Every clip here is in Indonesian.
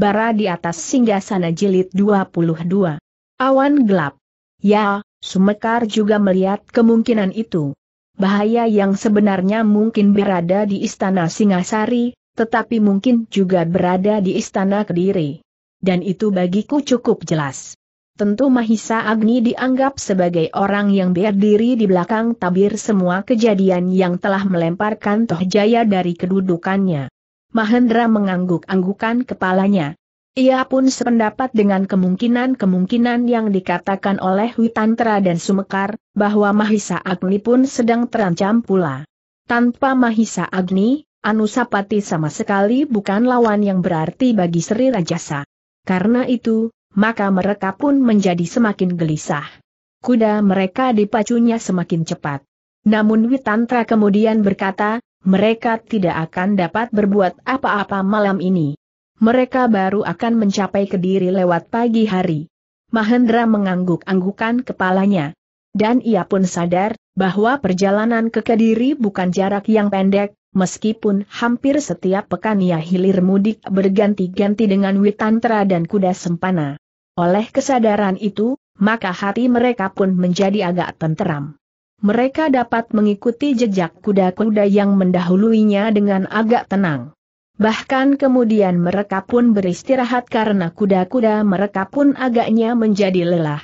bara di atas singgah singgasana jilid 22. Awan gelap. Ya, Sumekar juga melihat kemungkinan itu. Bahaya yang sebenarnya mungkin berada di istana Singasari, tetapi mungkin juga berada di istana Kediri. Dan itu bagiku cukup jelas. Tentu Mahisa Agni dianggap sebagai orang yang berdiri di belakang tabir semua kejadian yang telah melemparkan Tohjaya dari kedudukannya. Mahendra mengangguk-anggukan kepalanya. Ia pun sependapat dengan kemungkinan-kemungkinan yang dikatakan oleh Witantra dan Sumekar, bahwa Mahisa Agni pun sedang terancam pula. Tanpa Mahisa Agni, Anusapati sama sekali bukan lawan yang berarti bagi Sri Rajasa. Karena itu, maka mereka pun menjadi semakin gelisah. Kuda mereka dipacunya semakin cepat. Namun Witantra kemudian berkata, mereka tidak akan dapat berbuat apa-apa malam ini. Mereka baru akan mencapai Kediri lewat pagi hari. Mahendra mengangguk-anggukan kepalanya. Dan ia pun sadar, bahwa perjalanan ke Kediri bukan jarak yang pendek, meskipun hampir setiap pekan ia hilir mudik berganti-ganti dengan Witantra dan Kuda Sempana. Oleh kesadaran itu, maka hati mereka pun menjadi agak tenteram mereka dapat mengikuti jejak kuda-kuda yang mendahuluinya dengan agak tenang. Bahkan kemudian mereka pun beristirahat karena kuda-kuda mereka pun agaknya menjadi lelah.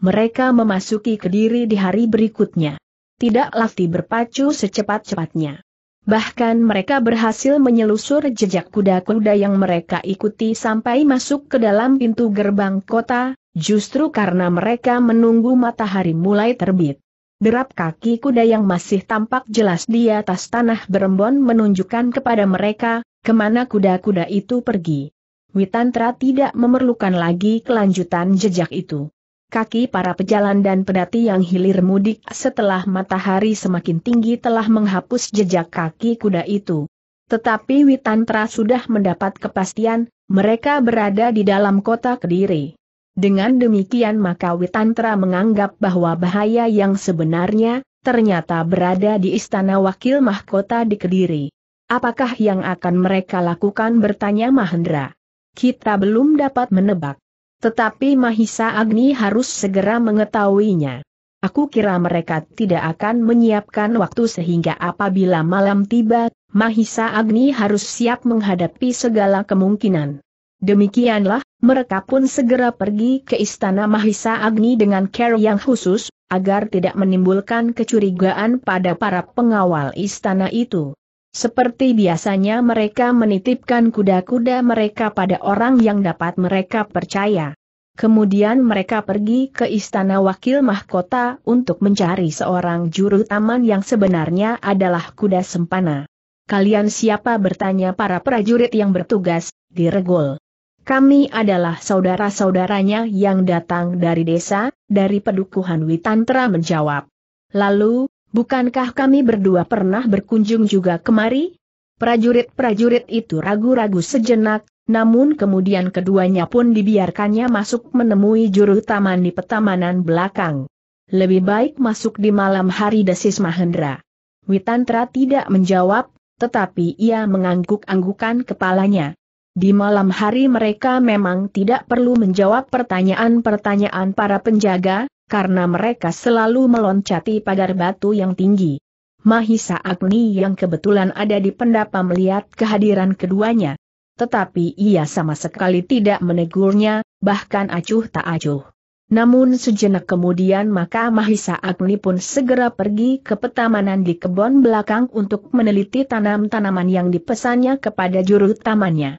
Mereka memasuki kediri di hari berikutnya. Tidak lagi berpacu secepat-cepatnya. Bahkan mereka berhasil menyelusur jejak kuda-kuda yang mereka ikuti sampai masuk ke dalam pintu gerbang kota, justru karena mereka menunggu matahari mulai terbit. Derap kaki kuda yang masih tampak jelas di atas tanah berembon menunjukkan kepada mereka, kemana kuda-kuda itu pergi. Witantra tidak memerlukan lagi kelanjutan jejak itu. Kaki para pejalan dan pedati yang hilir mudik setelah matahari semakin tinggi telah menghapus jejak kaki kuda itu. Tetapi Witantra sudah mendapat kepastian, mereka berada di dalam kota Kediri. Dengan demikian maka Witantra menganggap bahwa bahaya yang sebenarnya, ternyata berada di istana wakil mahkota di Kediri. Apakah yang akan mereka lakukan bertanya Mahendra. Kita belum dapat menebak. Tetapi Mahisa Agni harus segera mengetahuinya. Aku kira mereka tidak akan menyiapkan waktu sehingga apabila malam tiba, Mahisa Agni harus siap menghadapi segala kemungkinan. Demikianlah, mereka pun segera pergi ke istana Mahisa Agni dengan care yang khusus, agar tidak menimbulkan kecurigaan pada para pengawal istana itu. Seperti biasanya mereka menitipkan kuda-kuda mereka pada orang yang dapat mereka percaya. Kemudian mereka pergi ke istana wakil mahkota untuk mencari seorang juru taman yang sebenarnya adalah kuda sempana. Kalian siapa bertanya para prajurit yang bertugas, Diregol. Kami adalah saudara-saudaranya yang datang dari desa, dari pedukuhan Witantra menjawab. Lalu, bukankah kami berdua pernah berkunjung juga kemari? Prajurit-prajurit itu ragu-ragu sejenak, namun kemudian keduanya pun dibiarkannya masuk menemui juru taman di petamanan belakang. Lebih baik masuk di malam hari desis Mahendra. Witantra tidak menjawab, tetapi ia mengangguk-anggukan kepalanya. Di malam hari mereka memang tidak perlu menjawab pertanyaan-pertanyaan para penjaga, karena mereka selalu meloncati pagar batu yang tinggi. Mahisa Agni yang kebetulan ada di pendapa melihat kehadiran keduanya. Tetapi ia sama sekali tidak menegurnya, bahkan acuh tak acuh. Namun sejenak kemudian maka Mahisa Agni pun segera pergi ke petamanan di kebun belakang untuk meneliti tanam-tanaman yang dipesannya kepada juru tamannya.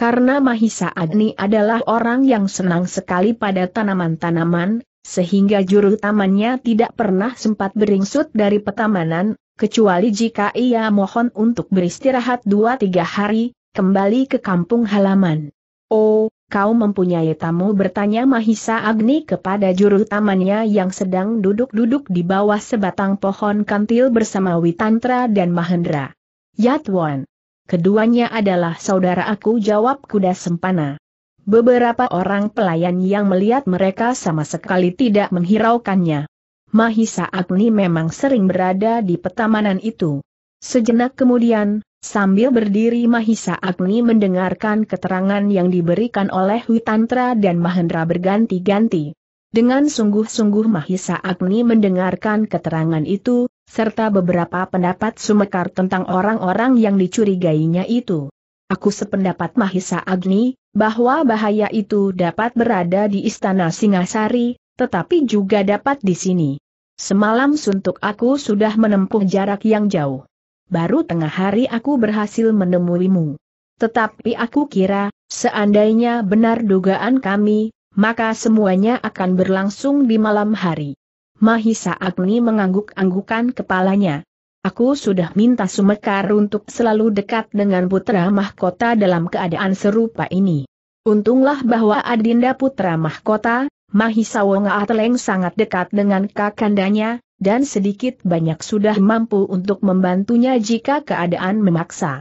Karena Mahisa Agni adalah orang yang senang sekali pada tanaman-tanaman, sehingga juru tamannya tidak pernah sempat beringsut dari petamanan, kecuali jika ia mohon untuk beristirahat dua tiga hari, kembali ke kampung halaman. Oh, kau mempunyai tamu bertanya Mahisa Agni kepada juru tamannya yang sedang duduk-duduk di bawah sebatang pohon kantil bersama Witantra dan Mahendra. Yatwan. Keduanya adalah saudara aku jawab kuda sempana. Beberapa orang pelayan yang melihat mereka sama sekali tidak menghiraukannya. Mahisa Agni memang sering berada di petamanan itu. Sejenak kemudian, sambil berdiri Mahisa Agni mendengarkan keterangan yang diberikan oleh Witantra dan Mahendra berganti-ganti. Dengan sungguh-sungguh Mahisa Agni mendengarkan keterangan itu, serta beberapa pendapat Sumekar tentang orang-orang yang dicurigainya itu. Aku sependapat Mahisa Agni, bahwa bahaya itu dapat berada di Istana Singasari, tetapi juga dapat di sini. Semalam suntuk aku sudah menempuh jarak yang jauh. Baru tengah hari aku berhasil menemuimu. Tetapi aku kira, seandainya benar dugaan kami, maka semuanya akan berlangsung di malam hari. Mahisa Agni mengangguk-anggukan kepalanya. Aku sudah minta Sumekar untuk selalu dekat dengan putra mahkota dalam keadaan serupa ini. Untunglah bahwa Adinda putra mahkota, Mahisa Wonga Ateleng sangat dekat dengan kakandanya, dan sedikit banyak sudah mampu untuk membantunya jika keadaan memaksa.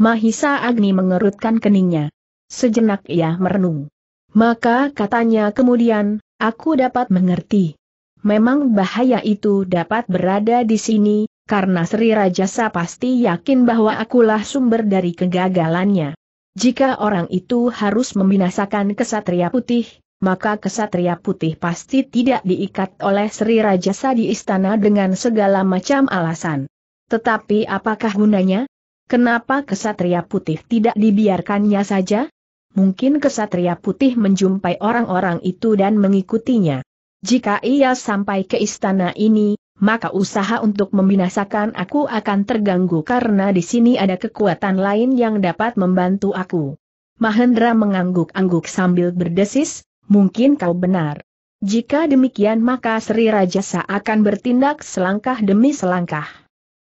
Mahisa Agni mengerutkan keningnya. Sejenak ia merenung. Maka katanya kemudian, aku dapat mengerti. Memang bahaya itu dapat berada di sini, karena Sri Rajasa pasti yakin bahwa akulah sumber dari kegagalannya. Jika orang itu harus membinasakan kesatria putih, maka kesatria putih pasti tidak diikat oleh Sri Rajasa di istana dengan segala macam alasan. Tetapi apakah gunanya? Kenapa kesatria putih tidak dibiarkannya saja? mungkin kesatria putih menjumpai orang-orang itu dan mengikutinya. Jika ia sampai ke istana ini, maka usaha untuk membinasakan aku akan terganggu karena di sini ada kekuatan lain yang dapat membantu aku. Mahendra mengangguk-angguk sambil berdesis, mungkin kau benar. Jika demikian maka Sri Rajasa akan bertindak selangkah demi selangkah.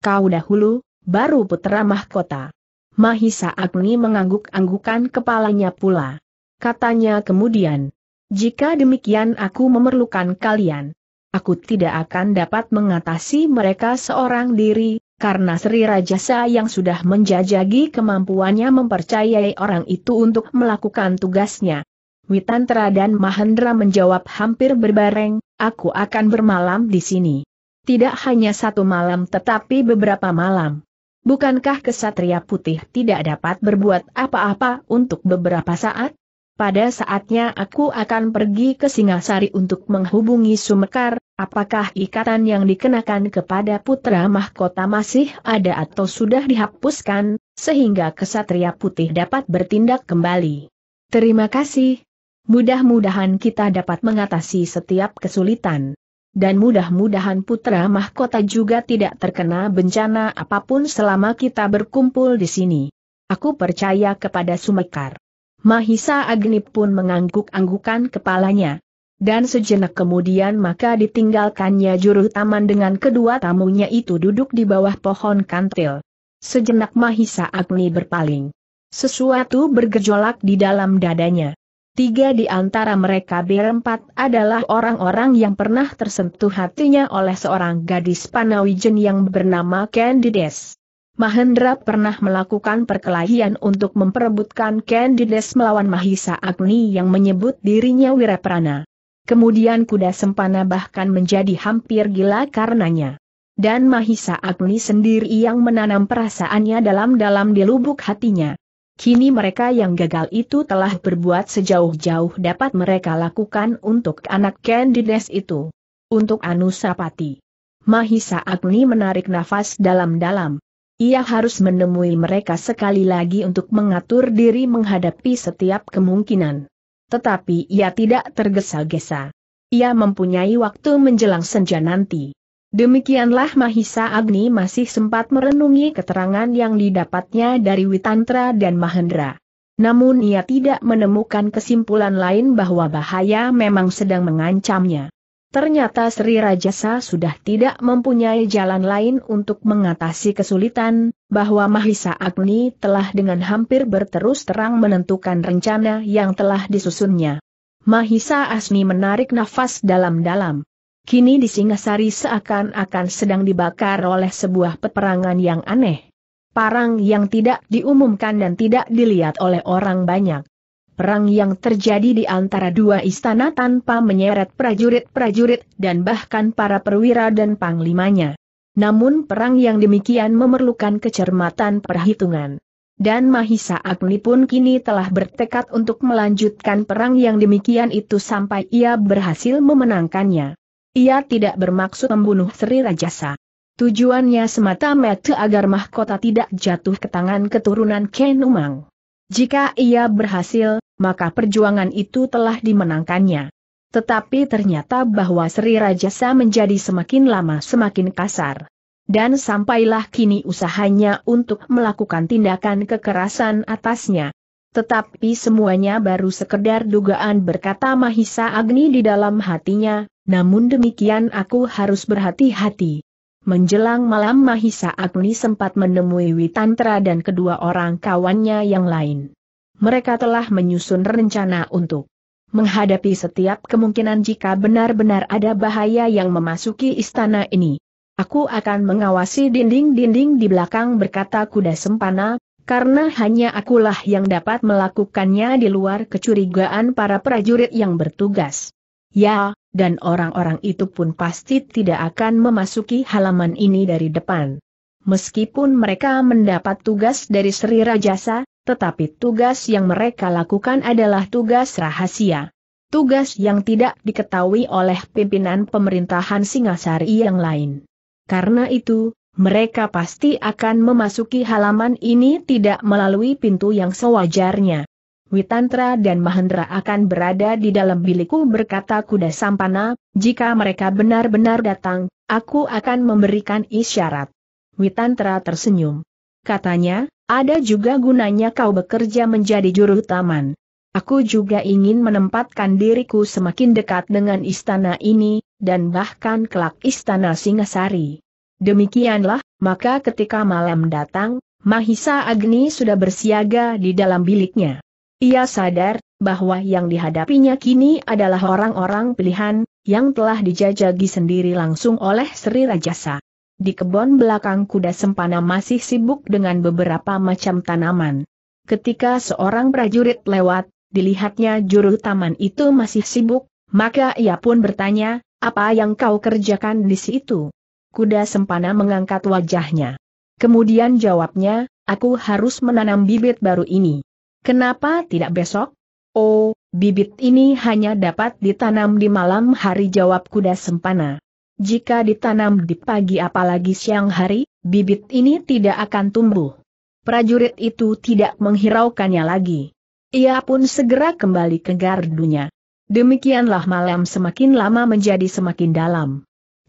Kau dahulu, baru putra mahkota. Mahisa Agni mengangguk-anggukan kepalanya pula. Katanya kemudian, jika demikian aku memerlukan kalian. Aku tidak akan dapat mengatasi mereka seorang diri, karena Sri Rajasa yang sudah menjajagi kemampuannya mempercayai orang itu untuk melakukan tugasnya. Witantra dan Mahendra menjawab hampir berbareng, aku akan bermalam di sini. Tidak hanya satu malam tetapi beberapa malam. Bukankah kesatria putih tidak dapat berbuat apa-apa untuk beberapa saat? Pada saatnya aku akan pergi ke Singasari untuk menghubungi Sumekar, apakah ikatan yang dikenakan kepada putra mahkota masih ada atau sudah dihapuskan, sehingga kesatria putih dapat bertindak kembali. Terima kasih. Mudah-mudahan kita dapat mengatasi setiap kesulitan dan mudah-mudahan putra mahkota juga tidak terkena bencana apapun selama kita berkumpul di sini. Aku percaya kepada Sumekar. Mahisa Agni pun mengangguk-anggukan kepalanya. Dan sejenak kemudian maka ditinggalkannya juru taman dengan kedua tamunya itu duduk di bawah pohon kantil. Sejenak Mahisa Agni berpaling. Sesuatu bergejolak di dalam dadanya. Tiga di antara mereka berempat adalah orang-orang yang pernah tersentuh hatinya oleh seorang gadis Panawijen yang bernama Candides. Mahendra pernah melakukan perkelahian untuk memperebutkan Candides melawan Mahisa Agni yang menyebut dirinya Wiraprana. Kemudian kuda Sempana bahkan menjadi hampir gila karenanya. Dan Mahisa Agni sendiri yang menanam perasaannya dalam-dalam di lubuk hatinya. Kini mereka yang gagal itu telah berbuat sejauh-jauh dapat mereka lakukan untuk anak Candides itu. Untuk Anusapati. Mahisa Agni menarik nafas dalam-dalam. Ia harus menemui mereka sekali lagi untuk mengatur diri menghadapi setiap kemungkinan. Tetapi ia tidak tergesa-gesa. Ia mempunyai waktu menjelang senja nanti. Demikianlah Mahisa Agni masih sempat merenungi keterangan yang didapatnya dari Witantra dan Mahendra. Namun ia tidak menemukan kesimpulan lain bahwa bahaya memang sedang mengancamnya. Ternyata Sri Rajasa sudah tidak mempunyai jalan lain untuk mengatasi kesulitan, bahwa Mahisa Agni telah dengan hampir berterus terang menentukan rencana yang telah disusunnya. Mahisa Asni menarik nafas dalam-dalam. Kini di Singasari seakan-akan sedang dibakar oleh sebuah peperangan yang aneh. Parang yang tidak diumumkan dan tidak dilihat oleh orang banyak. Perang yang terjadi di antara dua istana tanpa menyeret prajurit-prajurit dan bahkan para perwira dan panglimanya. Namun perang yang demikian memerlukan kecermatan perhitungan. Dan Mahisa Agni pun kini telah bertekad untuk melanjutkan perang yang demikian itu sampai ia berhasil memenangkannya. Ia tidak bermaksud membunuh Sri Rajasa. Tujuannya semata-mata agar mahkota tidak jatuh ke tangan keturunan Kenumang. Jika ia berhasil, maka perjuangan itu telah dimenangkannya. Tetapi ternyata bahwa Sri Rajasa menjadi semakin lama semakin kasar. Dan sampailah kini usahanya untuk melakukan tindakan kekerasan atasnya. Tetapi semuanya baru sekedar dugaan berkata Mahisa Agni di dalam hatinya, namun demikian aku harus berhati-hati. Menjelang malam Mahisa Agni sempat menemui Witantra dan kedua orang kawannya yang lain. Mereka telah menyusun rencana untuk menghadapi setiap kemungkinan jika benar-benar ada bahaya yang memasuki istana ini. Aku akan mengawasi dinding-dinding di belakang berkata kuda sempana, karena hanya akulah yang dapat melakukannya di luar kecurigaan para prajurit yang bertugas. Ya, dan orang-orang itu pun pasti tidak akan memasuki halaman ini dari depan. Meskipun mereka mendapat tugas dari Sri Rajasa, tetapi tugas yang mereka lakukan adalah tugas rahasia. Tugas yang tidak diketahui oleh pimpinan pemerintahan Singasari yang lain. Karena itu, mereka pasti akan memasuki halaman ini tidak melalui pintu yang sewajarnya. Witantra dan Mahendra akan berada di dalam bilikku berkata kuda Sampana, jika mereka benar-benar datang, aku akan memberikan isyarat. Witantra tersenyum. Katanya, ada juga gunanya kau bekerja menjadi juru taman. Aku juga ingin menempatkan diriku semakin dekat dengan istana ini, dan bahkan kelak istana Singasari. Demikianlah, maka ketika malam datang, Mahisa Agni sudah bersiaga di dalam biliknya. Ia sadar bahwa yang dihadapinya kini adalah orang-orang pilihan, yang telah dijajagi sendiri langsung oleh Sri Rajasa. Di kebun belakang kuda sempana masih sibuk dengan beberapa macam tanaman. Ketika seorang prajurit lewat, dilihatnya juru taman itu masih sibuk, maka ia pun bertanya, apa yang kau kerjakan di situ? Kuda sempana mengangkat wajahnya. Kemudian jawabnya, aku harus menanam bibit baru ini. Kenapa tidak besok? Oh, bibit ini hanya dapat ditanam di malam hari jawab kuda sempana. Jika ditanam di pagi apalagi siang hari, bibit ini tidak akan tumbuh. Prajurit itu tidak menghiraukannya lagi. Ia pun segera kembali ke gardunya. Demikianlah malam semakin lama menjadi semakin dalam.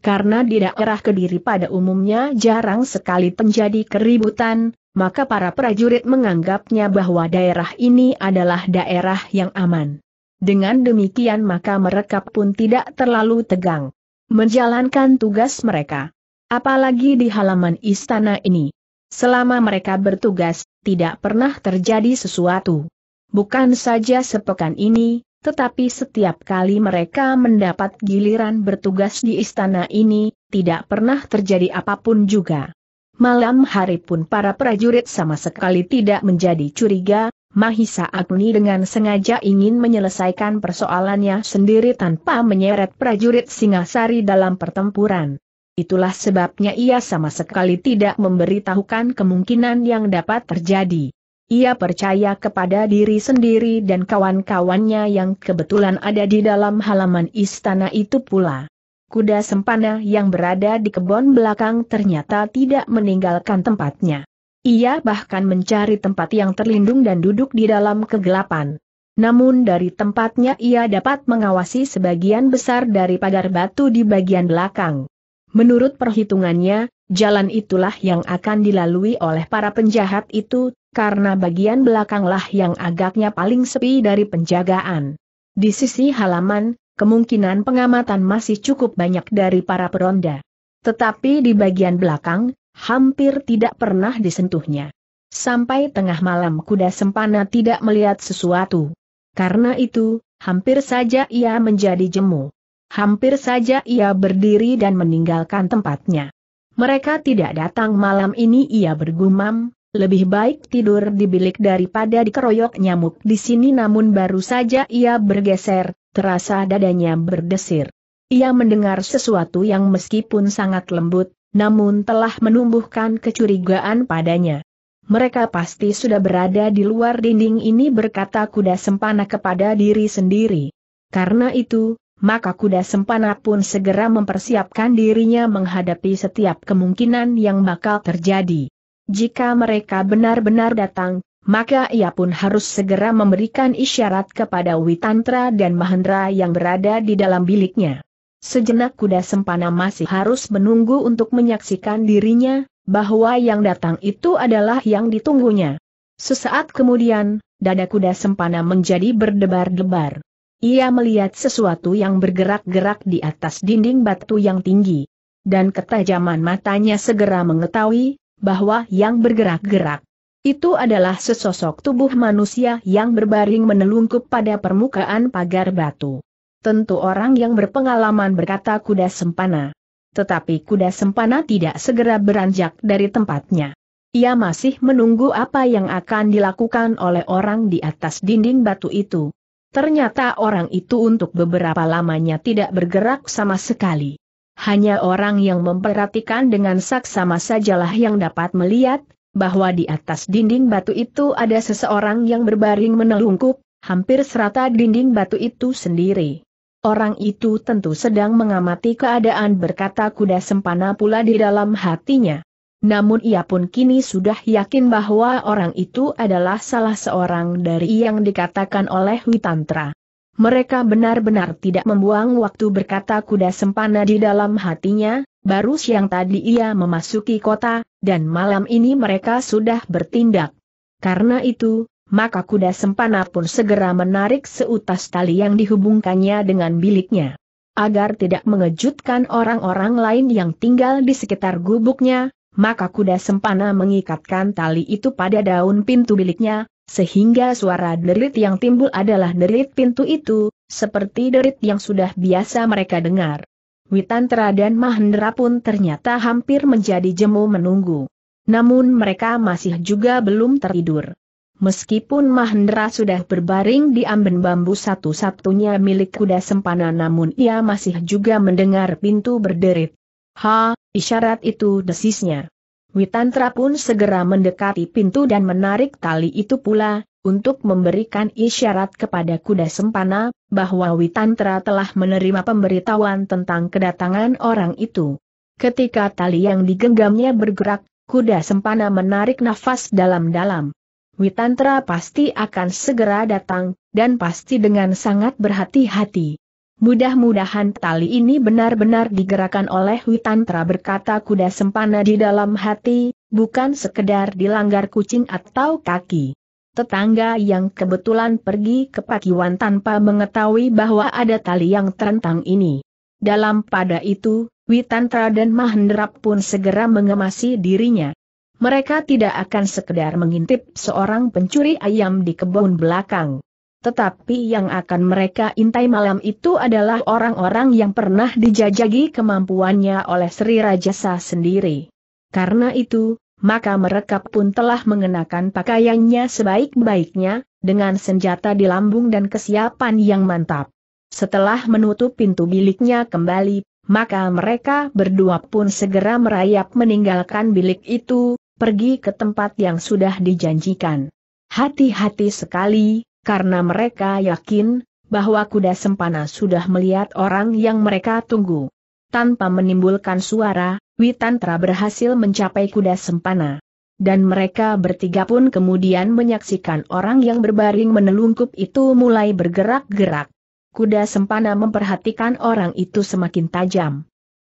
Karena di daerah Kediri pada umumnya jarang sekali terjadi keributan, maka para prajurit menganggapnya bahwa daerah ini adalah daerah yang aman. Dengan demikian maka mereka pun tidak terlalu tegang menjalankan tugas mereka. Apalagi di halaman istana ini. Selama mereka bertugas, tidak pernah terjadi sesuatu. Bukan saja sepekan ini, tetapi setiap kali mereka mendapat giliran bertugas di istana ini, tidak pernah terjadi apapun juga. Malam hari pun para prajurit sama sekali tidak menjadi curiga, Mahisa Agni dengan sengaja ingin menyelesaikan persoalannya sendiri tanpa menyeret prajurit Singasari dalam pertempuran. Itulah sebabnya ia sama sekali tidak memberitahukan kemungkinan yang dapat terjadi. Ia percaya kepada diri sendiri dan kawan-kawannya yang kebetulan ada di dalam halaman istana itu pula. Kuda sempana yang berada di kebun belakang ternyata tidak meninggalkan tempatnya. Ia bahkan mencari tempat yang terlindung dan duduk di dalam kegelapan. Namun dari tempatnya ia dapat mengawasi sebagian besar dari pagar batu di bagian belakang. Menurut perhitungannya, jalan itulah yang akan dilalui oleh para penjahat itu karena bagian belakanglah yang agaknya paling sepi dari penjagaan. Di sisi halaman, kemungkinan pengamatan masih cukup banyak dari para peronda. Tetapi di bagian belakang, hampir tidak pernah disentuhnya. Sampai tengah malam kuda sempana tidak melihat sesuatu. Karena itu, hampir saja ia menjadi jemu. Hampir saja ia berdiri dan meninggalkan tempatnya. Mereka tidak datang malam ini ia bergumam, lebih baik tidur di bilik daripada dikeroyok nyamuk di sini namun baru saja ia bergeser, terasa dadanya berdesir. Ia mendengar sesuatu yang meskipun sangat lembut, namun telah menumbuhkan kecurigaan padanya. Mereka pasti sudah berada di luar dinding ini berkata kuda sempana kepada diri sendiri. Karena itu, maka kuda sempana pun segera mempersiapkan dirinya menghadapi setiap kemungkinan yang bakal terjadi. Jika mereka benar-benar datang, maka ia pun harus segera memberikan isyarat kepada Witantra dan Mahendra yang berada di dalam biliknya. Sejenak kuda sempana masih harus menunggu untuk menyaksikan dirinya, bahwa yang datang itu adalah yang ditunggunya. Sesaat kemudian, dada kuda sempana menjadi berdebar-debar. Ia melihat sesuatu yang bergerak-gerak di atas dinding batu yang tinggi. Dan ketajaman matanya segera mengetahui, bahwa yang bergerak-gerak itu adalah sesosok tubuh manusia yang berbaring menelungkup pada permukaan pagar batu. Tentu orang yang berpengalaman berkata kuda sempana. Tetapi kuda sempana tidak segera beranjak dari tempatnya. Ia masih menunggu apa yang akan dilakukan oleh orang di atas dinding batu itu. Ternyata orang itu untuk beberapa lamanya tidak bergerak sama sekali. Hanya orang yang memperhatikan dengan saksama sajalah yang dapat melihat, bahwa di atas dinding batu itu ada seseorang yang berbaring menelungkup, hampir serata dinding batu itu sendiri. Orang itu tentu sedang mengamati keadaan berkata kuda sempana pula di dalam hatinya. Namun ia pun kini sudah yakin bahwa orang itu adalah salah seorang dari yang dikatakan oleh Witantra. Mereka benar-benar tidak membuang waktu berkata kuda sempana di dalam hatinya, baru siang tadi ia memasuki kota, dan malam ini mereka sudah bertindak. Karena itu, maka kuda sempana pun segera menarik seutas tali yang dihubungkannya dengan biliknya. Agar tidak mengejutkan orang-orang lain yang tinggal di sekitar gubuknya, maka kuda sempana mengikatkan tali itu pada daun pintu biliknya, sehingga suara derit yang timbul adalah derit pintu itu, seperti derit yang sudah biasa mereka dengar. Witantra dan Mahendra pun ternyata hampir menjadi jemu menunggu. Namun mereka masih juga belum tertidur. Meskipun Mahendra sudah berbaring di amben bambu satu-satunya milik kuda sempana namun ia masih juga mendengar pintu berderit. Ha, isyarat itu desisnya. Witantra pun segera mendekati pintu dan menarik tali itu pula, untuk memberikan isyarat kepada kuda sempana, bahwa Witantra telah menerima pemberitahuan tentang kedatangan orang itu. Ketika tali yang digenggamnya bergerak, kuda sempana menarik nafas dalam-dalam. Witantra pasti akan segera datang, dan pasti dengan sangat berhati-hati. Mudah-mudahan tali ini benar-benar digerakkan oleh Witantra berkata kuda sempana di dalam hati, bukan sekedar dilanggar kucing atau kaki. Tetangga yang kebetulan pergi ke Pakiwan tanpa mengetahui bahwa ada tali yang terentang ini. Dalam pada itu, Witantra dan Mahendra pun segera mengemasi dirinya. Mereka tidak akan sekedar mengintip seorang pencuri ayam di kebun belakang. Tetapi yang akan mereka intai malam itu adalah orang-orang yang pernah dijajagi kemampuannya oleh Sri Rajasa sendiri. Karena itu, maka mereka pun telah mengenakan pakaiannya sebaik-baiknya, dengan senjata di lambung dan kesiapan yang mantap. Setelah menutup pintu biliknya kembali, maka mereka berdua pun segera merayap meninggalkan bilik itu, pergi ke tempat yang sudah dijanjikan. Hati-hati sekali, karena mereka yakin bahwa kuda sempana sudah melihat orang yang mereka tunggu. Tanpa menimbulkan suara, Witantra berhasil mencapai kuda sempana. Dan mereka bertiga pun kemudian menyaksikan orang yang berbaring menelungkup itu mulai bergerak-gerak. Kuda sempana memperhatikan orang itu semakin tajam.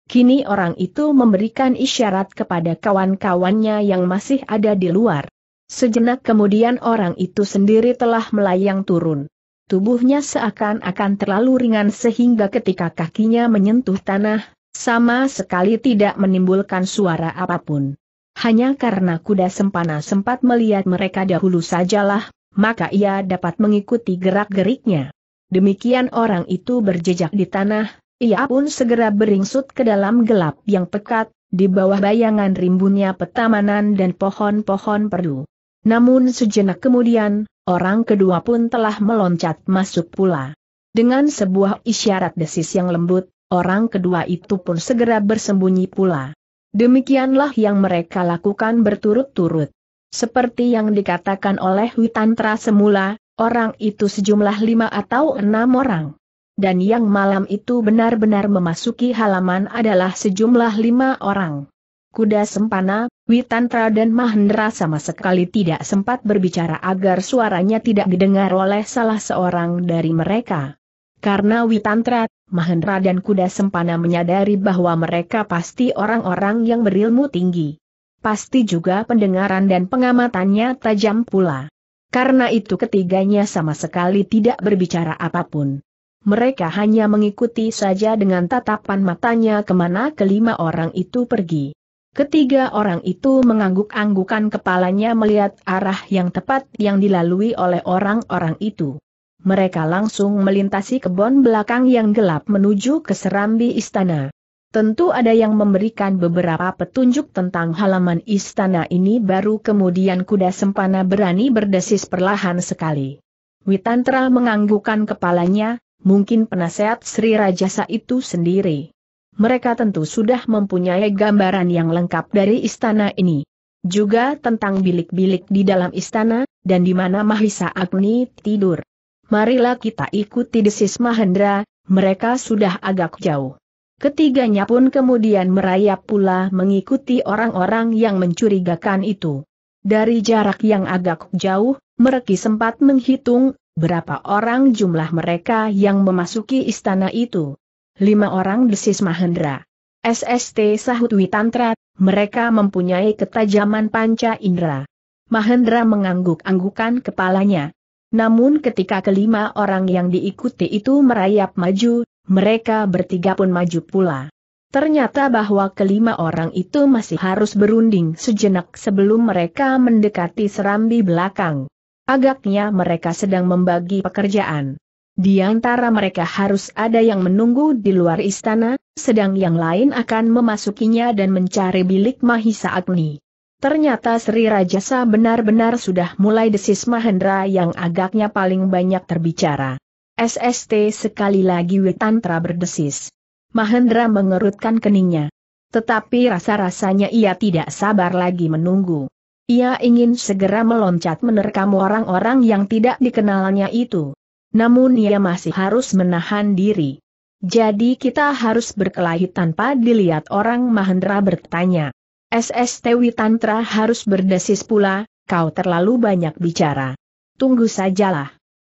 Kini orang itu memberikan isyarat kepada kawan-kawannya yang masih ada di luar. Sejenak kemudian orang itu sendiri telah melayang turun. Tubuhnya seakan-akan terlalu ringan sehingga ketika kakinya menyentuh tanah, sama sekali tidak menimbulkan suara apapun. Hanya karena kuda sempana sempat melihat mereka dahulu sajalah, maka ia dapat mengikuti gerak-geriknya. Demikian orang itu berjejak di tanah, ia pun segera beringsut ke dalam gelap yang pekat, di bawah bayangan rimbunnya petamanan dan pohon-pohon perdu. Namun sejenak kemudian, orang kedua pun telah meloncat masuk pula. Dengan sebuah isyarat desis yang lembut, orang kedua itu pun segera bersembunyi pula. Demikianlah yang mereka lakukan berturut-turut. Seperti yang dikatakan oleh Witantra semula, orang itu sejumlah lima atau enam orang. Dan yang malam itu benar-benar memasuki halaman adalah sejumlah lima orang kuda sempana, Witantra dan Mahendra sama sekali tidak sempat berbicara agar suaranya tidak didengar oleh salah seorang dari mereka. Karena Witantra, Mahendra dan kuda sempana menyadari bahwa mereka pasti orang-orang yang berilmu tinggi. Pasti juga pendengaran dan pengamatannya tajam pula. Karena itu ketiganya sama sekali tidak berbicara apapun. Mereka hanya mengikuti saja dengan tatapan matanya kemana kelima orang itu pergi. Ketiga orang itu mengangguk-anggukan kepalanya melihat arah yang tepat yang dilalui oleh orang-orang itu. Mereka langsung melintasi kebon belakang yang gelap menuju ke serambi istana. Tentu ada yang memberikan beberapa petunjuk tentang halaman istana ini baru kemudian kuda sempana berani berdesis perlahan sekali. Witantra menganggukkan kepalanya, mungkin penasehat Sri Rajasa itu sendiri mereka tentu sudah mempunyai gambaran yang lengkap dari istana ini. Juga tentang bilik-bilik di dalam istana, dan di mana Mahisa Agni tidur. Marilah kita ikuti desis Mahendra, mereka sudah agak jauh. Ketiganya pun kemudian merayap pula mengikuti orang-orang yang mencurigakan itu. Dari jarak yang agak jauh, mereka sempat menghitung berapa orang jumlah mereka yang memasuki istana itu lima orang desis Mahendra. SST sahut Witantra, mereka mempunyai ketajaman panca indera. Mahendra mengangguk-anggukan kepalanya. Namun ketika kelima orang yang diikuti itu merayap maju, mereka bertiga pun maju pula. Ternyata bahwa kelima orang itu masih harus berunding sejenak sebelum mereka mendekati serambi belakang. Agaknya mereka sedang membagi pekerjaan. Di antara mereka harus ada yang menunggu di luar istana, sedang yang lain akan memasukinya dan mencari bilik Mahisa Agni. Ternyata Sri Rajasa benar-benar sudah mulai desis Mahendra yang agaknya paling banyak terbicara. SST sekali lagi Witantra berdesis. Mahendra mengerutkan keningnya. Tetapi rasa-rasanya ia tidak sabar lagi menunggu. Ia ingin segera meloncat menerkam orang-orang yang tidak dikenalnya itu. Namun ia masih harus menahan diri. Jadi kita harus berkelahi tanpa dilihat orang Mahendra bertanya. SST Witantra harus berdesis pula, kau terlalu banyak bicara. Tunggu sajalah.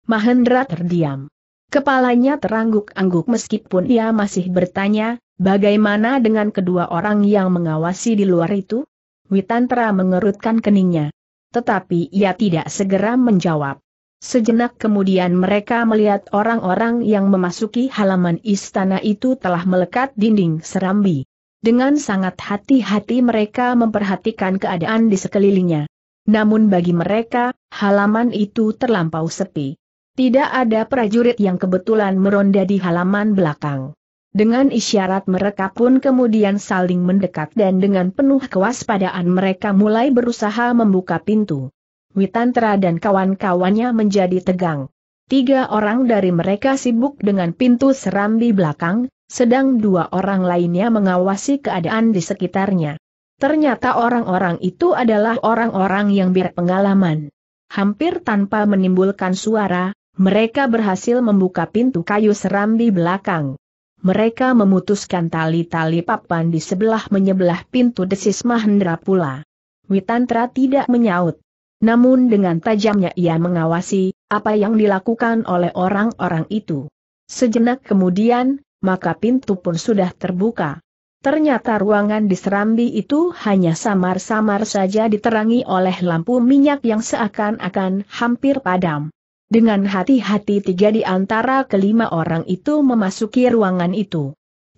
Mahendra terdiam. Kepalanya terangguk-angguk meskipun ia masih bertanya, bagaimana dengan kedua orang yang mengawasi di luar itu? Witantra mengerutkan keningnya. Tetapi ia tidak segera menjawab. Sejenak kemudian mereka melihat orang-orang yang memasuki halaman istana itu telah melekat dinding serambi. Dengan sangat hati-hati mereka memperhatikan keadaan di sekelilingnya. Namun bagi mereka, halaman itu terlampau sepi. Tidak ada prajurit yang kebetulan meronda di halaman belakang. Dengan isyarat mereka pun kemudian saling mendekat dan dengan penuh kewaspadaan mereka mulai berusaha membuka pintu. Witantra dan kawan-kawannya menjadi tegang. Tiga orang dari mereka sibuk dengan pintu seram di belakang, sedang dua orang lainnya mengawasi keadaan di sekitarnya. Ternyata orang-orang itu adalah orang-orang yang berpengalaman. Hampir tanpa menimbulkan suara, mereka berhasil membuka pintu kayu seram di belakang. Mereka memutuskan tali-tali papan di sebelah menyebelah pintu desis Mahendra pula. Witantra tidak menyaut. Namun dengan tajamnya ia mengawasi apa yang dilakukan oleh orang-orang itu. Sejenak kemudian, maka pintu pun sudah terbuka. Ternyata ruangan di Serambi itu hanya samar-samar saja diterangi oleh lampu minyak yang seakan-akan hampir padam. Dengan hati-hati tiga di antara kelima orang itu memasuki ruangan itu.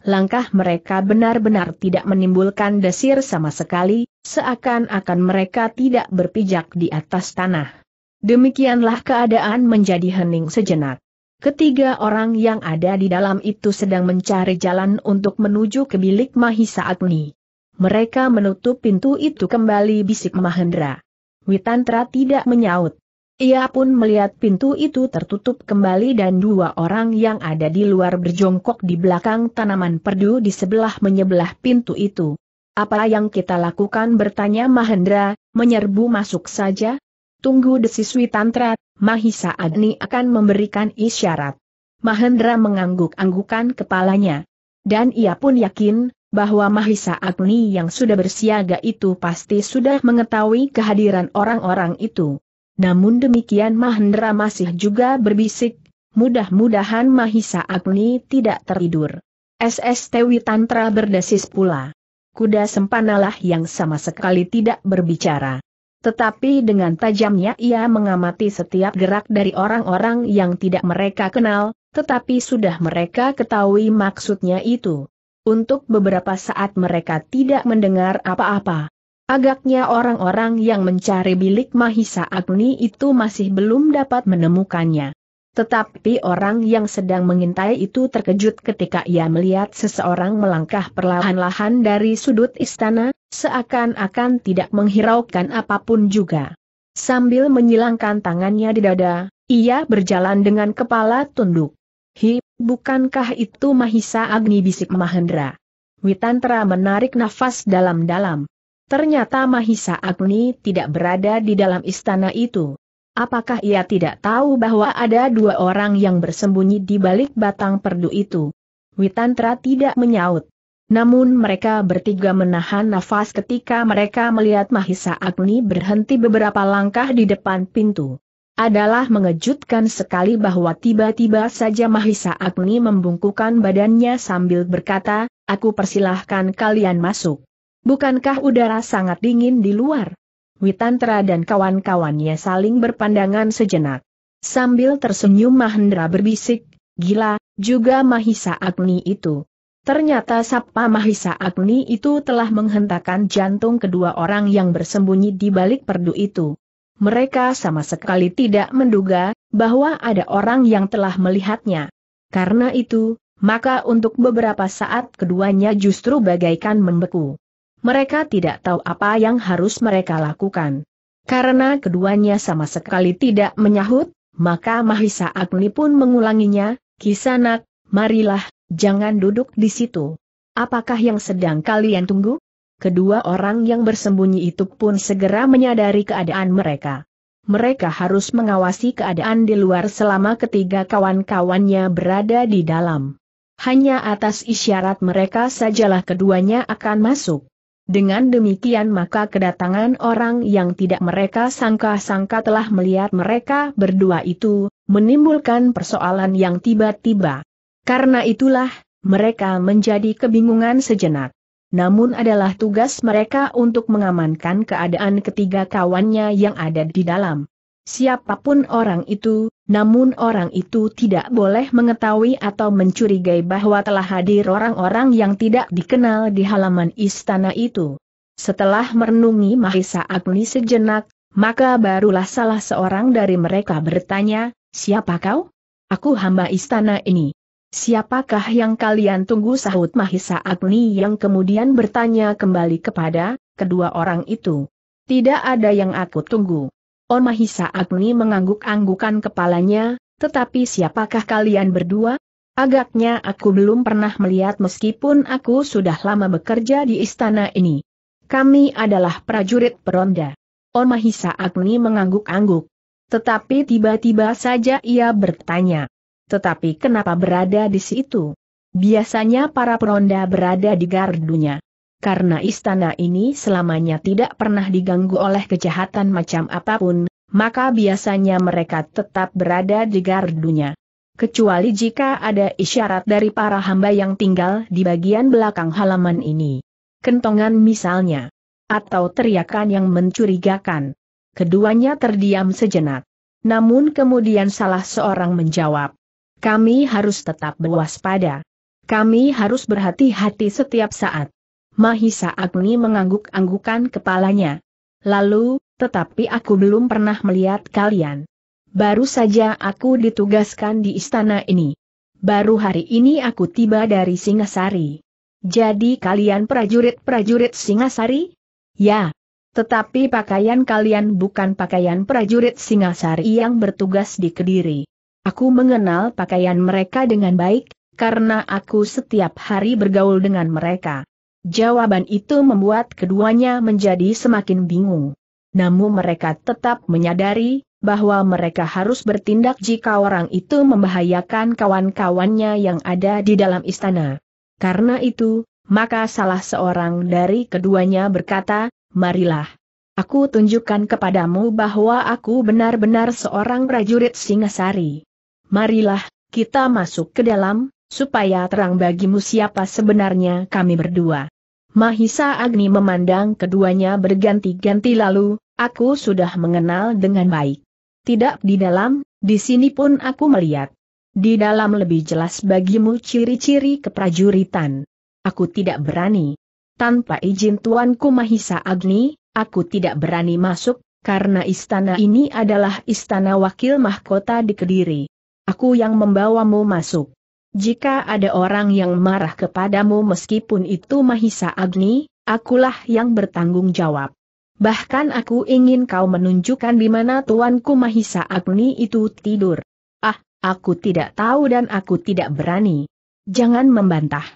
Langkah mereka benar-benar tidak menimbulkan desir sama sekali, seakan-akan mereka tidak berpijak di atas tanah. Demikianlah keadaan menjadi hening sejenak. Ketiga orang yang ada di dalam itu sedang mencari jalan untuk menuju ke bilik Mahisa Agni. Mereka menutup pintu itu kembali bisik Mahendra. Witantra tidak menyaut. Ia pun melihat pintu itu tertutup kembali dan dua orang yang ada di luar berjongkok di belakang tanaman perdu di sebelah menyebelah pintu itu. Apa yang kita lakukan bertanya Mahendra, menyerbu masuk saja? Tunggu desiswi tantra, Mahisa Agni akan memberikan isyarat. Mahendra mengangguk-anggukan kepalanya. Dan ia pun yakin, bahwa Mahisa Agni yang sudah bersiaga itu pasti sudah mengetahui kehadiran orang-orang itu. Namun demikian Mahendra masih juga berbisik, mudah-mudahan Mahisa Agni tidak tertidur. SST Witantra berdesis pula. Kuda sempanalah yang sama sekali tidak berbicara. Tetapi dengan tajamnya ia mengamati setiap gerak dari orang-orang yang tidak mereka kenal, tetapi sudah mereka ketahui maksudnya itu. Untuk beberapa saat mereka tidak mendengar apa-apa, Agaknya orang-orang yang mencari bilik Mahisa Agni itu masih belum dapat menemukannya. Tetapi orang yang sedang mengintai itu terkejut ketika ia melihat seseorang melangkah perlahan-lahan dari sudut istana, seakan-akan tidak menghiraukan apapun juga. Sambil menyilangkan tangannya di dada, ia berjalan dengan kepala tunduk. Hi, bukankah itu Mahisa Agni bisik Mahendra? Witantra menarik nafas dalam-dalam. Ternyata Mahisa Agni tidak berada di dalam istana itu. Apakah ia tidak tahu bahwa ada dua orang yang bersembunyi di balik batang perdu itu? Witantra tidak menyaut. Namun mereka bertiga menahan nafas ketika mereka melihat Mahisa Agni berhenti beberapa langkah di depan pintu. Adalah mengejutkan sekali bahwa tiba-tiba saja Mahisa Agni membungkukkan badannya sambil berkata, aku persilahkan kalian masuk. Bukankah udara sangat dingin di luar? Witantra dan kawan-kawannya saling berpandangan sejenak. Sambil tersenyum Mahendra berbisik, gila, juga Mahisa Agni itu. Ternyata Sapa Mahisa Agni itu telah menghentakkan jantung kedua orang yang bersembunyi di balik perdu itu. Mereka sama sekali tidak menduga bahwa ada orang yang telah melihatnya. Karena itu, maka untuk beberapa saat keduanya justru bagaikan membeku. Mereka tidak tahu apa yang harus mereka lakukan. Karena keduanya sama sekali tidak menyahut, maka Mahisa Agni pun mengulanginya, Kisanak, marilah, jangan duduk di situ. Apakah yang sedang kalian tunggu? Kedua orang yang bersembunyi itu pun segera menyadari keadaan mereka. Mereka harus mengawasi keadaan di luar selama ketiga kawan-kawannya berada di dalam. Hanya atas isyarat mereka sajalah keduanya akan masuk. Dengan demikian maka kedatangan orang yang tidak mereka sangka-sangka telah melihat mereka berdua itu, menimbulkan persoalan yang tiba-tiba. Karena itulah, mereka menjadi kebingungan sejenak. Namun adalah tugas mereka untuk mengamankan keadaan ketiga kawannya yang ada di dalam siapapun orang itu, namun orang itu tidak boleh mengetahui atau mencurigai bahwa telah hadir orang-orang yang tidak dikenal di halaman istana itu. Setelah merenungi Mahisa Agni sejenak, maka barulah salah seorang dari mereka bertanya, siapa kau? Aku hamba istana ini. Siapakah yang kalian tunggu sahut Mahisa Agni yang kemudian bertanya kembali kepada kedua orang itu? Tidak ada yang aku tunggu. Mahisa Agni mengangguk-anggukan kepalanya, tetapi siapakah kalian berdua? Agaknya aku belum pernah melihat meskipun aku sudah lama bekerja di istana ini. Kami adalah prajurit peronda. Mahisa Agni mengangguk-angguk. Tetapi tiba-tiba saja ia bertanya. Tetapi kenapa berada di situ? Biasanya para peronda berada di gardunya karena istana ini selamanya tidak pernah diganggu oleh kejahatan macam apapun, maka biasanya mereka tetap berada di gardunya. Kecuali jika ada isyarat dari para hamba yang tinggal di bagian belakang halaman ini. Kentongan misalnya. Atau teriakan yang mencurigakan. Keduanya terdiam sejenak. Namun kemudian salah seorang menjawab. Kami harus tetap berwaspada. Kami harus berhati-hati setiap saat. Mahisa Agni mengangguk-anggukan kepalanya. Lalu, tetapi aku belum pernah melihat kalian. Baru saja aku ditugaskan di istana ini. Baru hari ini aku tiba dari Singasari. Jadi kalian prajurit-prajurit Singasari? Ya. Tetapi pakaian kalian bukan pakaian prajurit Singasari yang bertugas di Kediri. Aku mengenal pakaian mereka dengan baik, karena aku setiap hari bergaul dengan mereka. Jawaban itu membuat keduanya menjadi semakin bingung. Namun mereka tetap menyadari bahwa mereka harus bertindak jika orang itu membahayakan kawan-kawannya yang ada di dalam istana. Karena itu, maka salah seorang dari keduanya berkata, Marilah. Aku tunjukkan kepadamu bahwa aku benar-benar seorang prajurit Singasari. Marilah, kita masuk ke dalam, supaya terang bagimu siapa sebenarnya kami berdua. Mahisa Agni memandang keduanya berganti-ganti lalu, aku sudah mengenal dengan baik. Tidak di dalam, di sini pun aku melihat. Di dalam lebih jelas bagimu ciri-ciri keprajuritan. Aku tidak berani. Tanpa izin tuanku Mahisa Agni, aku tidak berani masuk, karena istana ini adalah istana wakil mahkota di Kediri. Aku yang membawamu masuk. Jika ada orang yang marah kepadamu meskipun itu Mahisa Agni, akulah yang bertanggung jawab. Bahkan aku ingin kau menunjukkan di mana tuanku Mahisa Agni itu tidur. Ah, aku tidak tahu dan aku tidak berani. Jangan membantah.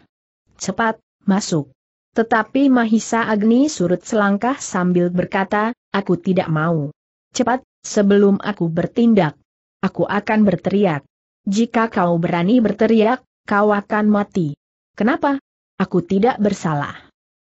Cepat, masuk. Tetapi Mahisa Agni surut selangkah sambil berkata, aku tidak mau. Cepat, sebelum aku bertindak. Aku akan berteriak. Jika kau berani berteriak, kau akan mati. Kenapa? Aku tidak bersalah.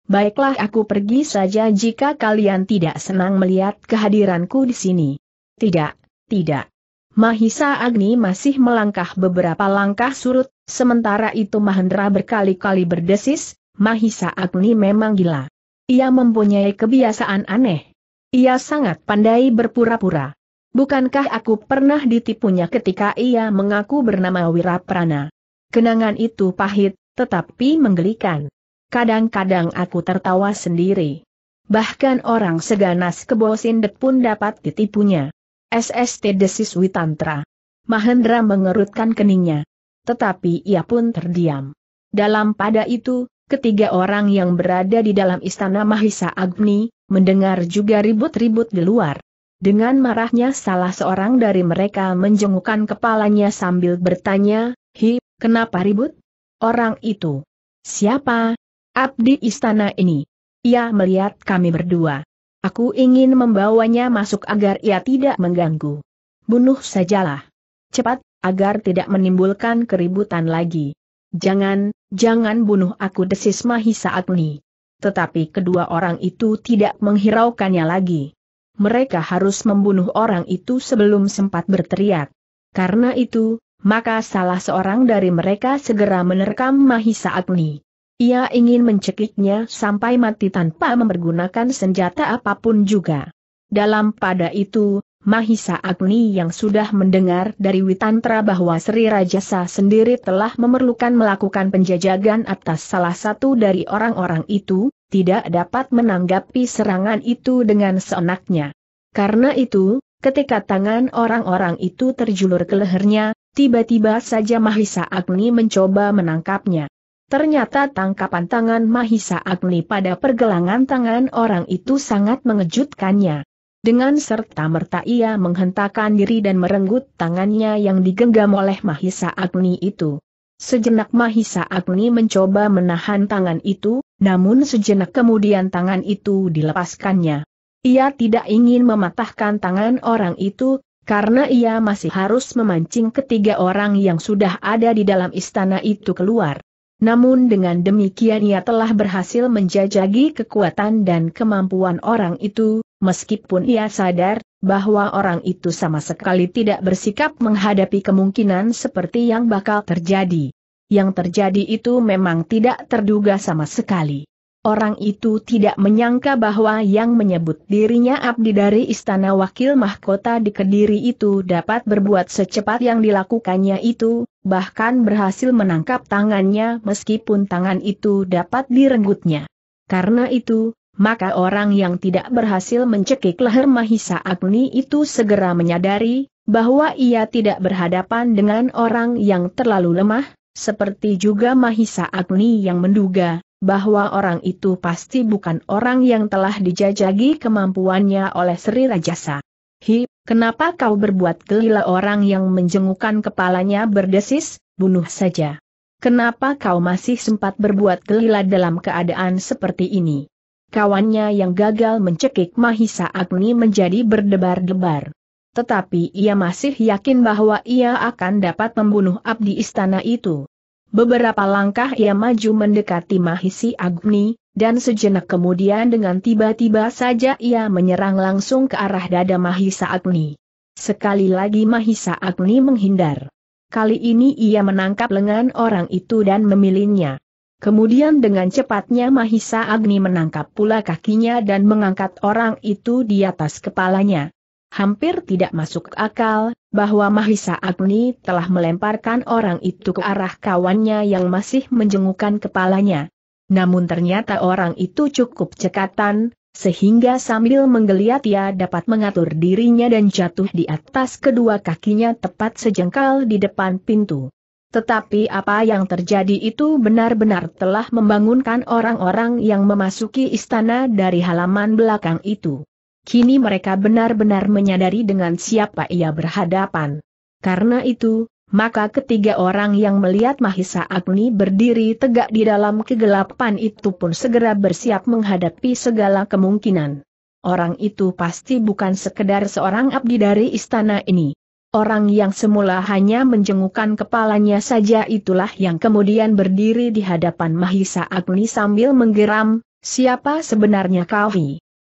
Baiklah aku pergi saja jika kalian tidak senang melihat kehadiranku di sini. Tidak, tidak. Mahisa Agni masih melangkah beberapa langkah surut, sementara itu Mahendra berkali-kali berdesis, Mahisa Agni memang gila. Ia mempunyai kebiasaan aneh. Ia sangat pandai berpura-pura. Bukankah aku pernah ditipunya ketika ia mengaku bernama Wiraprana? Kenangan itu pahit, tetapi menggelikan. Kadang-kadang aku tertawa sendiri. Bahkan orang seganas kebo pun dapat ditipunya. SST Desis Witantra. Mahendra mengerutkan keningnya. Tetapi ia pun terdiam. Dalam pada itu, ketiga orang yang berada di dalam istana Mahisa Agni, mendengar juga ribut-ribut di luar. Dengan marahnya salah seorang dari mereka menjengukkan kepalanya sambil bertanya, Hi, kenapa ribut? Orang itu. Siapa? Abdi istana ini. Ia melihat kami berdua. Aku ingin membawanya masuk agar ia tidak mengganggu. Bunuh sajalah. Cepat, agar tidak menimbulkan keributan lagi. Jangan, jangan bunuh aku desis Mahisa Agni. Tetapi kedua orang itu tidak menghiraukannya lagi mereka harus membunuh orang itu sebelum sempat berteriak. Karena itu, maka salah seorang dari mereka segera menerkam Mahisa Agni. Ia ingin mencekiknya sampai mati tanpa mempergunakan senjata apapun juga. Dalam pada itu, Mahisa Agni yang sudah mendengar dari Witantra bahwa Sri Rajasa sendiri telah memerlukan melakukan penjajagan atas salah satu dari orang-orang itu, tidak dapat menanggapi serangan itu dengan seenaknya. Karena itu, ketika tangan orang-orang itu terjulur ke lehernya, tiba-tiba saja Mahisa Agni mencoba menangkapnya. Ternyata tangkapan tangan Mahisa Agni pada pergelangan tangan orang itu sangat mengejutkannya. Dengan serta merta ia menghentakkan diri dan merenggut tangannya yang digenggam oleh Mahisa Agni itu. Sejenak Mahisa Agni mencoba menahan tangan itu, namun sejenak kemudian tangan itu dilepaskannya. Ia tidak ingin mematahkan tangan orang itu, karena ia masih harus memancing ketiga orang yang sudah ada di dalam istana itu keluar. Namun dengan demikian ia telah berhasil menjajagi kekuatan dan kemampuan orang itu, meskipun ia sadar bahwa orang itu sama sekali tidak bersikap menghadapi kemungkinan seperti yang bakal terjadi. Yang terjadi itu memang tidak terduga sama sekali. Orang itu tidak menyangka bahwa yang menyebut dirinya abdi dari istana wakil mahkota di Kediri itu dapat berbuat secepat yang dilakukannya itu, bahkan berhasil menangkap tangannya meskipun tangan itu dapat direnggutnya. Karena itu, maka orang yang tidak berhasil mencekik leher Mahisa Agni itu segera menyadari, bahwa ia tidak berhadapan dengan orang yang terlalu lemah, seperti juga Mahisa Agni yang menduga, bahwa orang itu pasti bukan orang yang telah dijajagi kemampuannya oleh Sri Rajasa. Hi, kenapa kau berbuat gila orang yang menjengukan kepalanya berdesis, bunuh saja. Kenapa kau masih sempat berbuat gila dalam keadaan seperti ini? Kawannya yang gagal mencekik Mahisa Agni menjadi berdebar-debar. Tetapi ia masih yakin bahwa ia akan dapat membunuh abdi istana itu. Beberapa langkah ia maju mendekati Mahisi Agni, dan sejenak kemudian dengan tiba-tiba saja ia menyerang langsung ke arah dada Mahisa Agni. Sekali lagi Mahisa Agni menghindar. Kali ini ia menangkap lengan orang itu dan memilinnya. Kemudian dengan cepatnya Mahisa Agni menangkap pula kakinya dan mengangkat orang itu di atas kepalanya. Hampir tidak masuk akal, bahwa Mahisa Agni telah melemparkan orang itu ke arah kawannya yang masih menjengukkan kepalanya. Namun ternyata orang itu cukup cekatan, sehingga sambil menggeliat ia dapat mengatur dirinya dan jatuh di atas kedua kakinya tepat sejengkal di depan pintu. Tetapi apa yang terjadi itu benar-benar telah membangunkan orang-orang yang memasuki istana dari halaman belakang itu. Kini mereka benar-benar menyadari dengan siapa ia berhadapan. Karena itu, maka ketiga orang yang melihat Mahisa Agni berdiri tegak di dalam kegelapan itu pun segera bersiap menghadapi segala kemungkinan. Orang itu pasti bukan sekedar seorang abdi dari istana ini. Orang yang semula hanya menjengukkan kepalanya saja itulah yang kemudian berdiri di hadapan Mahisa Agni sambil menggeram, siapa sebenarnya kau?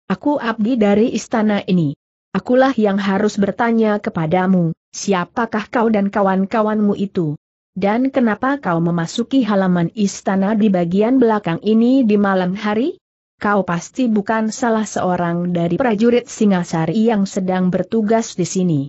Aku abdi dari istana ini. Akulah yang harus bertanya kepadamu, Siapakah kau dan kawan-kawanmu itu? Dan kenapa kau memasuki halaman istana di bagian belakang ini di malam hari? Kau pasti bukan salah seorang dari prajurit Singasari yang sedang bertugas di sini.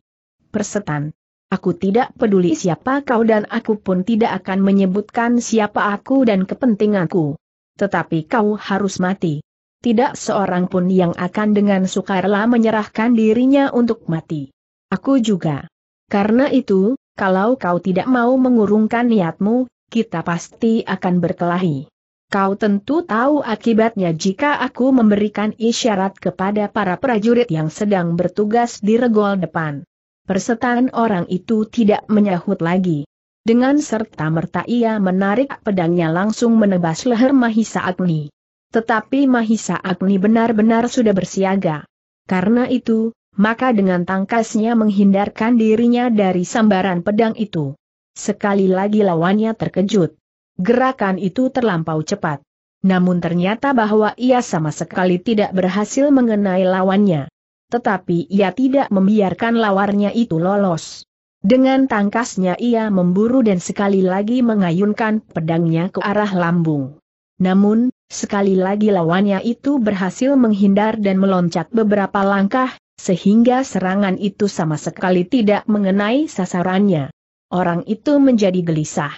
Persetan. Aku tidak peduli siapa kau dan aku pun tidak akan menyebutkan siapa aku dan kepentinganku. Tetapi kau harus mati. Tidak seorang pun yang akan dengan sukarela menyerahkan dirinya untuk mati. Aku juga. Karena itu, kalau kau tidak mau mengurungkan niatmu, kita pasti akan berkelahi. Kau tentu tahu akibatnya jika aku memberikan isyarat kepada para prajurit yang sedang bertugas di regol depan. Persetan orang itu tidak menyahut lagi. Dengan serta-merta ia menarik pedangnya langsung menebas leher Mahisa Agni. Tetapi Mahisa Agni benar-benar sudah bersiaga. Karena itu, maka dengan tangkasnya menghindarkan dirinya dari sambaran pedang itu. Sekali lagi lawannya terkejut. Gerakan itu terlampau cepat. Namun ternyata bahwa ia sama sekali tidak berhasil mengenai lawannya. Tetapi ia tidak membiarkan lawarnya itu lolos. Dengan tangkasnya ia memburu dan sekali lagi mengayunkan pedangnya ke arah lambung. Namun, sekali lagi lawannya itu berhasil menghindar dan meloncat beberapa langkah, sehingga serangan itu sama sekali tidak mengenai sasarannya. Orang itu menjadi gelisah.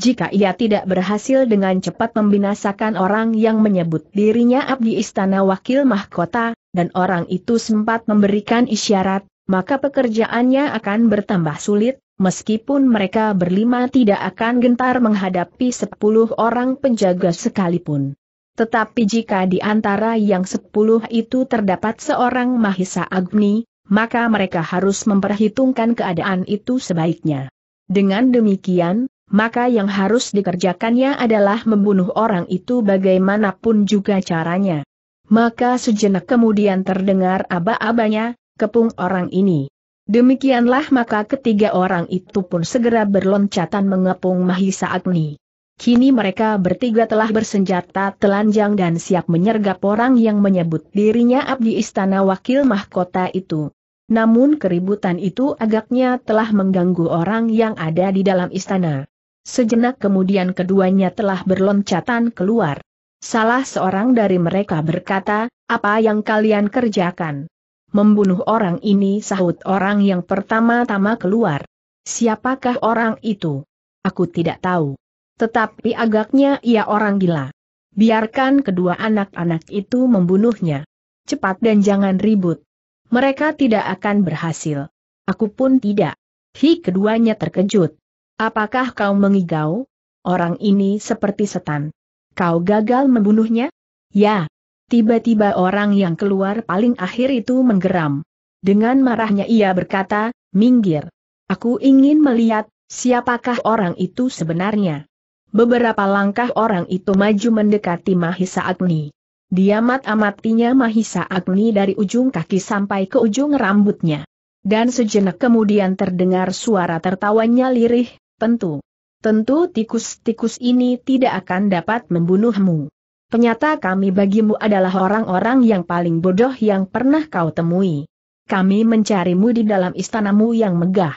Jika ia tidak berhasil dengan cepat membinasakan orang yang menyebut dirinya abdi istana wakil mahkota, dan orang itu sempat memberikan isyarat, maka pekerjaannya akan bertambah sulit, meskipun mereka berlima tidak akan gentar menghadapi sepuluh orang penjaga sekalipun. Tetapi jika di antara yang sepuluh itu terdapat seorang Mahisa Agni, maka mereka harus memperhitungkan keadaan itu sebaiknya. Dengan demikian, maka yang harus dikerjakannya adalah membunuh orang itu bagaimanapun juga caranya. Maka sejenak kemudian terdengar aba-abanya, kepung orang ini. Demikianlah maka ketiga orang itu pun segera berloncatan mengepung Mahisa Agni. Kini mereka bertiga telah bersenjata telanjang dan siap menyergap orang yang menyebut dirinya abdi istana wakil mahkota itu. Namun keributan itu agaknya telah mengganggu orang yang ada di dalam istana. Sejenak kemudian keduanya telah berloncatan keluar. Salah seorang dari mereka berkata, apa yang kalian kerjakan? Membunuh orang ini sahut orang yang pertama-tama keluar. Siapakah orang itu? Aku tidak tahu. Tetapi agaknya ia orang gila. Biarkan kedua anak-anak itu membunuhnya. Cepat dan jangan ribut. Mereka tidak akan berhasil. Aku pun tidak. Hi keduanya terkejut. Apakah kau mengigau? Orang ini seperti setan. Kau gagal membunuhnya? Ya. Tiba-tiba orang yang keluar paling akhir itu menggeram. Dengan marahnya ia berkata, minggir. Aku ingin melihat, siapakah orang itu sebenarnya. Beberapa langkah orang itu maju mendekati Mahisa Agni. Dia amat-amatinya Mahisa Agni dari ujung kaki sampai ke ujung rambutnya. Dan sejenak kemudian terdengar suara tertawanya lirih, tentu. Tentu tikus-tikus ini tidak akan dapat membunuhmu. Penyata kami bagimu adalah orang-orang yang paling bodoh yang pernah kau temui. Kami mencarimu di dalam istanamu yang megah.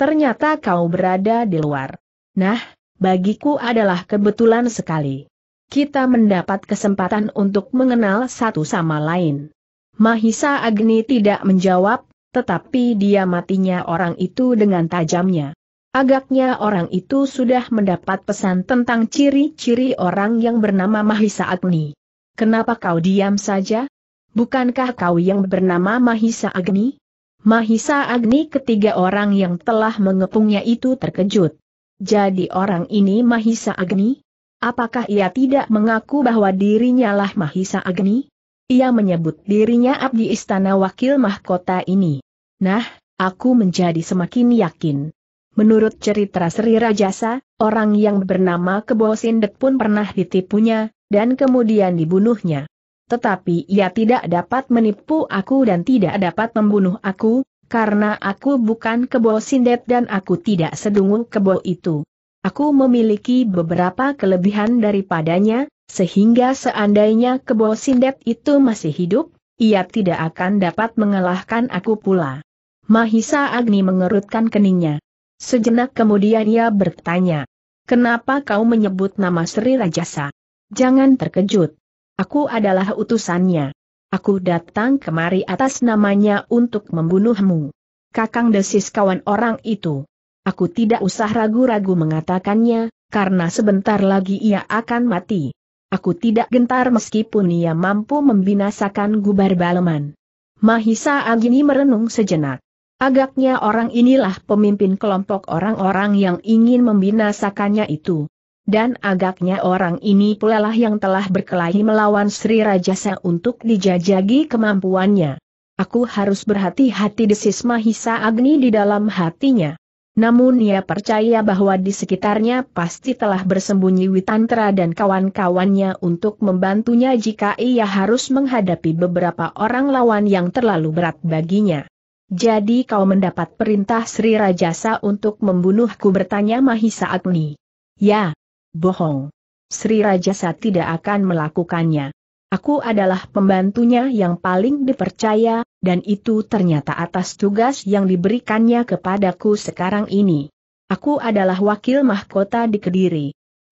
Ternyata kau berada di luar. Nah, bagiku adalah kebetulan sekali. Kita mendapat kesempatan untuk mengenal satu sama lain. Mahisa Agni tidak menjawab, tetapi dia matinya orang itu dengan tajamnya. Agaknya orang itu sudah mendapat pesan tentang ciri-ciri orang yang bernama Mahisa Agni. Kenapa kau diam saja? Bukankah kau yang bernama Mahisa Agni? Mahisa Agni ketiga orang yang telah mengepungnya itu terkejut. Jadi orang ini Mahisa Agni? Apakah ia tidak mengaku bahwa dirinya lah Mahisa Agni? Ia menyebut dirinya abdi istana wakil mahkota ini. Nah, aku menjadi semakin yakin. Menurut cerita Sri Rajasa, orang yang bernama Kebo Sindek pun pernah ditipunya, dan kemudian dibunuhnya. Tetapi ia tidak dapat menipu aku dan tidak dapat membunuh aku, karena aku bukan kebo sindet dan aku tidak sedungu kebo itu. Aku memiliki beberapa kelebihan daripadanya, sehingga seandainya kebo sindet itu masih hidup, ia tidak akan dapat mengalahkan aku pula. Mahisa Agni mengerutkan keningnya. Sejenak kemudian ia bertanya, Kenapa kau menyebut nama Sri Rajasa? Jangan terkejut. Aku adalah utusannya. Aku datang kemari atas namanya untuk membunuhmu. Kakang desis kawan orang itu. Aku tidak usah ragu-ragu mengatakannya, karena sebentar lagi ia akan mati. Aku tidak gentar meskipun ia mampu membinasakan gubar baleman. Mahisa Agini merenung sejenak. Agaknya orang inilah pemimpin kelompok orang-orang yang ingin membinasakannya itu. Dan agaknya orang ini pula lah yang telah berkelahi melawan Sri Rajasa untuk dijajagi kemampuannya. Aku harus berhati-hati desis Mahisa Agni di dalam hatinya. Namun ia percaya bahwa di sekitarnya pasti telah bersembunyi Witantra dan kawan-kawannya untuk membantunya jika ia harus menghadapi beberapa orang lawan yang terlalu berat baginya. Jadi kau mendapat perintah Sri Rajasa untuk membunuhku bertanya Mahisa Agni. Ya, Bohong. Sri Rajasa tidak akan melakukannya. Aku adalah pembantunya yang paling dipercaya, dan itu ternyata atas tugas yang diberikannya kepadaku sekarang ini. Aku adalah wakil mahkota di Kediri.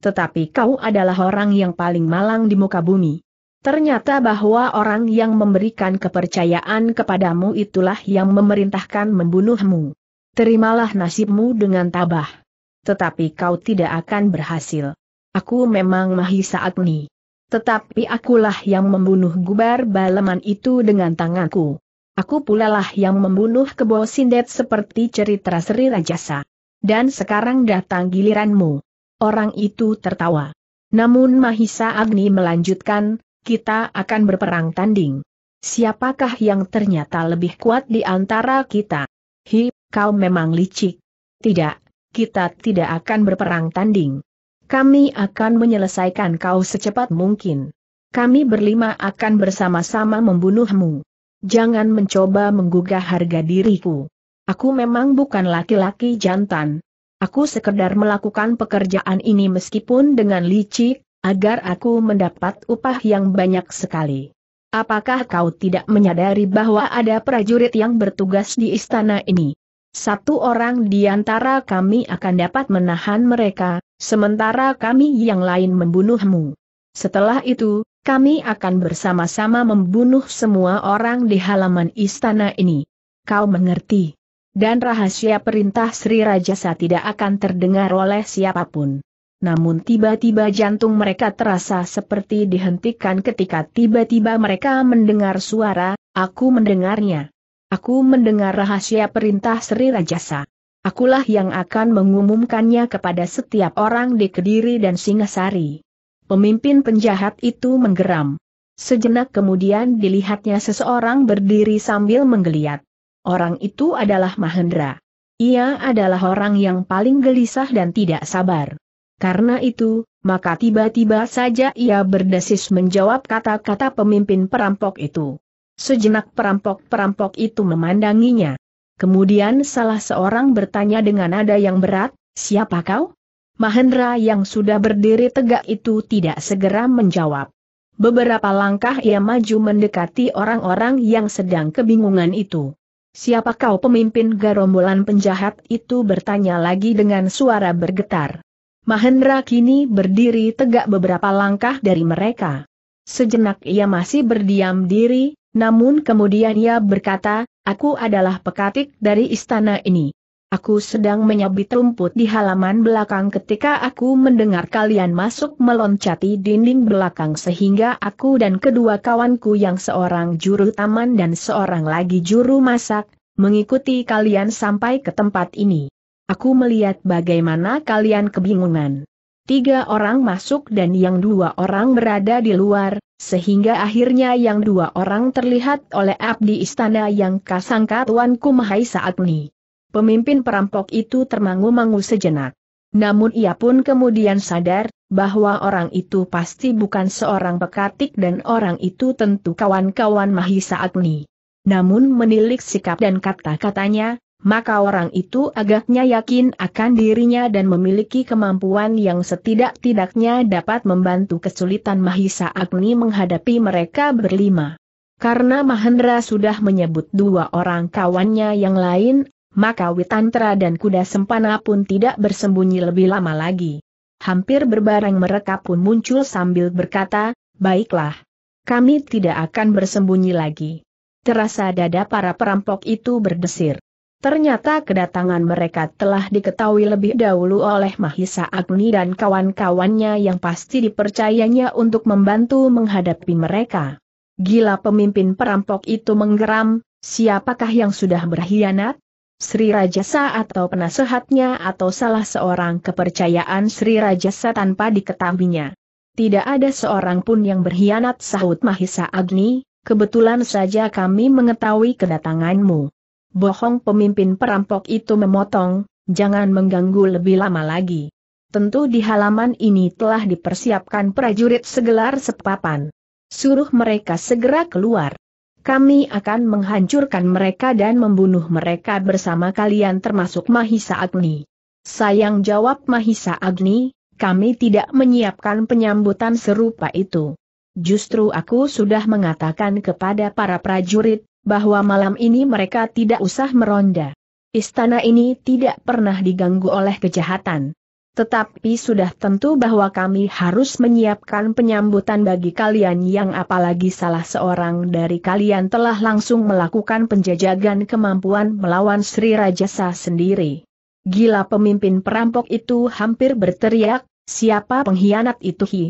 Tetapi kau adalah orang yang paling malang di muka bumi. Ternyata bahwa orang yang memberikan kepercayaan kepadamu itulah yang memerintahkan membunuhmu. Terimalah nasibmu dengan tabah tetapi kau tidak akan berhasil. Aku memang Mahisa Agni. Tetapi akulah yang membunuh gubar baleman itu dengan tanganku. Aku pula lah yang membunuh kebo sindet seperti cerita Sri Rajasa. Dan sekarang datang giliranmu. Orang itu tertawa. Namun Mahisa Agni melanjutkan, kita akan berperang tanding. Siapakah yang ternyata lebih kuat di antara kita? Hi, kau memang licik. Tidak, kita tidak akan berperang tanding. Kami akan menyelesaikan kau secepat mungkin. Kami berlima akan bersama-sama membunuhmu. Jangan mencoba menggugah harga diriku. Aku memang bukan laki-laki jantan. Aku sekedar melakukan pekerjaan ini meskipun dengan licik, agar aku mendapat upah yang banyak sekali. Apakah kau tidak menyadari bahwa ada prajurit yang bertugas di istana ini? Satu orang di antara kami akan dapat menahan mereka, sementara kami yang lain membunuhmu. Setelah itu, kami akan bersama-sama membunuh semua orang di halaman istana ini. Kau mengerti? Dan rahasia perintah Sri Rajasa tidak akan terdengar oleh siapapun. Namun tiba-tiba jantung mereka terasa seperti dihentikan ketika tiba-tiba mereka mendengar suara, aku mendengarnya. Aku mendengar rahasia perintah Sri Rajasa. Akulah yang akan mengumumkannya kepada setiap orang di Kediri dan Singasari. Pemimpin penjahat itu menggeram. Sejenak kemudian dilihatnya seseorang berdiri sambil menggeliat. Orang itu adalah Mahendra. Ia adalah orang yang paling gelisah dan tidak sabar. Karena itu, maka tiba-tiba saja ia berdesis menjawab kata-kata pemimpin perampok itu. Sejenak perampok-perampok itu memandanginya. Kemudian salah seorang bertanya dengan nada yang berat, siapa kau? Mahendra yang sudah berdiri tegak itu tidak segera menjawab. Beberapa langkah ia maju mendekati orang-orang yang sedang kebingungan itu. Siapa kau pemimpin gerombolan penjahat itu bertanya lagi dengan suara bergetar. Mahendra kini berdiri tegak beberapa langkah dari mereka. Sejenak ia masih berdiam diri, namun kemudian ia berkata, aku adalah pekatik dari istana ini. Aku sedang menyabit rumput di halaman belakang ketika aku mendengar kalian masuk meloncati dinding belakang sehingga aku dan kedua kawanku yang seorang juru taman dan seorang lagi juru masak, mengikuti kalian sampai ke tempat ini. Aku melihat bagaimana kalian kebingungan tiga orang masuk dan yang dua orang berada di luar, sehingga akhirnya yang dua orang terlihat oleh abdi istana yang kasangka Tuanku Mahai saat ini. Pemimpin perampok itu termangu-mangu sejenak. Namun ia pun kemudian sadar, bahwa orang itu pasti bukan seorang pekatik dan orang itu tentu kawan-kawan Mahi saat ini. Namun menilik sikap dan kata-katanya, maka orang itu agaknya yakin akan dirinya dan memiliki kemampuan yang setidak-tidaknya dapat membantu kesulitan Mahisa Agni menghadapi mereka berlima. Karena Mahendra sudah menyebut dua orang kawannya yang lain, maka Witantra dan Kuda Sempana pun tidak bersembunyi lebih lama lagi. Hampir berbareng mereka pun muncul sambil berkata, baiklah, kami tidak akan bersembunyi lagi. Terasa dada para perampok itu berdesir. Ternyata kedatangan mereka telah diketahui lebih dahulu oleh Mahisa Agni dan kawan-kawannya yang pasti dipercayanya untuk membantu menghadapi mereka. Gila pemimpin perampok itu menggeram, siapakah yang sudah berkhianat? Sri Rajasa atau penasehatnya atau salah seorang kepercayaan Sri Rajasa tanpa diketahuinya. Tidak ada seorang pun yang berkhianat sahut Mahisa Agni, kebetulan saja kami mengetahui kedatanganmu. Bohong pemimpin perampok itu memotong, jangan mengganggu lebih lama lagi. Tentu di halaman ini telah dipersiapkan prajurit segelar sepapan. Suruh mereka segera keluar. Kami akan menghancurkan mereka dan membunuh mereka bersama kalian termasuk Mahisa Agni. Sayang jawab Mahisa Agni, kami tidak menyiapkan penyambutan serupa itu. Justru aku sudah mengatakan kepada para prajurit, bahwa malam ini mereka tidak usah meronda. Istana ini tidak pernah diganggu oleh kejahatan. Tetapi sudah tentu bahwa kami harus menyiapkan penyambutan bagi kalian yang apalagi salah seorang dari kalian telah langsung melakukan penjajagan kemampuan melawan Sri Rajasa sendiri. Gila pemimpin perampok itu hampir berteriak, siapa pengkhianat itu hi?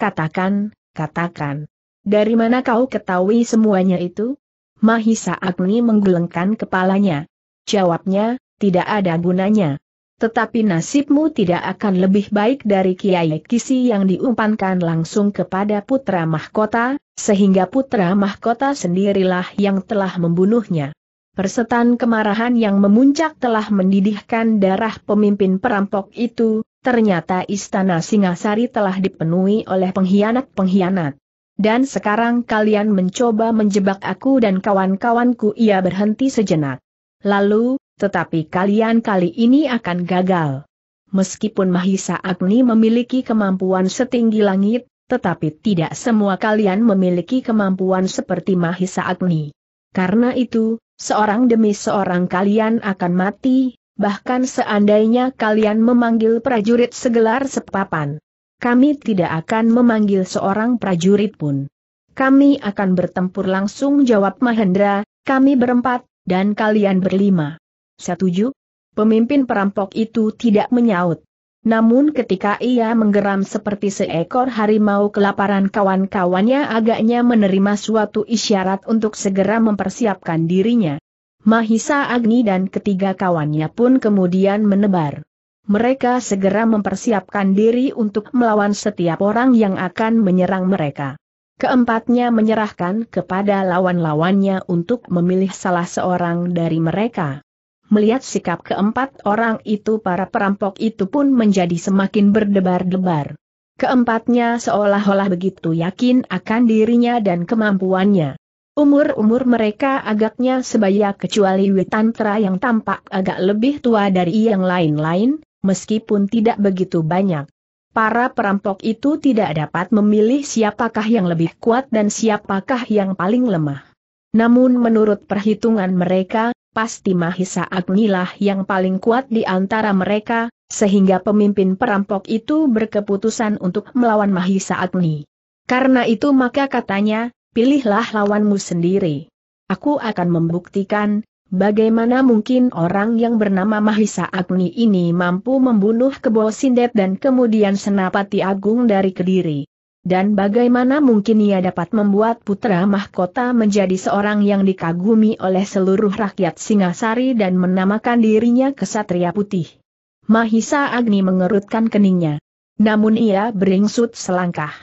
Katakan, katakan. Dari mana kau ketahui semuanya itu? Mahisa Agni menggelengkan kepalanya. Jawabnya, tidak ada gunanya. Tetapi nasibmu tidak akan lebih baik dari Kiai Kisi yang diumpankan langsung kepada putra mahkota, sehingga putra mahkota sendirilah yang telah membunuhnya. Persetan kemarahan yang memuncak telah mendidihkan darah pemimpin perampok itu, ternyata istana Singasari telah dipenuhi oleh pengkhianat-pengkhianat. Dan sekarang kalian mencoba menjebak aku dan kawan-kawanku ia berhenti sejenak. Lalu, tetapi kalian kali ini akan gagal. Meskipun Mahisa Agni memiliki kemampuan setinggi langit, tetapi tidak semua kalian memiliki kemampuan seperti Mahisa Agni. Karena itu, seorang demi seorang kalian akan mati, bahkan seandainya kalian memanggil prajurit segelar sepapan kami tidak akan memanggil seorang prajurit pun. Kami akan bertempur langsung jawab Mahendra, kami berempat, dan kalian berlima. Setuju? Pemimpin perampok itu tidak menyaut. Namun ketika ia menggeram seperti seekor harimau kelaparan kawan-kawannya agaknya menerima suatu isyarat untuk segera mempersiapkan dirinya. Mahisa Agni dan ketiga kawannya pun kemudian menebar mereka segera mempersiapkan diri untuk melawan setiap orang yang akan menyerang mereka. Keempatnya menyerahkan kepada lawan-lawannya untuk memilih salah seorang dari mereka. Melihat sikap keempat orang itu para perampok itu pun menjadi semakin berdebar-debar. Keempatnya seolah-olah begitu yakin akan dirinya dan kemampuannya. Umur-umur mereka agaknya sebaya kecuali Witantra yang tampak agak lebih tua dari yang lain-lain, meskipun tidak begitu banyak. Para perampok itu tidak dapat memilih siapakah yang lebih kuat dan siapakah yang paling lemah. Namun menurut perhitungan mereka, pasti Mahisa Agnilah yang paling kuat di antara mereka, sehingga pemimpin perampok itu berkeputusan untuk melawan Mahisa Agni. Karena itu maka katanya, pilihlah lawanmu sendiri. Aku akan membuktikan, Bagaimana mungkin orang yang bernama Mahisa Agni ini mampu membunuh Kebo Sindet dan kemudian Senapati Agung dari Kediri? Dan bagaimana mungkin ia dapat membuat putra mahkota menjadi seorang yang dikagumi oleh seluruh rakyat Singasari dan menamakan dirinya kesatria putih? Mahisa Agni mengerutkan keningnya. Namun ia beringsut selangkah.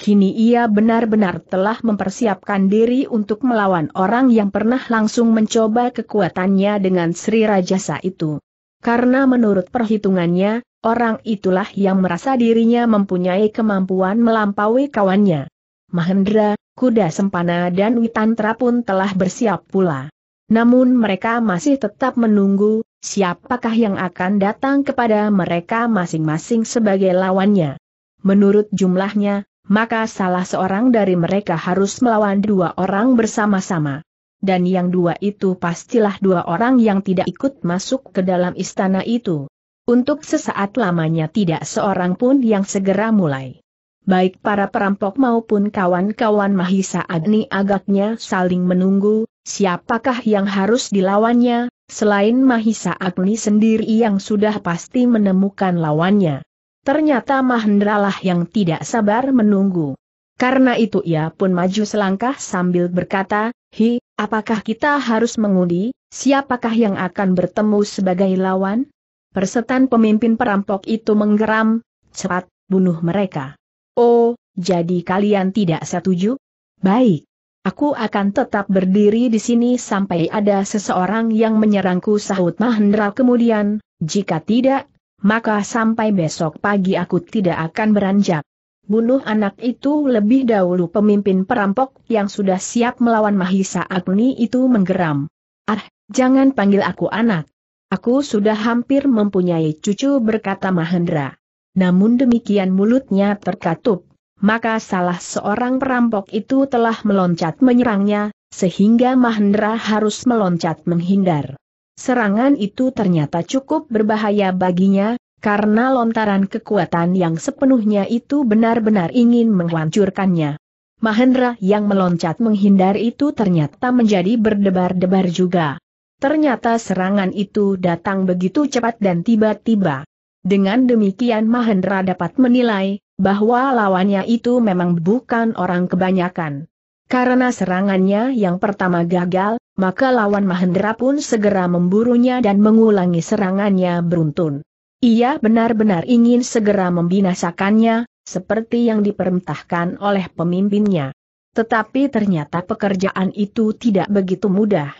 Kini ia benar-benar telah mempersiapkan diri untuk melawan orang yang pernah langsung mencoba kekuatannya dengan Sri Rajasa itu. Karena menurut perhitungannya, orang itulah yang merasa dirinya mempunyai kemampuan melampaui kawannya. Mahendra, kuda sempana dan Witantra pun telah bersiap pula. Namun mereka masih tetap menunggu, siapakah yang akan datang kepada mereka masing-masing sebagai lawannya. Menurut jumlahnya, maka salah seorang dari mereka harus melawan dua orang bersama-sama. Dan yang dua itu pastilah dua orang yang tidak ikut masuk ke dalam istana itu. Untuk sesaat lamanya tidak seorang pun yang segera mulai. Baik para perampok maupun kawan-kawan Mahisa Agni agaknya saling menunggu, siapakah yang harus dilawannya, selain Mahisa Agni sendiri yang sudah pasti menemukan lawannya. Ternyata Mahendralah yang tidak sabar menunggu. Karena itu ia pun maju selangkah sambil berkata, Hi, apakah kita harus mengundi, siapakah yang akan bertemu sebagai lawan? Persetan pemimpin perampok itu menggeram, cepat, bunuh mereka. Oh, jadi kalian tidak setuju? Baik. Aku akan tetap berdiri di sini sampai ada seseorang yang menyerangku sahut Mahendra kemudian, jika tidak, maka sampai besok pagi aku tidak akan beranjak. Bunuh anak itu lebih dahulu pemimpin perampok yang sudah siap melawan Mahisa Agni itu menggeram. Ah, jangan panggil aku anak. Aku sudah hampir mempunyai cucu berkata Mahendra. Namun demikian mulutnya terkatup, maka salah seorang perampok itu telah meloncat menyerangnya, sehingga Mahendra harus meloncat menghindar. Serangan itu ternyata cukup berbahaya baginya, karena lontaran kekuatan yang sepenuhnya itu benar-benar ingin menghancurkannya. Mahendra yang meloncat menghindar itu ternyata menjadi berdebar-debar juga. Ternyata serangan itu datang begitu cepat dan tiba-tiba. Dengan demikian Mahendra dapat menilai, bahwa lawannya itu memang bukan orang kebanyakan. Karena serangannya yang pertama gagal, maka lawan Mahendra pun segera memburunya dan mengulangi serangannya beruntun. Ia benar-benar ingin segera membinasakannya, seperti yang diperintahkan oleh pemimpinnya. Tetapi ternyata pekerjaan itu tidak begitu mudah.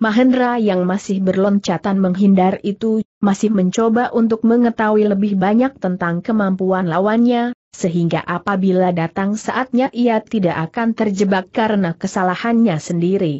Mahendra yang masih berloncatan menghindar itu, masih mencoba untuk mengetahui lebih banyak tentang kemampuan lawannya, sehingga apabila datang saatnya ia tidak akan terjebak karena kesalahannya sendiri.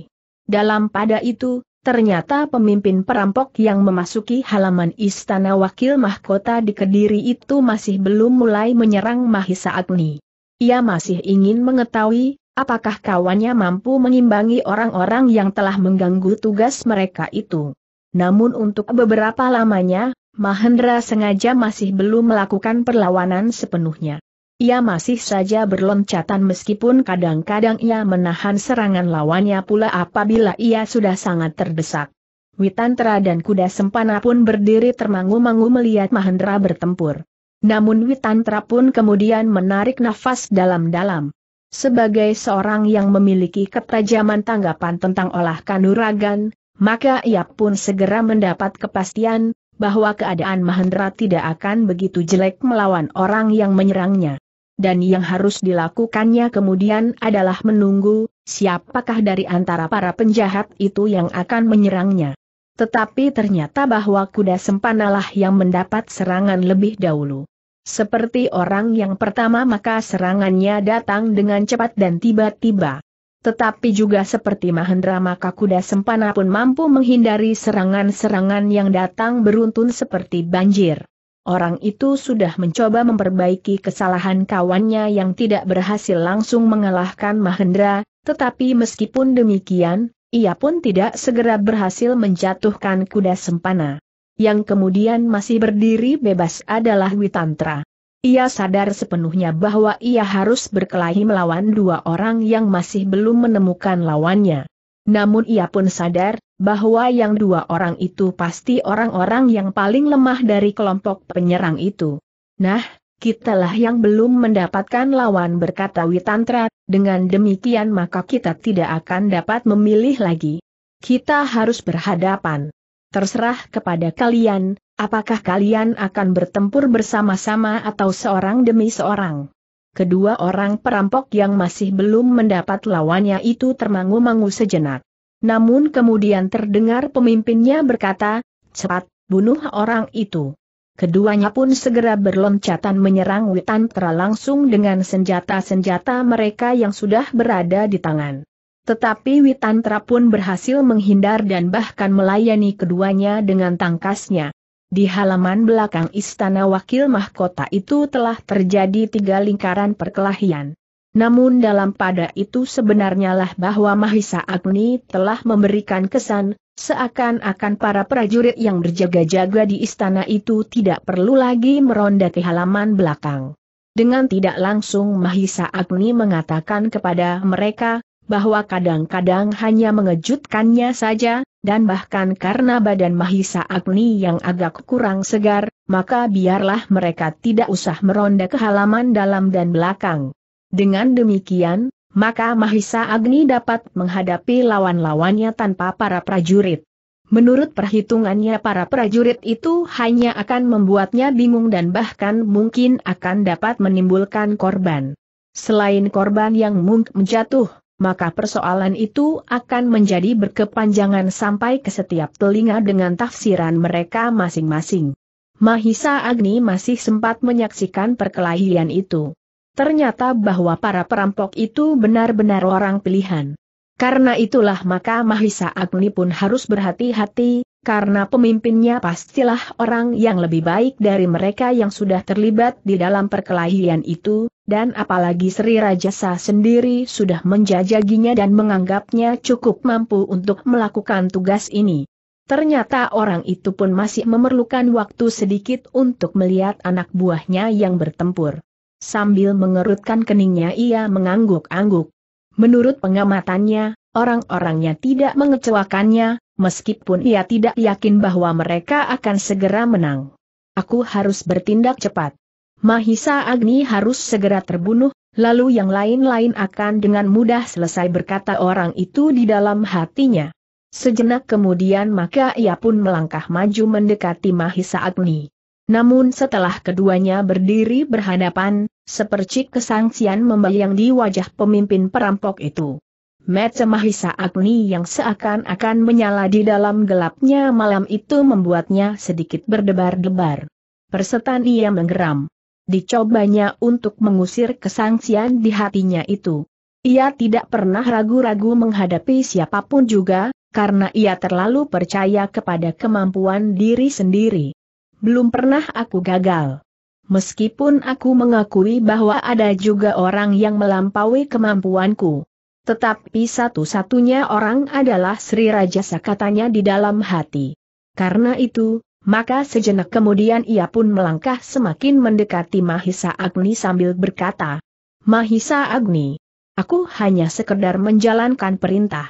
Dalam pada itu, ternyata pemimpin perampok yang memasuki halaman istana wakil mahkota di Kediri itu masih belum mulai menyerang Mahisa Agni. Ia masih ingin mengetahui, apakah kawannya mampu mengimbangi orang-orang yang telah mengganggu tugas mereka itu. Namun untuk beberapa lamanya, Mahendra sengaja masih belum melakukan perlawanan sepenuhnya. Ia masih saja berloncatan meskipun kadang-kadang ia menahan serangan lawannya pula apabila ia sudah sangat terdesak. Witantra dan kuda sempana pun berdiri termangu-mangu melihat Mahendra bertempur. Namun Witantra pun kemudian menarik nafas dalam-dalam. Sebagai seorang yang memiliki ketajaman tanggapan tentang olah kanuragan, maka ia pun segera mendapat kepastian, bahwa keadaan Mahendra tidak akan begitu jelek melawan orang yang menyerangnya. Dan yang harus dilakukannya kemudian adalah menunggu, siapakah dari antara para penjahat itu yang akan menyerangnya. Tetapi ternyata bahwa kuda sempanalah yang mendapat serangan lebih dahulu. Seperti orang yang pertama maka serangannya datang dengan cepat dan tiba-tiba. Tetapi juga seperti Mahendra maka kuda sempana pun mampu menghindari serangan-serangan yang datang beruntun seperti banjir. Orang itu sudah mencoba memperbaiki kesalahan kawannya yang tidak berhasil langsung mengalahkan Mahendra, tetapi meskipun demikian, ia pun tidak segera berhasil menjatuhkan kuda sempana. Yang kemudian masih berdiri bebas adalah Witantra. Ia sadar sepenuhnya bahwa ia harus berkelahi melawan dua orang yang masih belum menemukan lawannya. Namun ia pun sadar, bahwa yang dua orang itu pasti orang-orang yang paling lemah dari kelompok penyerang itu. Nah, kitalah yang belum mendapatkan lawan berkata Witantra, dengan demikian maka kita tidak akan dapat memilih lagi. Kita harus berhadapan. Terserah kepada kalian, Apakah kalian akan bertempur bersama-sama atau seorang demi seorang? Kedua orang perampok yang masih belum mendapat lawannya itu termangu-mangu sejenak. Namun kemudian terdengar pemimpinnya berkata, cepat, bunuh orang itu. Keduanya pun segera berloncatan menyerang Witantra langsung dengan senjata-senjata mereka yang sudah berada di tangan. Tetapi Witantra pun berhasil menghindar dan bahkan melayani keduanya dengan tangkasnya. Di halaman belakang istana wakil mahkota itu telah terjadi tiga lingkaran perkelahian. Namun dalam pada itu sebenarnya lah bahwa Mahisa Agni telah memberikan kesan, seakan-akan para prajurit yang berjaga-jaga di istana itu tidak perlu lagi meronda ke halaman belakang. Dengan tidak langsung Mahisa Agni mengatakan kepada mereka, bahwa kadang-kadang hanya mengejutkannya saja, dan bahkan karena badan Mahisa Agni yang agak kurang segar, maka biarlah mereka tidak usah meronda ke halaman dalam dan belakang. Dengan demikian, maka Mahisa Agni dapat menghadapi lawan-lawannya tanpa para prajurit. Menurut perhitungannya para prajurit itu hanya akan membuatnya bingung dan bahkan mungkin akan dapat menimbulkan korban. Selain korban yang mungkin jatuh, maka persoalan itu akan menjadi berkepanjangan sampai ke setiap telinga dengan tafsiran mereka masing-masing. Mahisa Agni masih sempat menyaksikan perkelahian itu. Ternyata bahwa para perampok itu benar-benar orang pilihan. Karena itulah maka Mahisa Agni pun harus berhati-hati, karena pemimpinnya pastilah orang yang lebih baik dari mereka yang sudah terlibat di dalam perkelahian itu, dan apalagi Sri Rajasa sendiri sudah menjajaginya dan menganggapnya cukup mampu untuk melakukan tugas ini. Ternyata orang itu pun masih memerlukan waktu sedikit untuk melihat anak buahnya yang bertempur. Sambil mengerutkan keningnya ia mengangguk-angguk. Menurut pengamatannya, orang-orangnya tidak mengecewakannya, meskipun ia tidak yakin bahwa mereka akan segera menang. Aku harus bertindak cepat. Mahisa Agni harus segera terbunuh, lalu yang lain-lain akan dengan mudah selesai berkata orang itu di dalam hatinya. Sejenak kemudian maka ia pun melangkah maju mendekati Mahisa Agni. Namun setelah keduanya berdiri berhadapan, sepercik kesangsian membayang di wajah pemimpin perampok itu. Mata Mahisa Agni yang seakan-akan menyala di dalam gelapnya malam itu membuatnya sedikit berdebar-debar. Persetan ia menggeram dicobanya untuk mengusir kesangsian di hatinya itu. Ia tidak pernah ragu-ragu menghadapi siapapun juga, karena ia terlalu percaya kepada kemampuan diri sendiri. Belum pernah aku gagal. Meskipun aku mengakui bahwa ada juga orang yang melampaui kemampuanku. Tetapi satu-satunya orang adalah Sri Raja katanya di dalam hati. Karena itu, maka sejenak kemudian ia pun melangkah semakin mendekati Mahisa Agni sambil berkata, Mahisa Agni, aku hanya sekedar menjalankan perintah.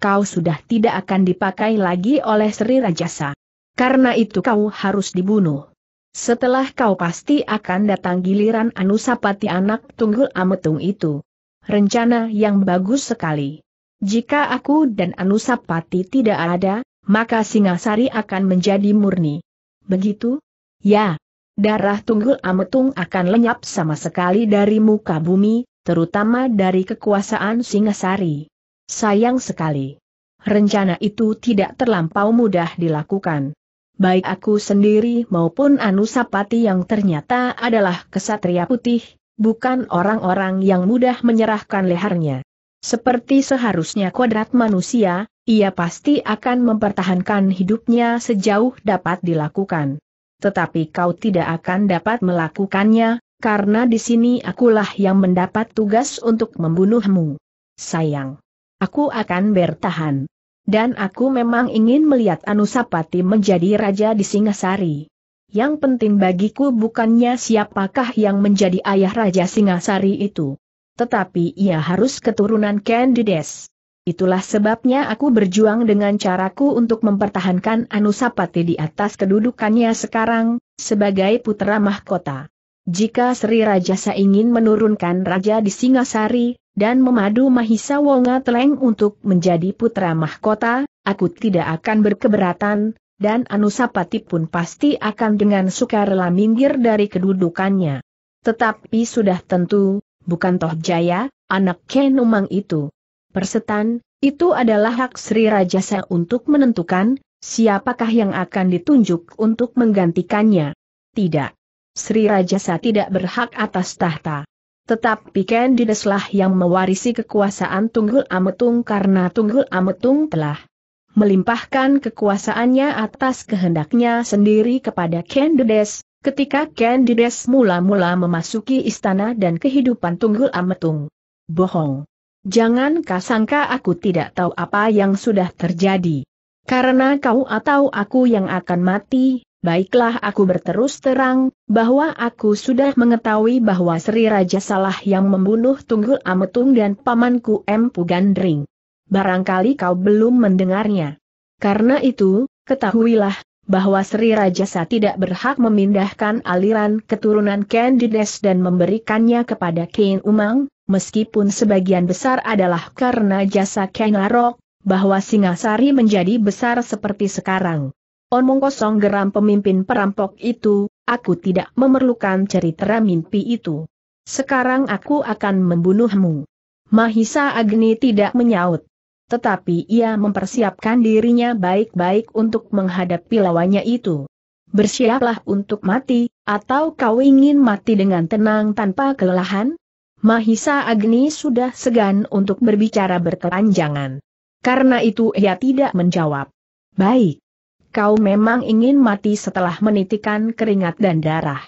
Kau sudah tidak akan dipakai lagi oleh Sri Rajasa. Karena itu kau harus dibunuh. Setelah kau pasti akan datang giliran Anusapati anak tunggul ametung itu. Rencana yang bagus sekali. Jika aku dan Anusapati tidak ada, maka Singasari akan menjadi murni. Begitu? Ya. Darah Tunggul Ametung akan lenyap sama sekali dari muka bumi, terutama dari kekuasaan Singasari. Sayang sekali. Rencana itu tidak terlampau mudah dilakukan. Baik aku sendiri maupun Anusapati yang ternyata adalah kesatria putih, bukan orang-orang yang mudah menyerahkan lehernya. Seperti seharusnya kodrat manusia, ia pasti akan mempertahankan hidupnya sejauh dapat dilakukan. Tetapi kau tidak akan dapat melakukannya, karena di sini akulah yang mendapat tugas untuk membunuhmu. Sayang. Aku akan bertahan. Dan aku memang ingin melihat Anusapati menjadi raja di Singasari. Yang penting bagiku bukannya siapakah yang menjadi ayah Raja Singasari itu tetapi ia harus keturunan Candides. Itulah sebabnya aku berjuang dengan caraku untuk mempertahankan Anusapati di atas kedudukannya sekarang, sebagai putra mahkota. Jika Sri Rajasa ingin menurunkan Raja di Singasari, dan memadu Mahisa Wonga Teleng untuk menjadi putra mahkota, aku tidak akan berkeberatan, dan Anusapati pun pasti akan dengan suka rela minggir dari kedudukannya. Tetapi sudah tentu, bukan Toh Jaya, anak Ken Umang itu. Persetan, itu adalah hak Sri Rajasa untuk menentukan, siapakah yang akan ditunjuk untuk menggantikannya. Tidak. Sri Rajasa tidak berhak atas tahta. Tetapi Dideslah yang mewarisi kekuasaan Tunggul Ametung karena Tunggul Ametung telah melimpahkan kekuasaannya atas kehendaknya sendiri kepada Ken Dedes. Ketika Candides mula-mula memasuki istana dan kehidupan Tunggul Ametung. Bohong. Jangan kasangka aku tidak tahu apa yang sudah terjadi. Karena kau atau aku yang akan mati, baiklah aku berterus terang, bahwa aku sudah mengetahui bahwa Sri Raja salah yang membunuh Tunggul Ametung dan pamanku M. Pugandring. Barangkali kau belum mendengarnya. Karena itu, ketahuilah, bahwa Sri Rajasa tidak berhak memindahkan aliran keturunan Candides dan memberikannya kepada Kain Umang, meskipun sebagian besar adalah karena jasa Kain Arok, bahwa Singasari menjadi besar seperti sekarang. Omong kosong geram pemimpin perampok itu, aku tidak memerlukan cerita mimpi itu. Sekarang aku akan membunuhmu. Mahisa Agni tidak menyaut tetapi ia mempersiapkan dirinya baik-baik untuk menghadapi lawannya itu. Bersiaplah untuk mati, atau kau ingin mati dengan tenang tanpa kelelahan? Mahisa Agni sudah segan untuk berbicara berkelanjangan. Karena itu ia tidak menjawab. Baik. Kau memang ingin mati setelah menitikan keringat dan darah.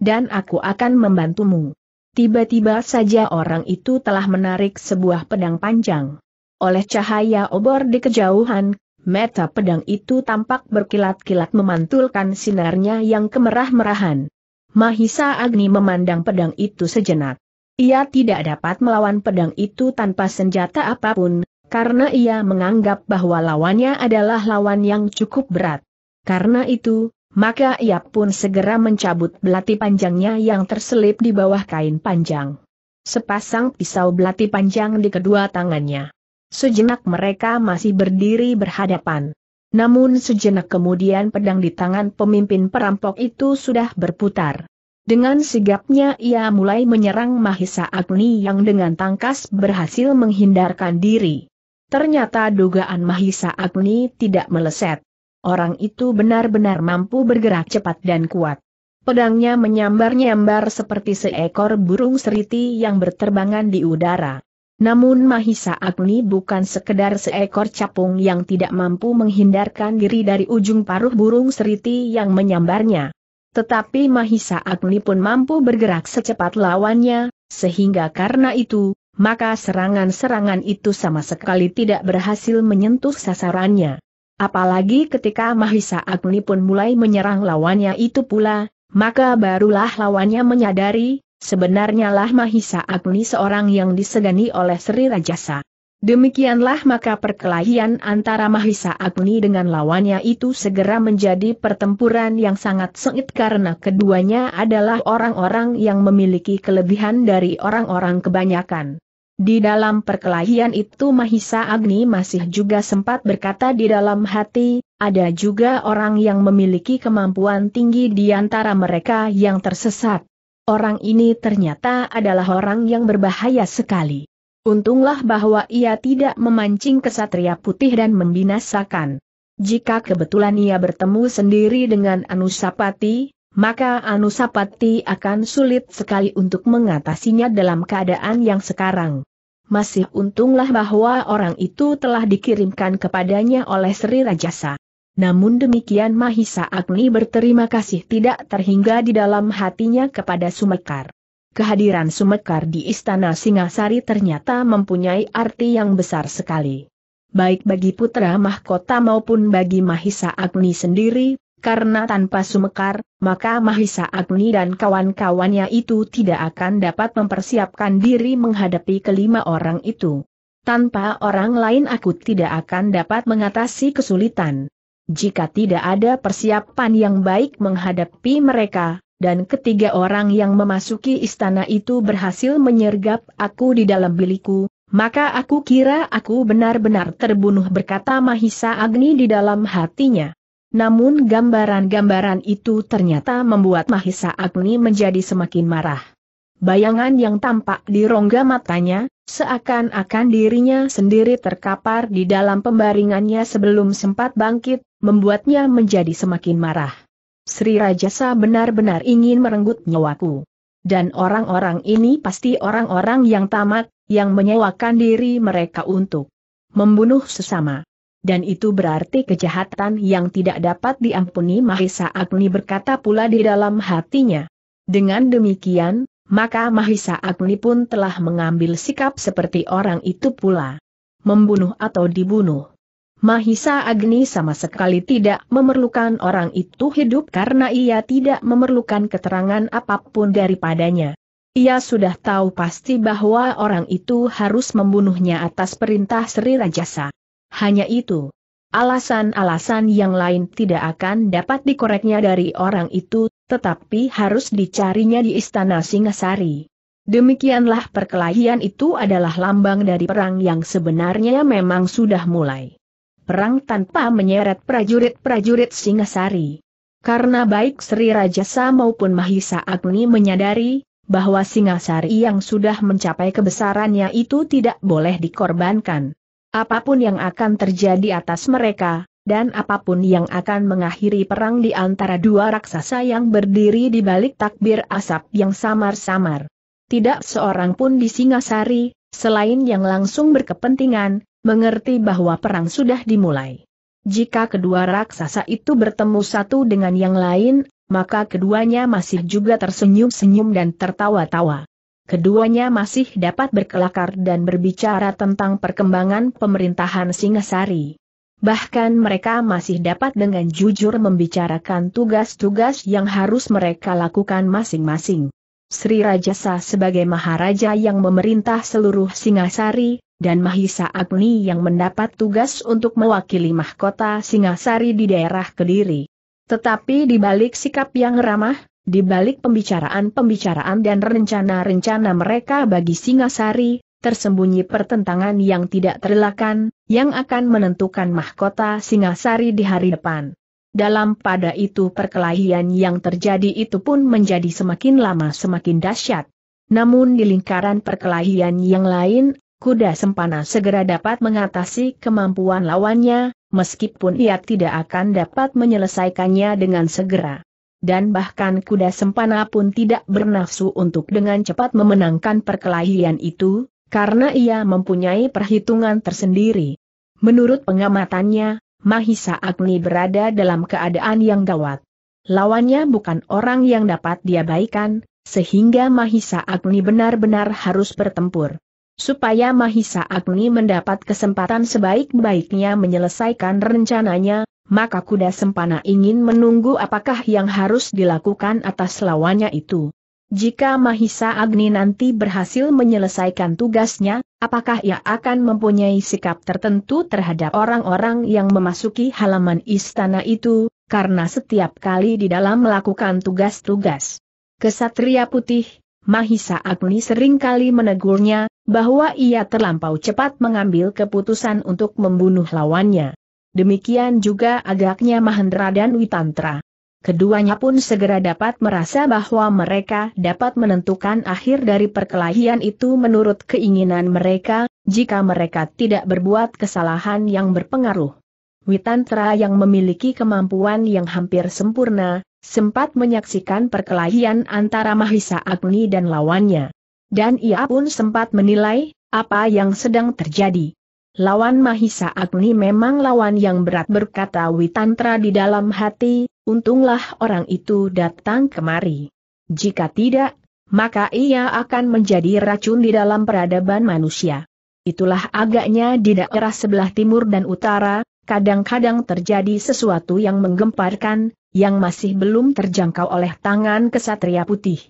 Dan aku akan membantumu. Tiba-tiba saja orang itu telah menarik sebuah pedang panjang oleh cahaya obor di kejauhan, mata pedang itu tampak berkilat-kilat memantulkan sinarnya yang kemerah-merahan. Mahisa Agni memandang pedang itu sejenak. Ia tidak dapat melawan pedang itu tanpa senjata apapun, karena ia menganggap bahwa lawannya adalah lawan yang cukup berat. Karena itu, maka ia pun segera mencabut belati panjangnya yang terselip di bawah kain panjang. Sepasang pisau belati panjang di kedua tangannya. Sejenak mereka masih berdiri berhadapan. Namun sejenak kemudian pedang di tangan pemimpin perampok itu sudah berputar. Dengan sigapnya ia mulai menyerang Mahisa Agni yang dengan tangkas berhasil menghindarkan diri. Ternyata dugaan Mahisa Agni tidak meleset. Orang itu benar-benar mampu bergerak cepat dan kuat. Pedangnya menyambar-nyambar seperti seekor burung seriti yang berterbangan di udara. Namun Mahisa Agni bukan sekedar seekor capung yang tidak mampu menghindarkan diri dari ujung paruh burung seriti yang menyambarnya. Tetapi Mahisa Agni pun mampu bergerak secepat lawannya, sehingga karena itu, maka serangan-serangan itu sama sekali tidak berhasil menyentuh sasarannya. Apalagi ketika Mahisa Agni pun mulai menyerang lawannya itu pula, maka barulah lawannya menyadari, Sebenarnya lah Mahisa Agni seorang yang disegani oleh Sri Rajasa. Demikianlah maka perkelahian antara Mahisa Agni dengan lawannya itu segera menjadi pertempuran yang sangat sengit karena keduanya adalah orang-orang yang memiliki kelebihan dari orang-orang kebanyakan. Di dalam perkelahian itu Mahisa Agni masih juga sempat berkata di dalam hati, ada juga orang yang memiliki kemampuan tinggi di antara mereka yang tersesat. Orang ini ternyata adalah orang yang berbahaya sekali. Untunglah bahwa ia tidak memancing kesatria putih dan membinasakan. Jika kebetulan ia bertemu sendiri dengan Anusapati, maka Anusapati akan sulit sekali untuk mengatasinya dalam keadaan yang sekarang. Masih untunglah bahwa orang itu telah dikirimkan kepadanya oleh Sri Rajasa. Namun demikian Mahisa Agni berterima kasih tidak terhingga di dalam hatinya kepada Sumekar. Kehadiran Sumekar di Istana Singasari ternyata mempunyai arti yang besar sekali. Baik bagi putra mahkota maupun bagi Mahisa Agni sendiri, karena tanpa Sumekar, maka Mahisa Agni dan kawan-kawannya itu tidak akan dapat mempersiapkan diri menghadapi kelima orang itu. Tanpa orang lain aku tidak akan dapat mengatasi kesulitan jika tidak ada persiapan yang baik menghadapi mereka, dan ketiga orang yang memasuki istana itu berhasil menyergap aku di dalam biliku, maka aku kira aku benar-benar terbunuh berkata Mahisa Agni di dalam hatinya. Namun gambaran-gambaran itu ternyata membuat Mahisa Agni menjadi semakin marah. Bayangan yang tampak di rongga matanya, Seakan-akan dirinya sendiri terkapar di dalam pembaringannya sebelum sempat bangkit, membuatnya menjadi semakin marah. Sri Rajasa benar-benar ingin merenggut nyawaku. Dan orang-orang ini pasti orang-orang yang tamat, yang menyewakan diri mereka untuk membunuh sesama. Dan itu berarti kejahatan yang tidak dapat diampuni Mahisa Agni berkata pula di dalam hatinya. Dengan demikian, maka Mahisa Agni pun telah mengambil sikap seperti orang itu pula. Membunuh atau dibunuh. Mahisa Agni sama sekali tidak memerlukan orang itu hidup karena ia tidak memerlukan keterangan apapun daripadanya. Ia sudah tahu pasti bahwa orang itu harus membunuhnya atas perintah Sri Rajasa. Hanya itu. Alasan-alasan yang lain tidak akan dapat dikoreknya dari orang itu tetapi harus dicarinya di istana Singasari. Demikianlah perkelahian itu adalah lambang dari perang yang sebenarnya memang sudah mulai. Perang tanpa menyeret prajurit-prajurit Singasari. Karena baik Sri Rajasa maupun Mahisa Agni menyadari, bahwa Singasari yang sudah mencapai kebesarannya itu tidak boleh dikorbankan. Apapun yang akan terjadi atas mereka, dan apapun yang akan mengakhiri perang di antara dua raksasa yang berdiri di balik takbir asap yang samar-samar. Tidak seorang pun di Singasari, selain yang langsung berkepentingan, mengerti bahwa perang sudah dimulai. Jika kedua raksasa itu bertemu satu dengan yang lain, maka keduanya masih juga tersenyum-senyum dan tertawa-tawa. Keduanya masih dapat berkelakar dan berbicara tentang perkembangan pemerintahan Singasari bahkan mereka masih dapat dengan jujur membicarakan tugas-tugas yang harus mereka lakukan masing-masing. Sri Rajasa sebagai Maharaja yang memerintah seluruh Singasari, dan Mahisa Agni yang mendapat tugas untuk mewakili mahkota Singasari di daerah Kediri. Tetapi di balik sikap yang ramah, di balik pembicaraan-pembicaraan dan rencana-rencana mereka bagi Singasari, tersembunyi pertentangan yang tidak terelakkan, yang akan menentukan mahkota Singasari di hari depan. Dalam pada itu perkelahian yang terjadi itu pun menjadi semakin lama semakin dahsyat. Namun di lingkaran perkelahian yang lain, kuda sempana segera dapat mengatasi kemampuan lawannya, meskipun ia tidak akan dapat menyelesaikannya dengan segera. Dan bahkan kuda sempana pun tidak bernafsu untuk dengan cepat memenangkan perkelahian itu, karena ia mempunyai perhitungan tersendiri. Menurut pengamatannya, Mahisa Agni berada dalam keadaan yang gawat. Lawannya bukan orang yang dapat diabaikan, sehingga Mahisa Agni benar-benar harus bertempur. Supaya Mahisa Agni mendapat kesempatan sebaik-baiknya menyelesaikan rencananya, maka kuda sempana ingin menunggu apakah yang harus dilakukan atas lawannya itu. Jika Mahisa Agni nanti berhasil menyelesaikan tugasnya, apakah ia akan mempunyai sikap tertentu terhadap orang-orang yang memasuki halaman istana itu, karena setiap kali di dalam melakukan tugas-tugas kesatria putih, Mahisa Agni seringkali menegurnya, bahwa ia terlampau cepat mengambil keputusan untuk membunuh lawannya. Demikian juga agaknya Mahendra dan Witantra keduanya pun segera dapat merasa bahwa mereka dapat menentukan akhir dari perkelahian itu menurut keinginan mereka, jika mereka tidak berbuat kesalahan yang berpengaruh. Witantra yang memiliki kemampuan yang hampir sempurna, sempat menyaksikan perkelahian antara Mahisa Agni dan lawannya. Dan ia pun sempat menilai, apa yang sedang terjadi. Lawan Mahisa Agni memang lawan yang berat berkata Witantra di dalam hati, Untunglah orang itu datang kemari. Jika tidak, maka ia akan menjadi racun di dalam peradaban manusia. Itulah agaknya di daerah sebelah timur dan utara, kadang-kadang terjadi sesuatu yang menggemparkan, yang masih belum terjangkau oleh tangan kesatria putih.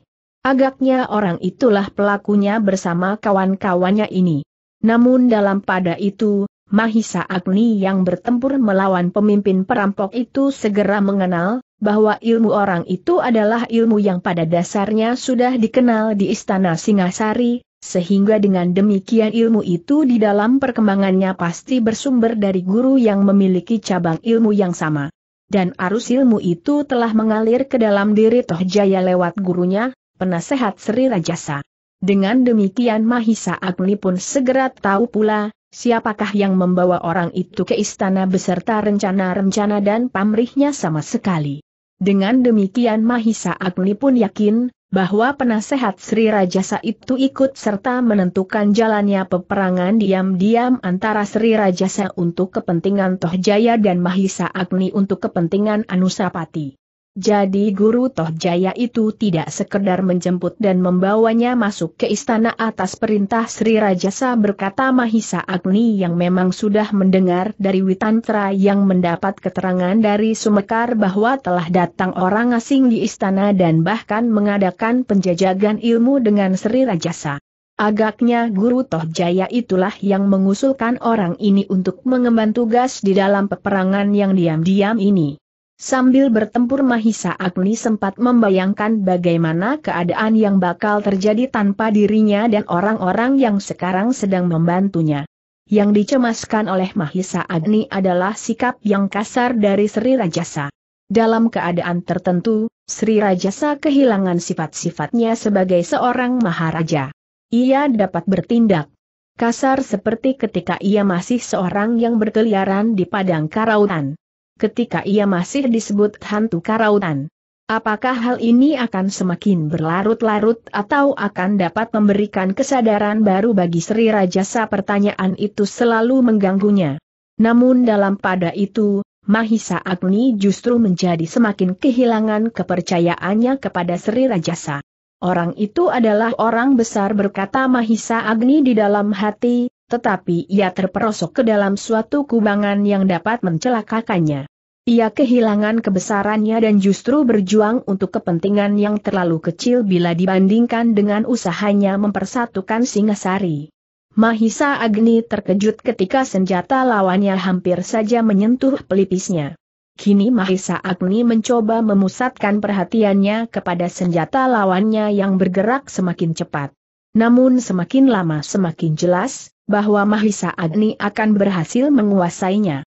Agaknya orang itulah pelakunya bersama kawan-kawannya ini. Namun dalam pada itu, Mahisa Agni yang bertempur melawan pemimpin perampok itu segera mengenal, bahwa ilmu orang itu adalah ilmu yang pada dasarnya sudah dikenal di Istana Singasari, sehingga dengan demikian ilmu itu di dalam perkembangannya pasti bersumber dari guru yang memiliki cabang ilmu yang sama. Dan arus ilmu itu telah mengalir ke dalam diri Tohjaya lewat gurunya, penasehat Sri Rajasa. Dengan demikian Mahisa Agni pun segera tahu pula, Siapakah yang membawa orang itu ke istana beserta rencana-rencana dan pamrihnya sama sekali? Dengan demikian Mahisa Agni pun yakin, bahwa penasehat Sri Rajasa itu ikut serta menentukan jalannya peperangan diam-diam antara Sri Rajasa untuk kepentingan Tohjaya dan Mahisa Agni untuk kepentingan Anusapati. Jadi Guru Tohjaya itu tidak sekedar menjemput dan membawanya masuk ke istana atas perintah Sri Rajasa berkata Mahisa Agni yang memang sudah mendengar dari Witantra yang mendapat keterangan dari Sumekar bahwa telah datang orang asing di istana dan bahkan mengadakan penjajagan ilmu dengan Sri Rajasa. Agaknya Guru Tohjaya itulah yang mengusulkan orang ini untuk mengemban tugas di dalam peperangan yang diam-diam ini. Sambil bertempur Mahisa Agni sempat membayangkan bagaimana keadaan yang bakal terjadi tanpa dirinya dan orang-orang yang sekarang sedang membantunya. Yang dicemaskan oleh Mahisa Agni adalah sikap yang kasar dari Sri Rajasa. Dalam keadaan tertentu, Sri Rajasa kehilangan sifat-sifatnya sebagai seorang maharaja. Ia dapat bertindak kasar seperti ketika ia masih seorang yang berkeliaran di padang karautan ketika ia masih disebut hantu karautan. Apakah hal ini akan semakin berlarut-larut atau akan dapat memberikan kesadaran baru bagi Sri Rajasa pertanyaan itu selalu mengganggunya. Namun dalam pada itu, Mahisa Agni justru menjadi semakin kehilangan kepercayaannya kepada Sri Rajasa. Orang itu adalah orang besar berkata Mahisa Agni di dalam hati, tetapi ia terperosok ke dalam suatu kubangan yang dapat mencelakakannya. Ia kehilangan kebesarannya dan justru berjuang untuk kepentingan yang terlalu kecil bila dibandingkan dengan usahanya mempersatukan Singasari. Mahisa Agni terkejut ketika senjata lawannya hampir saja menyentuh pelipisnya. Kini Mahisa Agni mencoba memusatkan perhatiannya kepada senjata lawannya yang bergerak semakin cepat. Namun semakin lama semakin jelas, bahwa Mahisa Agni akan berhasil menguasainya.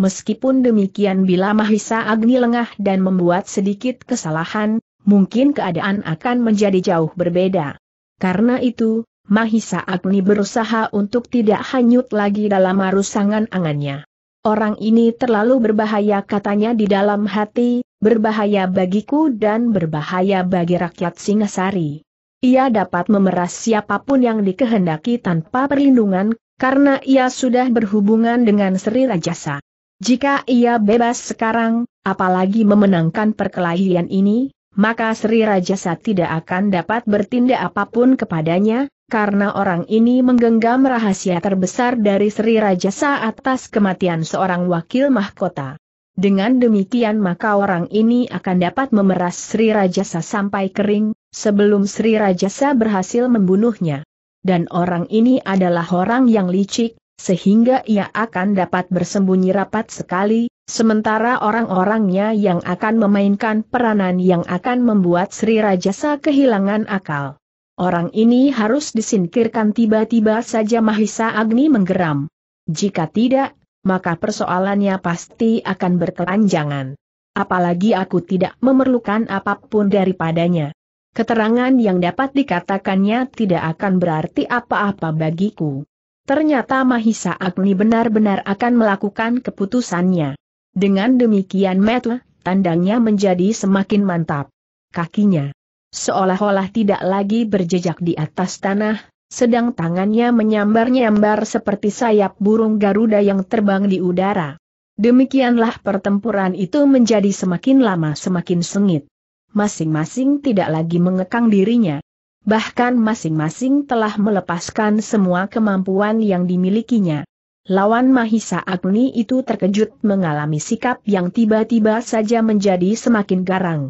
Meskipun demikian bila Mahisa Agni lengah dan membuat sedikit kesalahan, mungkin keadaan akan menjadi jauh berbeda. Karena itu, Mahisa Agni berusaha untuk tidak hanyut lagi dalam arus angannya Orang ini terlalu berbahaya katanya di dalam hati, berbahaya bagiku dan berbahaya bagi rakyat Singasari. Ia dapat memeras siapapun yang dikehendaki tanpa perlindungan, karena ia sudah berhubungan dengan Sri Rajasa. Jika ia bebas sekarang, apalagi memenangkan perkelahian ini, maka Sri Rajasa tidak akan dapat bertindak apapun kepadanya, karena orang ini menggenggam rahasia terbesar dari Sri Rajasa atas kematian seorang wakil mahkota. Dengan demikian maka orang ini akan dapat memeras Sri Rajasa sampai kering, sebelum Sri Rajasa berhasil membunuhnya. Dan orang ini adalah orang yang licik, sehingga ia akan dapat bersembunyi rapat sekali, sementara orang-orangnya yang akan memainkan peranan yang akan membuat Sri Rajasa kehilangan akal. Orang ini harus disingkirkan tiba-tiba saja Mahisa Agni menggeram. Jika tidak, maka persoalannya pasti akan berkelanjangan. Apalagi aku tidak memerlukan apapun daripadanya. Keterangan yang dapat dikatakannya tidak akan berarti apa-apa bagiku. Ternyata Mahisa Agni benar-benar akan melakukan keputusannya. Dengan demikian metu, tandangnya menjadi semakin mantap. Kakinya seolah-olah tidak lagi berjejak di atas tanah, sedang tangannya menyambar-nyambar seperti sayap burung Garuda yang terbang di udara. Demikianlah pertempuran itu menjadi semakin lama semakin sengit. Masing-masing tidak lagi mengekang dirinya. Bahkan masing-masing telah melepaskan semua kemampuan yang dimilikinya. Lawan Mahisa Agni itu terkejut mengalami sikap yang tiba-tiba saja menjadi semakin garang.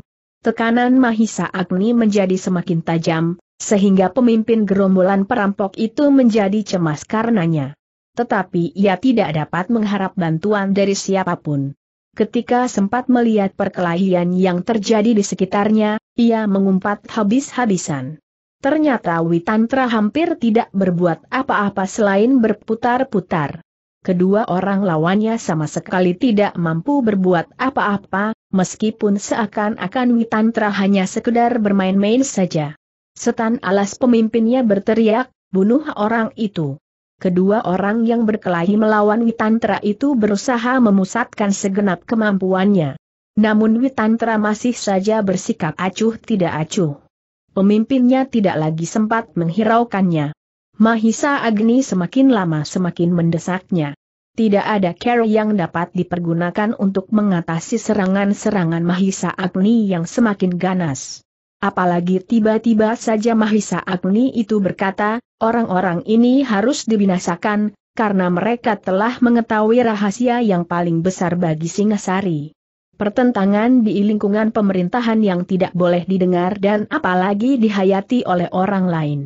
Tekanan Mahisa Agni menjadi semakin tajam, sehingga pemimpin gerombolan perampok itu menjadi cemas karenanya. Tetapi ia tidak dapat mengharap bantuan dari siapapun. Ketika sempat melihat perkelahian yang terjadi di sekitarnya, ia mengumpat habis-habisan. Ternyata Witantra hampir tidak berbuat apa-apa selain berputar-putar. Kedua orang lawannya sama sekali tidak mampu berbuat apa-apa, meskipun seakan-akan Witantra hanya sekedar bermain-main saja. Setan alas pemimpinnya berteriak, bunuh orang itu. Kedua orang yang berkelahi melawan Witantra itu berusaha memusatkan segenap kemampuannya. Namun Witantra masih saja bersikap acuh tidak acuh pemimpinnya tidak lagi sempat menghiraukannya. Mahisa Agni semakin lama semakin mendesaknya. Tidak ada care yang dapat dipergunakan untuk mengatasi serangan-serangan Mahisa Agni yang semakin ganas. Apalagi tiba-tiba saja Mahisa Agni itu berkata, orang-orang ini harus dibinasakan, karena mereka telah mengetahui rahasia yang paling besar bagi Singasari. Pertentangan di lingkungan pemerintahan yang tidak boleh didengar dan apalagi dihayati oleh orang lain.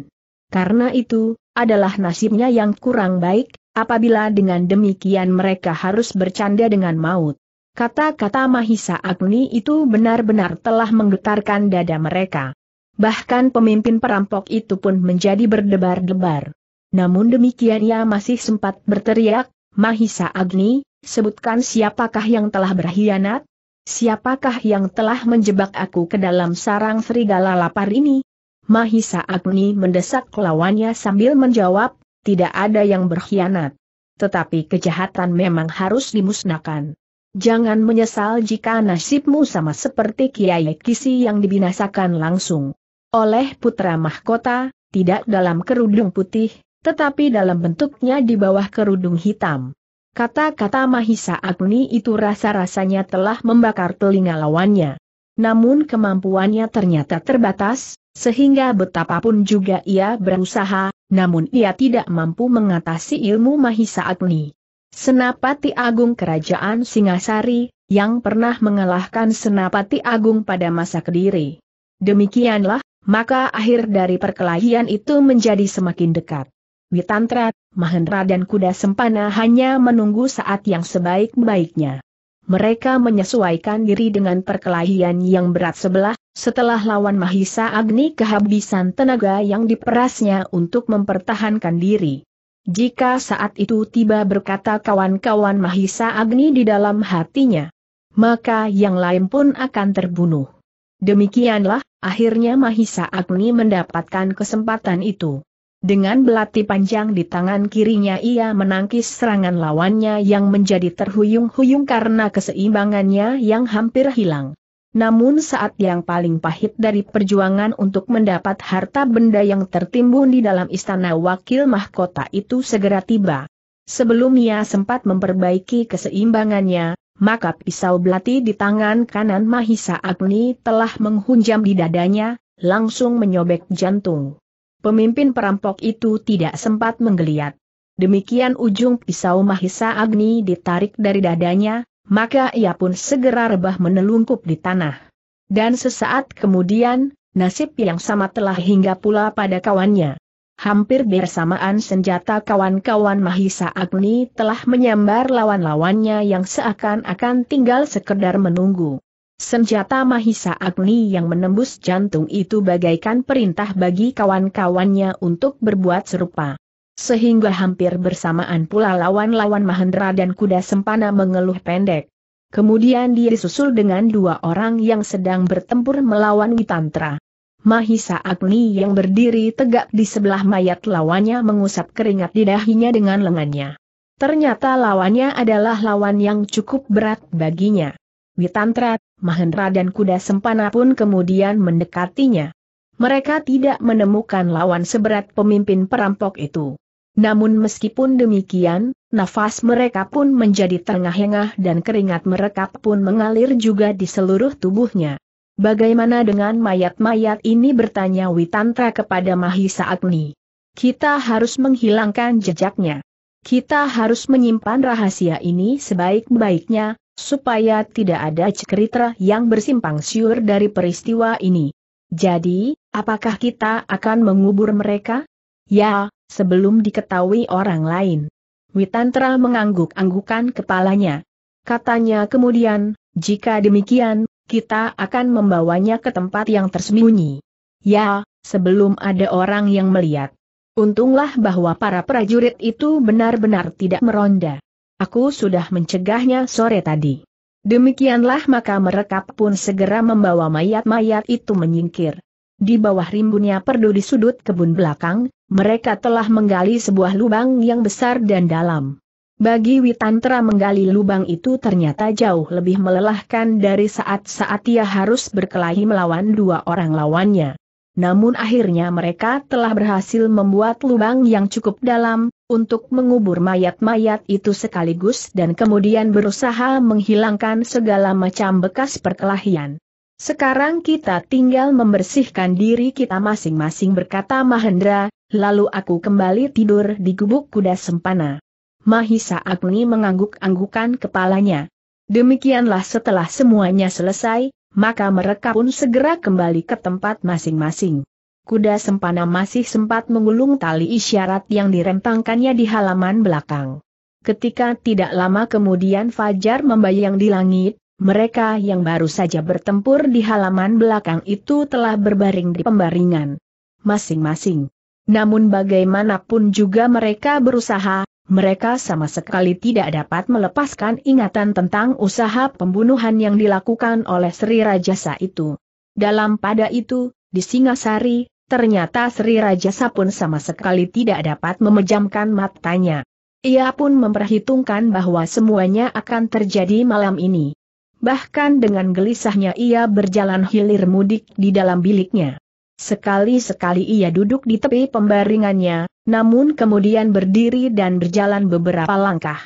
Karena itu, adalah nasibnya yang kurang baik, apabila dengan demikian mereka harus bercanda dengan maut. Kata-kata Mahisa Agni itu benar-benar telah menggetarkan dada mereka. Bahkan pemimpin perampok itu pun menjadi berdebar-debar. Namun demikian ia masih sempat berteriak, Mahisa Agni, sebutkan siapakah yang telah berkhianat, Siapakah yang telah menjebak aku ke dalam sarang serigala lapar ini? Mahisa Agni mendesak lawannya sambil menjawab, tidak ada yang berkhianat. Tetapi kejahatan memang harus dimusnahkan. Jangan menyesal jika nasibmu sama seperti Kiai Kisi yang dibinasakan langsung oleh putra mahkota, tidak dalam kerudung putih, tetapi dalam bentuknya di bawah kerudung hitam. Kata-kata Mahisa Agni itu rasa-rasanya telah membakar telinga lawannya. Namun kemampuannya ternyata terbatas, sehingga betapapun juga ia berusaha, namun ia tidak mampu mengatasi ilmu Mahisa Agni. Senapati Agung Kerajaan Singasari, yang pernah mengalahkan Senapati Agung pada masa Kediri. Demikianlah, maka akhir dari perkelahian itu menjadi semakin dekat. Witantra, Mahendra dan kuda sempana hanya menunggu saat yang sebaik-baiknya. Mereka menyesuaikan diri dengan perkelahian yang berat sebelah, setelah lawan Mahisa Agni kehabisan tenaga yang diperasnya untuk mempertahankan diri. Jika saat itu tiba berkata kawan-kawan Mahisa Agni di dalam hatinya, maka yang lain pun akan terbunuh. Demikianlah, akhirnya Mahisa Agni mendapatkan kesempatan itu. Dengan belati panjang di tangan kirinya ia menangkis serangan lawannya yang menjadi terhuyung-huyung karena keseimbangannya yang hampir hilang. Namun saat yang paling pahit dari perjuangan untuk mendapat harta benda yang tertimbun di dalam istana wakil mahkota itu segera tiba. Sebelum ia sempat memperbaiki keseimbangannya, maka pisau belati di tangan kanan Mahisa Agni telah menghunjam di dadanya, langsung menyobek jantung. Pemimpin perampok itu tidak sempat menggeliat. Demikian ujung pisau Mahisa Agni ditarik dari dadanya, maka ia pun segera rebah menelungkup di tanah. Dan sesaat kemudian, nasib yang sama telah hingga pula pada kawannya. Hampir bersamaan senjata kawan-kawan Mahisa Agni telah menyambar lawan-lawannya yang seakan-akan tinggal sekedar menunggu. Senjata Mahisa Agni yang menembus jantung itu bagaikan perintah bagi kawan-kawannya untuk berbuat serupa. Sehingga hampir bersamaan pula lawan-lawan Mahendra dan kuda sempana mengeluh pendek. Kemudian dia disusul dengan dua orang yang sedang bertempur melawan Witantra. Mahisa Agni yang berdiri tegak di sebelah mayat lawannya mengusap keringat di dahinya dengan lengannya. Ternyata lawannya adalah lawan yang cukup berat baginya. Witantra, Mahendra dan kuda sempana pun kemudian mendekatinya. Mereka tidak menemukan lawan seberat pemimpin perampok itu. Namun meskipun demikian, nafas mereka pun menjadi tengah hengah dan keringat mereka pun mengalir juga di seluruh tubuhnya. Bagaimana dengan mayat-mayat ini bertanya Witantra kepada Mahisa Agni. Kita harus menghilangkan jejaknya. Kita harus menyimpan rahasia ini sebaik-baiknya, supaya tidak ada cerita yang bersimpang siur dari peristiwa ini. Jadi, apakah kita akan mengubur mereka? Ya, sebelum diketahui orang lain. Witantra mengangguk-anggukan kepalanya. Katanya kemudian, jika demikian, kita akan membawanya ke tempat yang tersembunyi. Ya, sebelum ada orang yang melihat. Untunglah bahwa para prajurit itu benar-benar tidak meronda. Aku sudah mencegahnya sore tadi. Demikianlah maka mereka pun segera membawa mayat-mayat itu menyingkir. Di bawah rimbunnya perdu di sudut kebun belakang, mereka telah menggali sebuah lubang yang besar dan dalam. Bagi Witantra menggali lubang itu ternyata jauh lebih melelahkan dari saat-saat ia harus berkelahi melawan dua orang lawannya namun akhirnya mereka telah berhasil membuat lubang yang cukup dalam, untuk mengubur mayat-mayat itu sekaligus dan kemudian berusaha menghilangkan segala macam bekas perkelahian. Sekarang kita tinggal membersihkan diri kita masing-masing berkata Mahendra, lalu aku kembali tidur di gubuk kuda sempana. Mahisa Agni mengangguk-anggukan kepalanya. Demikianlah setelah semuanya selesai, maka mereka pun segera kembali ke tempat masing-masing. Kuda sempana masih sempat mengulung tali isyarat yang direntangkannya di halaman belakang. Ketika tidak lama kemudian Fajar membayang di langit, mereka yang baru saja bertempur di halaman belakang itu telah berbaring di pembaringan. Masing-masing. Namun bagaimanapun juga mereka berusaha, mereka sama sekali tidak dapat melepaskan ingatan tentang usaha pembunuhan yang dilakukan oleh Sri Rajasa itu. Dalam pada itu, di Singasari, ternyata Sri Rajasa pun sama sekali tidak dapat memejamkan matanya. Ia pun memperhitungkan bahwa semuanya akan terjadi malam ini. Bahkan dengan gelisahnya ia berjalan hilir mudik di dalam biliknya. Sekali-sekali ia duduk di tepi pembaringannya, namun kemudian berdiri dan berjalan beberapa langkah.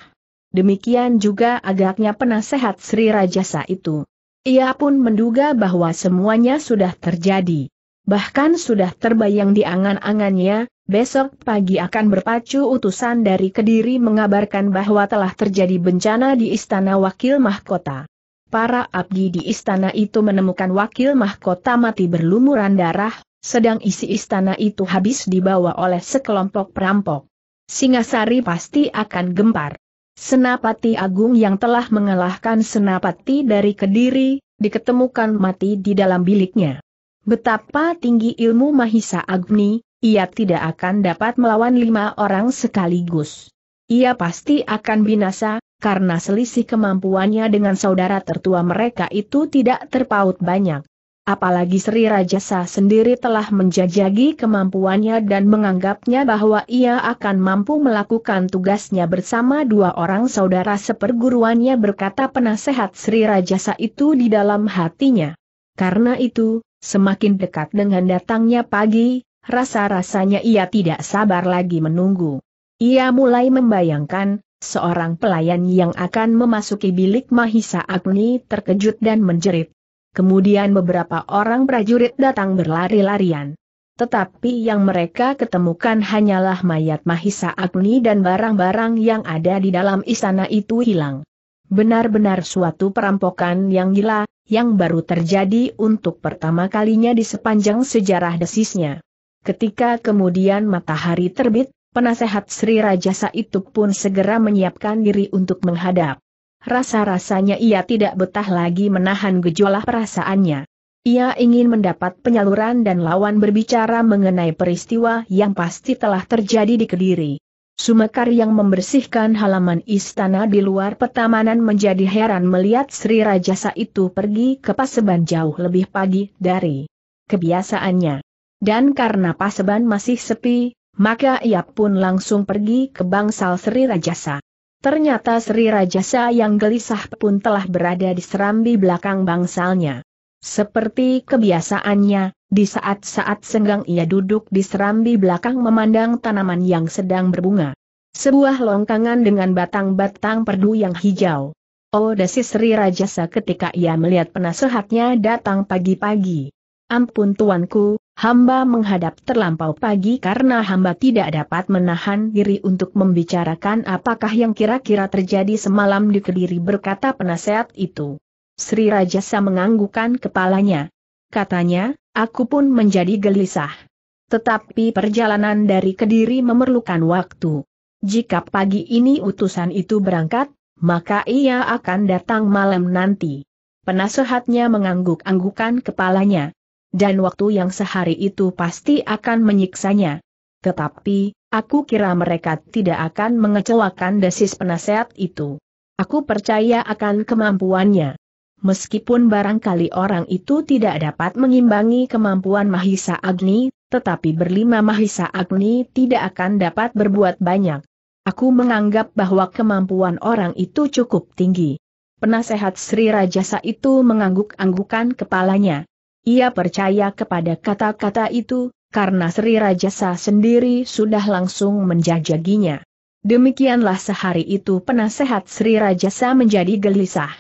Demikian juga agaknya penasehat Sri Rajasa itu. Ia pun menduga bahwa semuanya sudah terjadi. Bahkan sudah terbayang di angan-angannya, besok pagi akan berpacu utusan dari Kediri mengabarkan bahwa telah terjadi bencana di Istana Wakil Mahkota para abdi di istana itu menemukan wakil mahkota mati berlumuran darah, sedang isi istana itu habis dibawa oleh sekelompok perampok. Singasari pasti akan gempar. Senapati Agung yang telah mengalahkan Senapati dari Kediri, diketemukan mati di dalam biliknya. Betapa tinggi ilmu Mahisa Agni, ia tidak akan dapat melawan lima orang sekaligus. Ia pasti akan binasa, karena selisih kemampuannya dengan saudara tertua mereka itu tidak terpaut banyak. Apalagi Sri Rajasa sendiri telah menjajagi kemampuannya dan menganggapnya bahwa ia akan mampu melakukan tugasnya bersama dua orang saudara seperguruannya berkata penasehat Sri Rajasa itu di dalam hatinya. Karena itu, semakin dekat dengan datangnya pagi, rasa-rasanya ia tidak sabar lagi menunggu. Ia mulai membayangkan, seorang pelayan yang akan memasuki bilik Mahisa Agni terkejut dan menjerit. Kemudian beberapa orang prajurit datang berlari-larian. Tetapi yang mereka ketemukan hanyalah mayat Mahisa Agni dan barang-barang yang ada di dalam istana itu hilang. Benar-benar suatu perampokan yang gila, yang baru terjadi untuk pertama kalinya di sepanjang sejarah desisnya. Ketika kemudian matahari terbit, Penasehat Sri Rajasa itu pun segera menyiapkan diri untuk menghadap. Rasa-rasanya ia tidak betah lagi menahan gejolak perasaannya. Ia ingin mendapat penyaluran dan lawan berbicara mengenai peristiwa yang pasti telah terjadi di Kediri. Sumekar yang membersihkan halaman istana di luar petamanan menjadi heran melihat Sri Rajasa itu pergi ke Paseban jauh lebih pagi dari kebiasaannya. Dan karena Paseban masih sepi, maka ia pun langsung pergi ke bangsal Sri Rajasa. Ternyata Sri Rajasa yang gelisah pun telah berada di serambi belakang bangsalnya. Seperti kebiasaannya, di saat-saat senggang ia duduk di serambi belakang memandang tanaman yang sedang berbunga. Sebuah longkangan dengan batang-batang perdu yang hijau. Oh desi Sri Rajasa ketika ia melihat penasehatnya datang pagi-pagi. Ampun tuanku, hamba menghadap terlampau pagi karena hamba tidak dapat menahan diri untuk membicarakan apakah yang kira-kira terjadi semalam di Kediri berkata penasehat itu. Sri Rajasa menganggukkan kepalanya. Katanya, aku pun menjadi gelisah. Tetapi perjalanan dari Kediri memerlukan waktu. Jika pagi ini utusan itu berangkat, maka ia akan datang malam nanti. Penasehatnya mengangguk-anggukan kepalanya dan waktu yang sehari itu pasti akan menyiksanya. Tetapi, aku kira mereka tidak akan mengecewakan desis penasehat itu. Aku percaya akan kemampuannya. Meskipun barangkali orang itu tidak dapat mengimbangi kemampuan Mahisa Agni, tetapi berlima Mahisa Agni tidak akan dapat berbuat banyak. Aku menganggap bahwa kemampuan orang itu cukup tinggi. Penasehat Sri Rajasa itu mengangguk-anggukan kepalanya. Ia percaya kepada kata-kata itu, karena Sri Rajasa sendiri sudah langsung menjajaginya. Demikianlah sehari itu penasehat Sri Rajasa menjadi gelisah.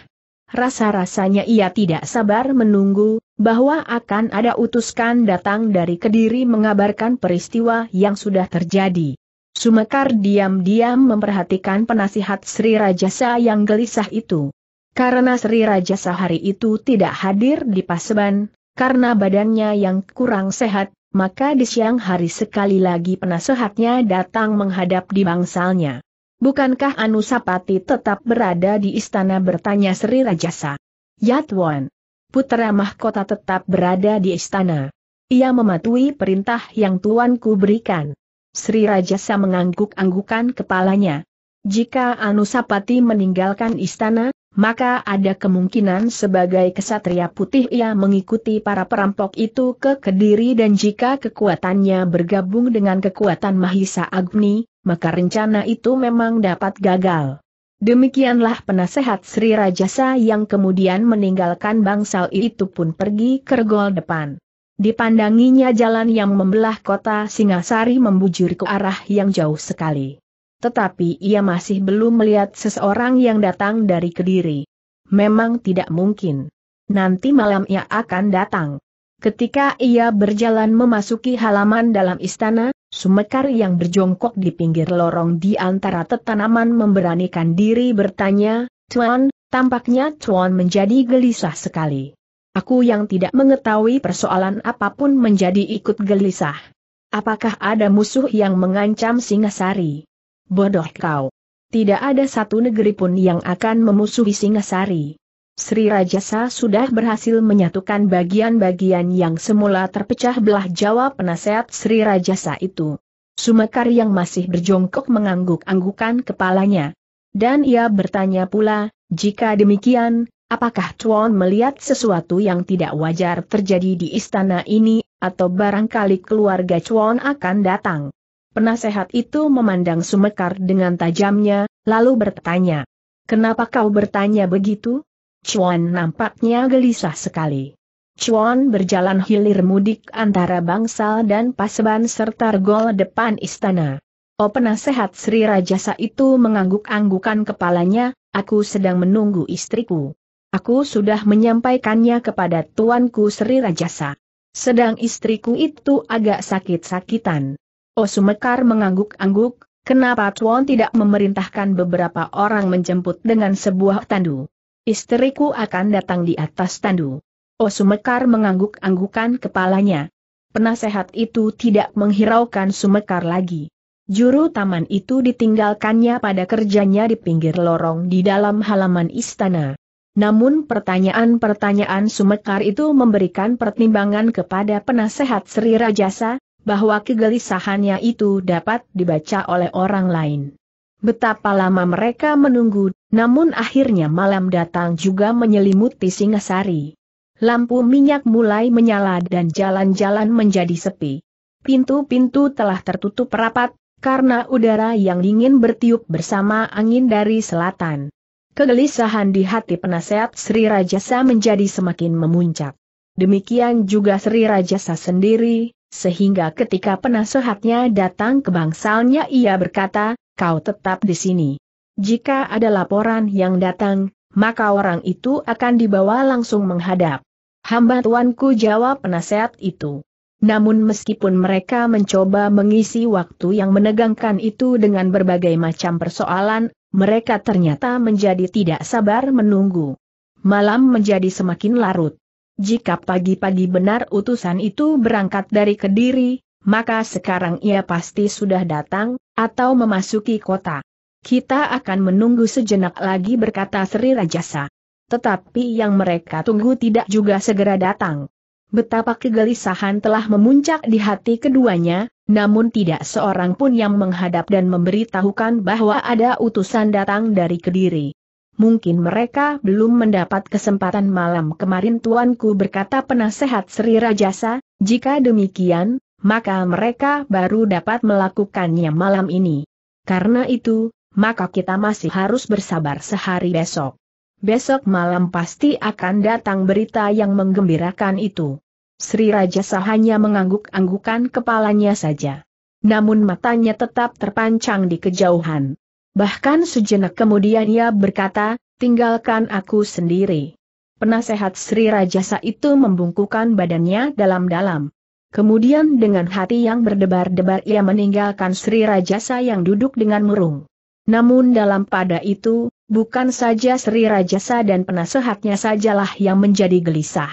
Rasa-rasanya ia tidak sabar menunggu, bahwa akan ada utuskan datang dari Kediri mengabarkan peristiwa yang sudah terjadi. Sumekar diam-diam memperhatikan penasihat Sri Rajasa yang gelisah itu. Karena Sri Rajasa hari itu tidak hadir di Paseban, karena badannya yang kurang sehat, maka di siang hari sekali lagi penasehatnya datang menghadap di bangsalnya. Bukankah Anusapati tetap berada di istana bertanya Sri Rajasa? Yatwan, Putra mahkota tetap berada di istana. Ia mematuhi perintah yang tuanku berikan. Sri Rajasa mengangguk-anggukan kepalanya. Jika Anusapati meninggalkan istana, maka ada kemungkinan sebagai kesatria putih ia mengikuti para perampok itu ke Kediri dan jika kekuatannya bergabung dengan kekuatan Mahisa Agni, maka rencana itu memang dapat gagal. Demikianlah penasehat Sri Rajasa yang kemudian meninggalkan bangsal itu pun pergi ke regol depan. Dipandanginya jalan yang membelah kota Singasari membujur ke arah yang jauh sekali tetapi ia masih belum melihat seseorang yang datang dari Kediri. Memang tidak mungkin. Nanti malam ia akan datang. Ketika ia berjalan memasuki halaman dalam istana, Sumekar yang berjongkok di pinggir lorong di antara tetanaman memberanikan diri bertanya, Tuan, tampaknya Tuan menjadi gelisah sekali. Aku yang tidak mengetahui persoalan apapun menjadi ikut gelisah. Apakah ada musuh yang mengancam Singasari? Bodoh kau. Tidak ada satu negeri pun yang akan memusuhi Singasari. Sri Rajasa sudah berhasil menyatukan bagian-bagian yang semula terpecah belah jawab penasehat Sri Rajasa itu. Sumekar yang masih berjongkok mengangguk-anggukan kepalanya. Dan ia bertanya pula, jika demikian, apakah Tuan melihat sesuatu yang tidak wajar terjadi di istana ini, atau barangkali keluarga Tuan akan datang? Penasehat itu memandang Sumekar dengan tajamnya, lalu bertanya. Kenapa kau bertanya begitu? Chuan nampaknya gelisah sekali. Chuan berjalan hilir mudik antara bangsal dan paseban serta gol depan istana. Oh penasehat Sri Rajasa itu mengangguk-anggukan kepalanya, aku sedang menunggu istriku. Aku sudah menyampaikannya kepada tuanku Sri Rajasa. Sedang istriku itu agak sakit-sakitan. Osumekar oh, mengangguk-angguk, kenapa Tuan tidak memerintahkan beberapa orang menjemput dengan sebuah tandu? Istriku akan datang di atas tandu. Osumekar oh, mengangguk-anggukan kepalanya. Penasehat itu tidak menghiraukan Sumekar lagi. Juru taman itu ditinggalkannya pada kerjanya di pinggir lorong di dalam halaman istana. Namun pertanyaan-pertanyaan Sumekar itu memberikan pertimbangan kepada penasehat Sri Rajasa, bahwa kegelisahannya itu dapat dibaca oleh orang lain. Betapa lama mereka menunggu, namun akhirnya malam datang juga menyelimuti Singasari. Lampu minyak mulai menyala dan jalan-jalan menjadi sepi. Pintu-pintu telah tertutup rapat, karena udara yang dingin bertiup bersama angin dari selatan. Kegelisahan di hati penasehat Sri Rajasa menjadi semakin memuncak. Demikian juga Sri Rajasa sendiri, sehingga ketika penasehatnya datang ke bangsalnya ia berkata, kau tetap di sini. Jika ada laporan yang datang, maka orang itu akan dibawa langsung menghadap. Hamba tuanku jawab penasehat itu. Namun meskipun mereka mencoba mengisi waktu yang menegangkan itu dengan berbagai macam persoalan, mereka ternyata menjadi tidak sabar menunggu. Malam menjadi semakin larut. Jika pagi-pagi benar utusan itu berangkat dari Kediri, maka sekarang ia pasti sudah datang, atau memasuki kota. Kita akan menunggu sejenak lagi berkata Sri Rajasa. Tetapi yang mereka tunggu tidak juga segera datang. Betapa kegelisahan telah memuncak di hati keduanya, namun tidak seorang pun yang menghadap dan memberitahukan bahwa ada utusan datang dari Kediri. Mungkin mereka belum mendapat kesempatan malam kemarin tuanku berkata penasehat Sri Rajasa, jika demikian, maka mereka baru dapat melakukannya malam ini. Karena itu, maka kita masih harus bersabar sehari besok. Besok malam pasti akan datang berita yang menggembirakan itu. Sri Rajasa hanya mengangguk-anggukan kepalanya saja. Namun matanya tetap terpancang di kejauhan. Bahkan sejenak kemudian ia berkata, tinggalkan aku sendiri. Penasehat Sri Rajasa itu membungkukan badannya dalam-dalam. Kemudian dengan hati yang berdebar-debar ia meninggalkan Sri Rajasa yang duduk dengan murung. Namun dalam pada itu, bukan saja Sri Rajasa dan penasehatnya sajalah yang menjadi gelisah.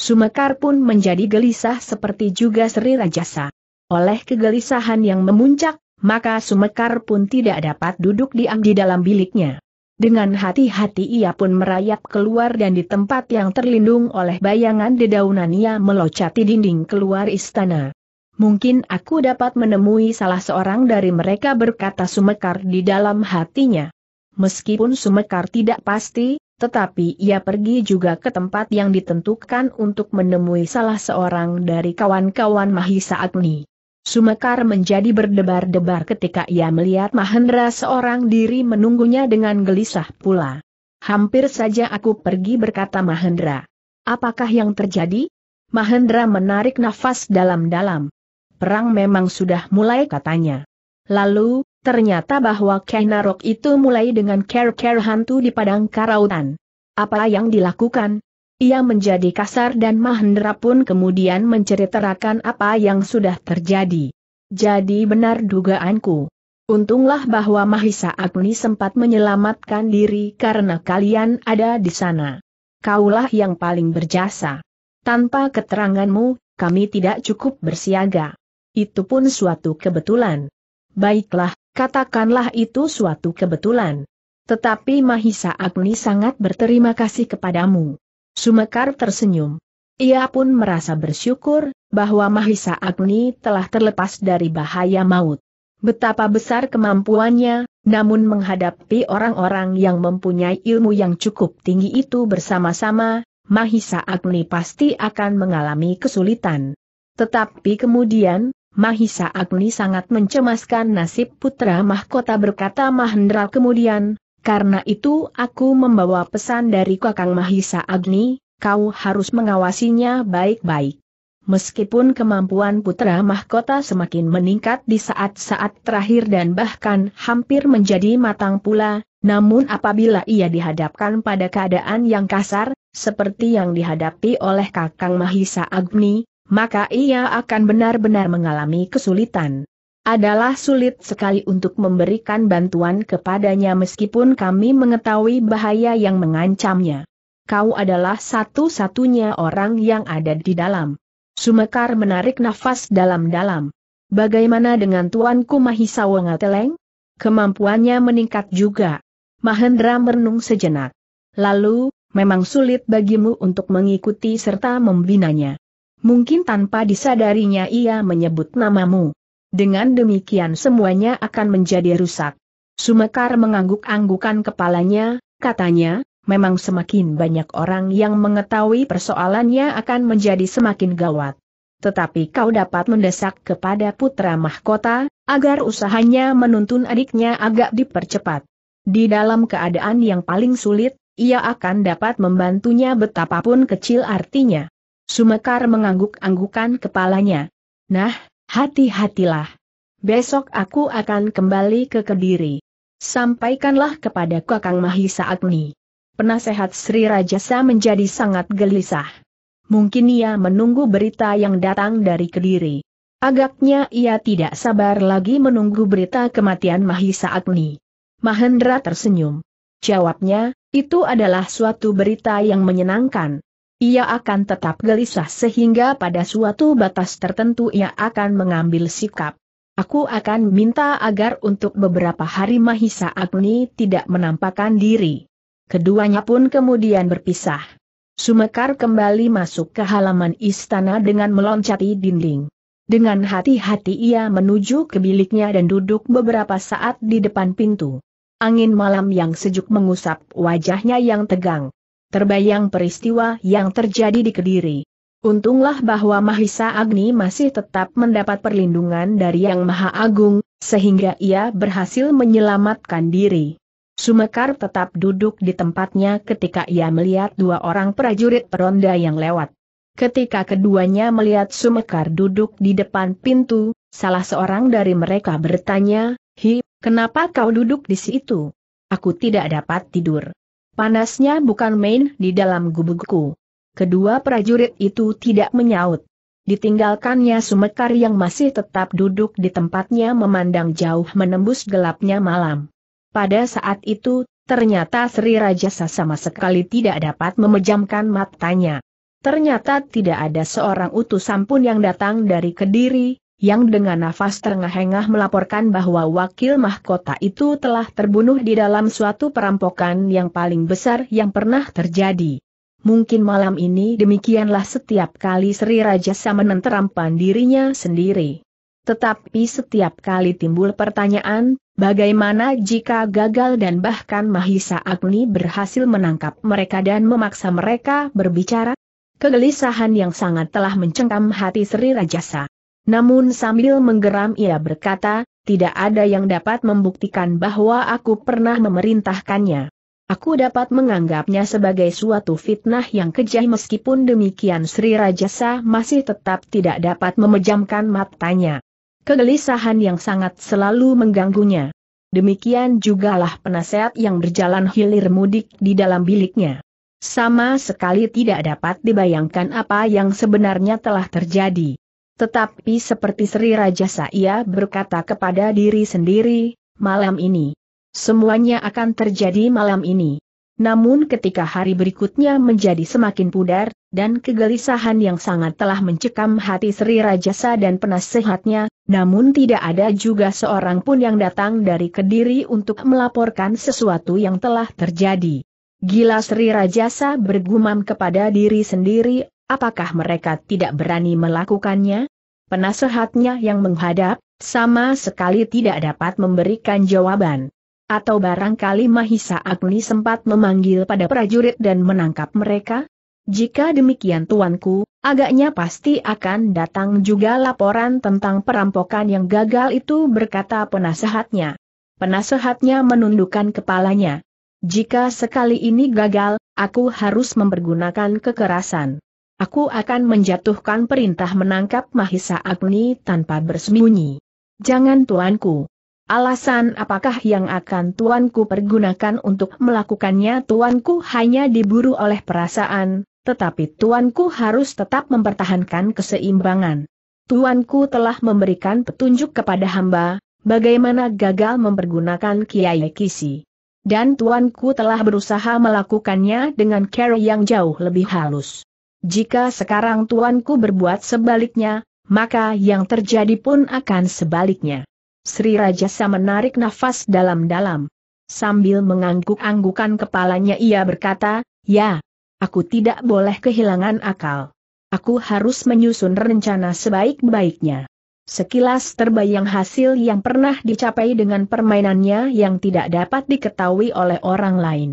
Sumekar pun menjadi gelisah seperti juga Sri Rajasa. Oleh kegelisahan yang memuncak, maka Sumekar pun tidak dapat duduk diam di dalam biliknya. Dengan hati-hati ia pun merayap keluar dan di tempat yang terlindung oleh bayangan dedaunan ia melocati dinding keluar istana. Mungkin aku dapat menemui salah seorang dari mereka berkata Sumekar di dalam hatinya. Meskipun Sumekar tidak pasti, tetapi ia pergi juga ke tempat yang ditentukan untuk menemui salah seorang dari kawan-kawan Mahisa Agni. Sumekar menjadi berdebar-debar ketika ia melihat Mahendra seorang diri menunggunya dengan gelisah pula. Hampir saja aku pergi berkata Mahendra. Apakah yang terjadi? Mahendra menarik nafas dalam-dalam. Perang memang sudah mulai katanya. Lalu, ternyata bahwa Kenarok itu mulai dengan ker-ker hantu di padang karautan. Apa yang dilakukan? Ia menjadi kasar dan Mahendra pun kemudian menceritakan apa yang sudah terjadi. Jadi benar dugaanku. Untunglah bahwa Mahisa Agni sempat menyelamatkan diri karena kalian ada di sana. Kaulah yang paling berjasa. Tanpa keteranganmu, kami tidak cukup bersiaga. Itu pun suatu kebetulan. Baiklah, katakanlah itu suatu kebetulan. Tetapi Mahisa Agni sangat berterima kasih kepadamu. Sumekar tersenyum. Ia pun merasa bersyukur, bahwa Mahisa Agni telah terlepas dari bahaya maut. Betapa besar kemampuannya, namun menghadapi orang-orang yang mempunyai ilmu yang cukup tinggi itu bersama-sama, Mahisa Agni pasti akan mengalami kesulitan. Tetapi kemudian, Mahisa Agni sangat mencemaskan nasib putra mahkota berkata Mahendra kemudian, karena itu aku membawa pesan dari Kakang Mahisa Agni, kau harus mengawasinya baik-baik. Meskipun kemampuan putra mahkota semakin meningkat di saat-saat terakhir dan bahkan hampir menjadi matang pula, namun apabila ia dihadapkan pada keadaan yang kasar, seperti yang dihadapi oleh Kakang Mahisa Agni, maka ia akan benar-benar mengalami kesulitan adalah sulit sekali untuk memberikan bantuan kepadanya meskipun kami mengetahui bahaya yang mengancamnya. Kau adalah satu-satunya orang yang ada di dalam. Sumekar menarik nafas dalam-dalam. Bagaimana dengan Tuanku Mahisa Wengateleng? Kemampuannya meningkat juga. Mahendra merenung sejenak. Lalu, memang sulit bagimu untuk mengikuti serta membinanya. Mungkin tanpa disadarinya ia menyebut namamu. Dengan demikian semuanya akan menjadi rusak. Sumekar mengangguk-anggukan kepalanya, katanya, memang semakin banyak orang yang mengetahui persoalannya akan menjadi semakin gawat. Tetapi kau dapat mendesak kepada putra mahkota, agar usahanya menuntun adiknya agak dipercepat. Di dalam keadaan yang paling sulit, ia akan dapat membantunya betapapun kecil artinya. Sumekar mengangguk-anggukan kepalanya. Nah, Hati-hatilah. Besok aku akan kembali ke Kediri. Sampaikanlah kepada Kakang Mahisa Agni. Penasehat Sri Rajasa menjadi sangat gelisah. Mungkin ia menunggu berita yang datang dari Kediri. Agaknya ia tidak sabar lagi menunggu berita kematian Mahisa Agni. Mahendra tersenyum. Jawabnya, itu adalah suatu berita yang menyenangkan ia akan tetap gelisah sehingga pada suatu batas tertentu ia akan mengambil sikap. Aku akan minta agar untuk beberapa hari Mahisa Agni tidak menampakkan diri. Keduanya pun kemudian berpisah. Sumekar kembali masuk ke halaman istana dengan meloncati dinding. Dengan hati-hati ia menuju ke biliknya dan duduk beberapa saat di depan pintu. Angin malam yang sejuk mengusap wajahnya yang tegang. Terbayang peristiwa yang terjadi di Kediri. Untunglah bahwa Mahisa Agni masih tetap mendapat perlindungan dari Yang Maha Agung, sehingga ia berhasil menyelamatkan diri. Sumekar tetap duduk di tempatnya ketika ia melihat dua orang prajurit peronda yang lewat. Ketika keduanya melihat Sumekar duduk di depan pintu, salah seorang dari mereka bertanya, Hi, kenapa kau duduk di situ? Aku tidak dapat tidur. Panasnya bukan main di dalam gubukku. Kedua prajurit itu tidak menyaut. Ditinggalkannya Sumekar yang masih tetap duduk di tempatnya memandang jauh menembus gelapnya malam. Pada saat itu, ternyata Sri Rajasa sama sekali tidak dapat memejamkan matanya. Ternyata tidak ada seorang utusan pun yang datang dari Kediri, yang dengan nafas terengah-engah melaporkan bahwa wakil mahkota itu telah terbunuh di dalam suatu perampokan yang paling besar yang pernah terjadi. Mungkin malam ini demikianlah setiap kali Sri Raja Samanen terampan dirinya sendiri. Tetapi setiap kali timbul pertanyaan, bagaimana jika gagal dan bahkan Mahisa Agni berhasil menangkap mereka dan memaksa mereka berbicara? Kegelisahan yang sangat telah mencengkam hati Sri Rajasa. Namun sambil menggeram ia berkata, tidak ada yang dapat membuktikan bahwa aku pernah memerintahkannya. Aku dapat menganggapnya sebagai suatu fitnah yang kejam meskipun demikian Sri Rajasa masih tetap tidak dapat memejamkan matanya. Kegelisahan yang sangat selalu mengganggunya. Demikian jugalah penasehat yang berjalan hilir mudik di dalam biliknya. Sama sekali tidak dapat dibayangkan apa yang sebenarnya telah terjadi. Tetapi seperti Sri Rajasa ia berkata kepada diri sendiri, malam ini. Semuanya akan terjadi malam ini. Namun ketika hari berikutnya menjadi semakin pudar, dan kegelisahan yang sangat telah mencekam hati Sri Rajasa dan penasehatnya, namun tidak ada juga seorang pun yang datang dari Kediri untuk melaporkan sesuatu yang telah terjadi. Gila Sri Rajasa bergumam kepada diri sendiri, apakah mereka tidak berani melakukannya? Penasehatnya yang menghadap, sama sekali tidak dapat memberikan jawaban. Atau barangkali Mahisa Agni sempat memanggil pada prajurit dan menangkap mereka? Jika demikian tuanku, agaknya pasti akan datang juga laporan tentang perampokan yang gagal itu berkata penasehatnya. Penasehatnya menundukkan kepalanya. Jika sekali ini gagal, aku harus mempergunakan kekerasan. Aku akan menjatuhkan perintah menangkap Mahisa Agni tanpa bersembunyi. Jangan tuanku. Alasan apakah yang akan tuanku pergunakan untuk melakukannya tuanku hanya diburu oleh perasaan, tetapi tuanku harus tetap mempertahankan keseimbangan. Tuanku telah memberikan petunjuk kepada hamba, bagaimana gagal mempergunakan Kiai Kisi. Dan tuanku telah berusaha melakukannya dengan cara yang jauh lebih halus. Jika sekarang tuanku berbuat sebaliknya, maka yang terjadi pun akan sebaliknya. Sri Rajasa menarik nafas dalam-dalam. Sambil mengangguk-anggukan kepalanya ia berkata, Ya, aku tidak boleh kehilangan akal. Aku harus menyusun rencana sebaik-baiknya. Sekilas terbayang hasil yang pernah dicapai dengan permainannya yang tidak dapat diketahui oleh orang lain.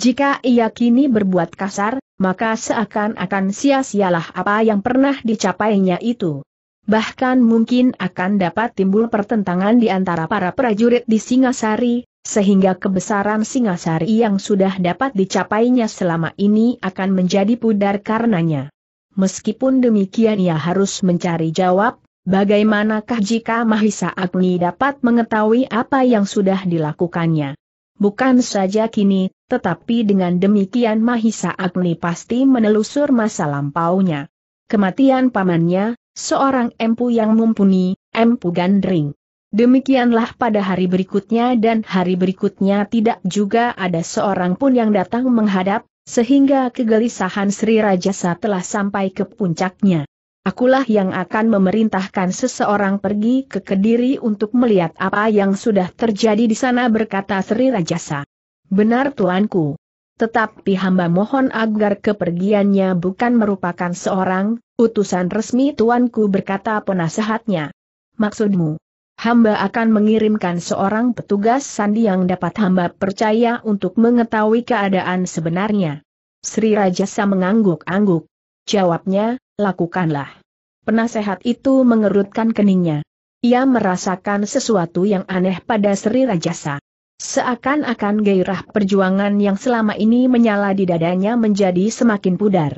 Jika ia kini berbuat kasar, maka seakan-akan sia-sialah apa yang pernah dicapainya itu. Bahkan mungkin akan dapat timbul pertentangan di antara para prajurit di Singasari, sehingga kebesaran Singasari yang sudah dapat dicapainya selama ini akan menjadi pudar karenanya. Meskipun demikian ia harus mencari jawab, bagaimanakah jika Mahisa Agni dapat mengetahui apa yang sudah dilakukannya. Bukan saja kini, tetapi dengan demikian Mahisa Agni pasti menelusur masa lampaunya. Kematian pamannya, seorang empu yang mumpuni, empu gandring. Demikianlah pada hari berikutnya dan hari berikutnya tidak juga ada seorang pun yang datang menghadap, sehingga kegelisahan Sri Rajasa telah sampai ke puncaknya. Akulah yang akan memerintahkan seseorang pergi ke Kediri untuk melihat apa yang sudah terjadi di sana berkata Sri Rajasa. Benar tuanku. Tetapi hamba mohon agar kepergiannya bukan merupakan seorang utusan resmi tuanku berkata penasehatnya. Maksudmu? Hamba akan mengirimkan seorang petugas sandi yang dapat hamba percaya untuk mengetahui keadaan sebenarnya. Sri Rajasa mengangguk-angguk. Jawabnya, lakukanlah. Penasehat itu mengerutkan keningnya. Ia merasakan sesuatu yang aneh pada Sri Rajasa. Seakan-akan gairah perjuangan yang selama ini menyala di dadanya menjadi semakin pudar.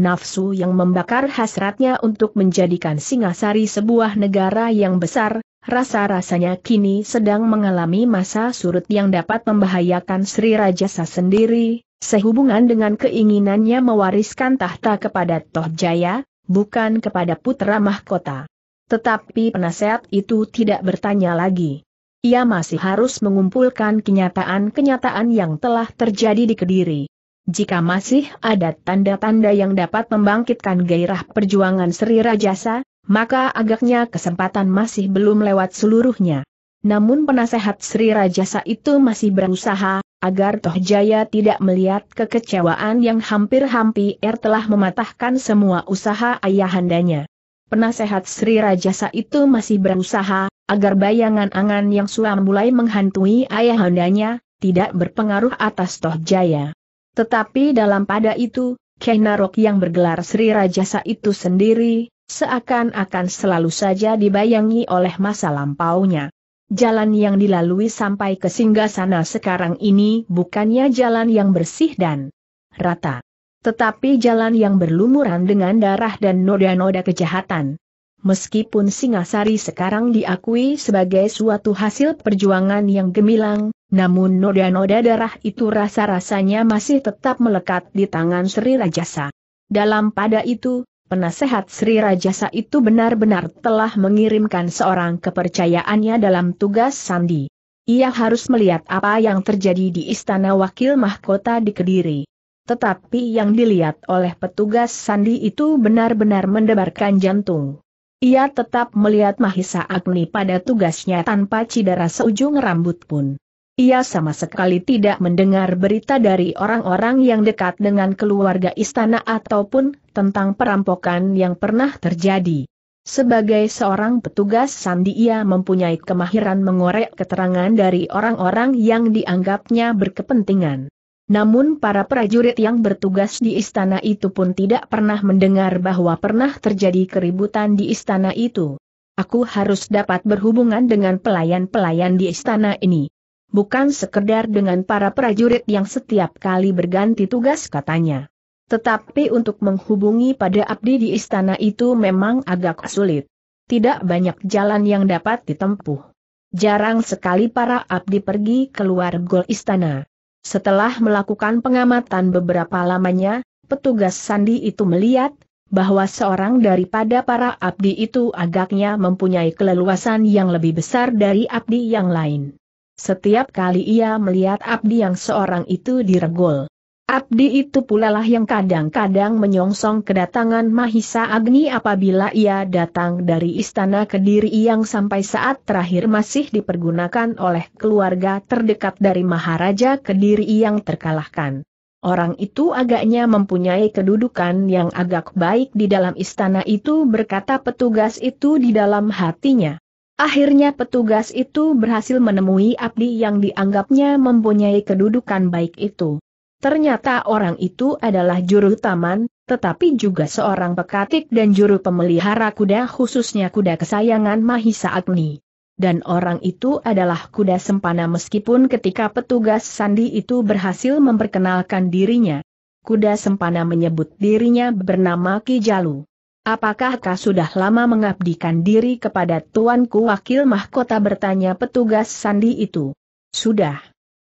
Nafsu yang membakar hasratnya untuk menjadikan Singasari sebuah negara yang besar, rasa-rasanya kini sedang mengalami masa surut yang dapat membahayakan Sri Rajasa sendiri, Sehubungan dengan keinginannya mewariskan tahta kepada Tohjaya, bukan kepada putra mahkota. Tetapi penasehat itu tidak bertanya lagi. Ia masih harus mengumpulkan kenyataan-kenyataan yang telah terjadi di Kediri. Jika masih ada tanda-tanda yang dapat membangkitkan gairah perjuangan Sri Rajasa, maka agaknya kesempatan masih belum lewat seluruhnya. Namun penasehat Sri Rajasa itu masih berusaha, agar Toh Jaya tidak melihat kekecewaan yang hampir-hampir telah mematahkan semua usaha ayahandanya. Penasehat Sri Rajasa itu masih berusaha, agar bayangan angan yang suam mulai menghantui ayahandanya, tidak berpengaruh atas Toh Jaya. Tetapi dalam pada itu, Kenarok yang bergelar Sri Rajasa itu sendiri, seakan-akan selalu saja dibayangi oleh masa lampaunya jalan yang dilalui sampai ke singgah sana sekarang ini bukannya jalan yang bersih dan rata. Tetapi jalan yang berlumuran dengan darah dan noda-noda kejahatan. Meskipun Singasari sekarang diakui sebagai suatu hasil perjuangan yang gemilang, namun noda-noda darah itu rasa-rasanya masih tetap melekat di tangan Sri Rajasa. Dalam pada itu, penasehat Sri Rajasa itu benar-benar telah mengirimkan seorang kepercayaannya dalam tugas Sandi. Ia harus melihat apa yang terjadi di Istana Wakil Mahkota di Kediri. Tetapi yang dilihat oleh petugas Sandi itu benar-benar mendebarkan jantung. Ia tetap melihat Mahisa Agni pada tugasnya tanpa cedera seujung rambut pun. Ia sama sekali tidak mendengar berita dari orang-orang yang dekat dengan keluarga istana ataupun tentang perampokan yang pernah terjadi. Sebagai seorang petugas sandi ia mempunyai kemahiran mengorek keterangan dari orang-orang yang dianggapnya berkepentingan. Namun para prajurit yang bertugas di istana itu pun tidak pernah mendengar bahwa pernah terjadi keributan di istana itu. Aku harus dapat berhubungan dengan pelayan-pelayan di istana ini bukan sekedar dengan para prajurit yang setiap kali berganti tugas katanya. Tetapi untuk menghubungi pada abdi di istana itu memang agak sulit. Tidak banyak jalan yang dapat ditempuh. Jarang sekali para abdi pergi keluar gol istana. Setelah melakukan pengamatan beberapa lamanya, petugas sandi itu melihat bahwa seorang daripada para abdi itu agaknya mempunyai keleluasan yang lebih besar dari abdi yang lain. Setiap kali ia melihat Abdi yang seorang itu diregol. Abdi itu pula lah yang kadang-kadang menyongsong kedatangan Mahisa Agni apabila ia datang dari istana Kediri yang sampai saat terakhir masih dipergunakan oleh keluarga terdekat dari Maharaja Kediri yang terkalahkan. Orang itu agaknya mempunyai kedudukan yang agak baik di dalam istana itu berkata petugas itu di dalam hatinya. Akhirnya petugas itu berhasil menemui abdi yang dianggapnya mempunyai kedudukan baik itu. Ternyata orang itu adalah juru taman, tetapi juga seorang pekatik dan juru pemelihara kuda khususnya kuda kesayangan Mahisa Agni. Dan orang itu adalah kuda sempana meskipun ketika petugas sandi itu berhasil memperkenalkan dirinya. Kuda sempana menyebut dirinya bernama Kijalu. Apakah kau sudah lama mengabdikan diri kepada tuanku wakil mahkota bertanya petugas sandi itu? Sudah.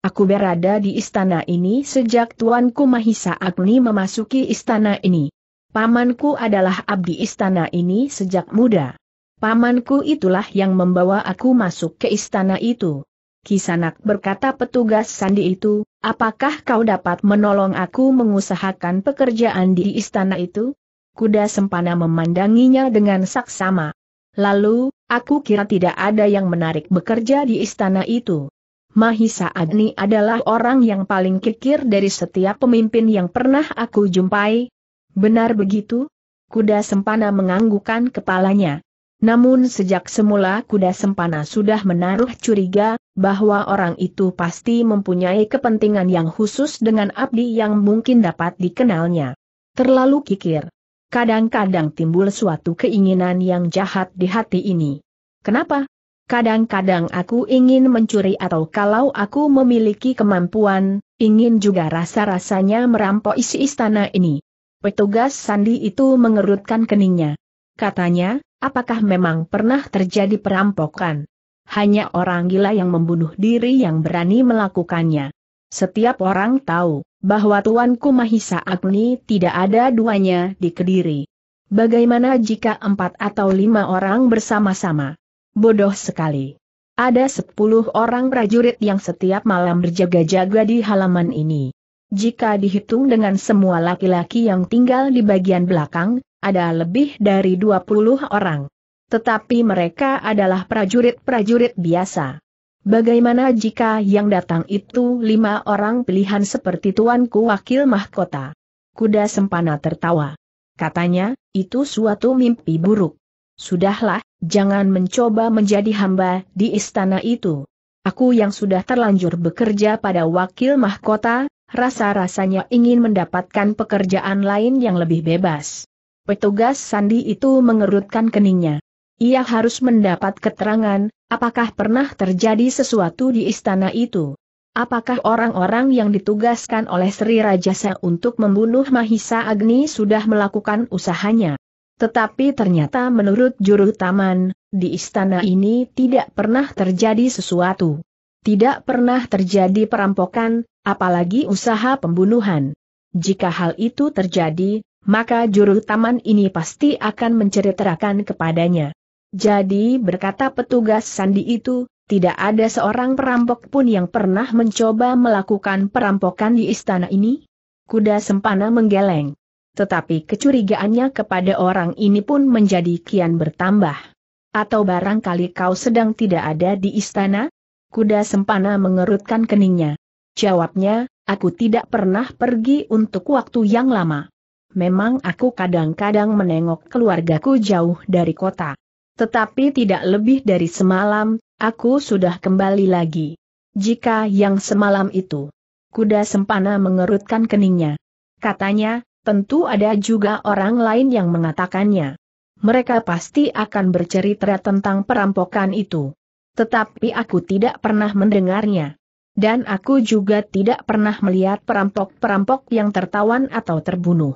Aku berada di istana ini sejak tuanku Mahisa Agni memasuki istana ini. Pamanku adalah abdi istana ini sejak muda. Pamanku itulah yang membawa aku masuk ke istana itu. Kisanak berkata petugas sandi itu, apakah kau dapat menolong aku mengusahakan pekerjaan di istana itu? kuda sempana memandanginya dengan saksama. Lalu, aku kira tidak ada yang menarik bekerja di istana itu. Mahisa Agni adalah orang yang paling kikir dari setiap pemimpin yang pernah aku jumpai. Benar begitu? Kuda Sempana menganggukan kepalanya. Namun sejak semula kuda sempana sudah menaruh curiga, bahwa orang itu pasti mempunyai kepentingan yang khusus dengan abdi yang mungkin dapat dikenalnya. Terlalu kikir kadang-kadang timbul suatu keinginan yang jahat di hati ini. Kenapa? Kadang-kadang aku ingin mencuri atau kalau aku memiliki kemampuan, ingin juga rasa-rasanya merampok isi istana ini. Petugas Sandi itu mengerutkan keningnya. Katanya, apakah memang pernah terjadi perampokan? Hanya orang gila yang membunuh diri yang berani melakukannya. Setiap orang tahu, bahwa Tuanku Mahisa Agni tidak ada duanya di Kediri. Bagaimana jika empat atau lima orang bersama-sama? Bodoh sekali. Ada sepuluh orang prajurit yang setiap malam berjaga-jaga di halaman ini. Jika dihitung dengan semua laki-laki yang tinggal di bagian belakang, ada lebih dari dua puluh orang. Tetapi mereka adalah prajurit-prajurit biasa. Bagaimana jika yang datang itu lima orang pilihan seperti tuanku wakil mahkota? Kuda sempana tertawa. Katanya, itu suatu mimpi buruk. Sudahlah, jangan mencoba menjadi hamba di istana itu. Aku yang sudah terlanjur bekerja pada wakil mahkota, rasa-rasanya ingin mendapatkan pekerjaan lain yang lebih bebas. Petugas sandi itu mengerutkan keningnya. Ia harus mendapat keterangan, apakah pernah terjadi sesuatu di istana itu. Apakah orang-orang yang ditugaskan oleh Sri Rajasa untuk membunuh Mahisa Agni sudah melakukan usahanya? Tetapi ternyata menurut juru taman, di istana ini tidak pernah terjadi sesuatu. Tidak pernah terjadi perampokan, apalagi usaha pembunuhan. Jika hal itu terjadi, maka juru taman ini pasti akan menceritakan kepadanya. Jadi berkata petugas sandi itu, tidak ada seorang perampok pun yang pernah mencoba melakukan perampokan di istana ini? Kuda Sempana menggeleng. Tetapi kecurigaannya kepada orang ini pun menjadi kian bertambah. Atau barangkali kau sedang tidak ada di istana? Kuda Sempana mengerutkan keningnya. Jawabnya, aku tidak pernah pergi untuk waktu yang lama. Memang aku kadang-kadang menengok keluargaku jauh dari kota. Tetapi tidak lebih dari semalam, aku sudah kembali lagi. Jika yang semalam itu. Kuda Sempana mengerutkan keningnya. Katanya, tentu ada juga orang lain yang mengatakannya. Mereka pasti akan bercerita tentang perampokan itu. Tetapi aku tidak pernah mendengarnya. Dan aku juga tidak pernah melihat perampok-perampok yang tertawan atau terbunuh.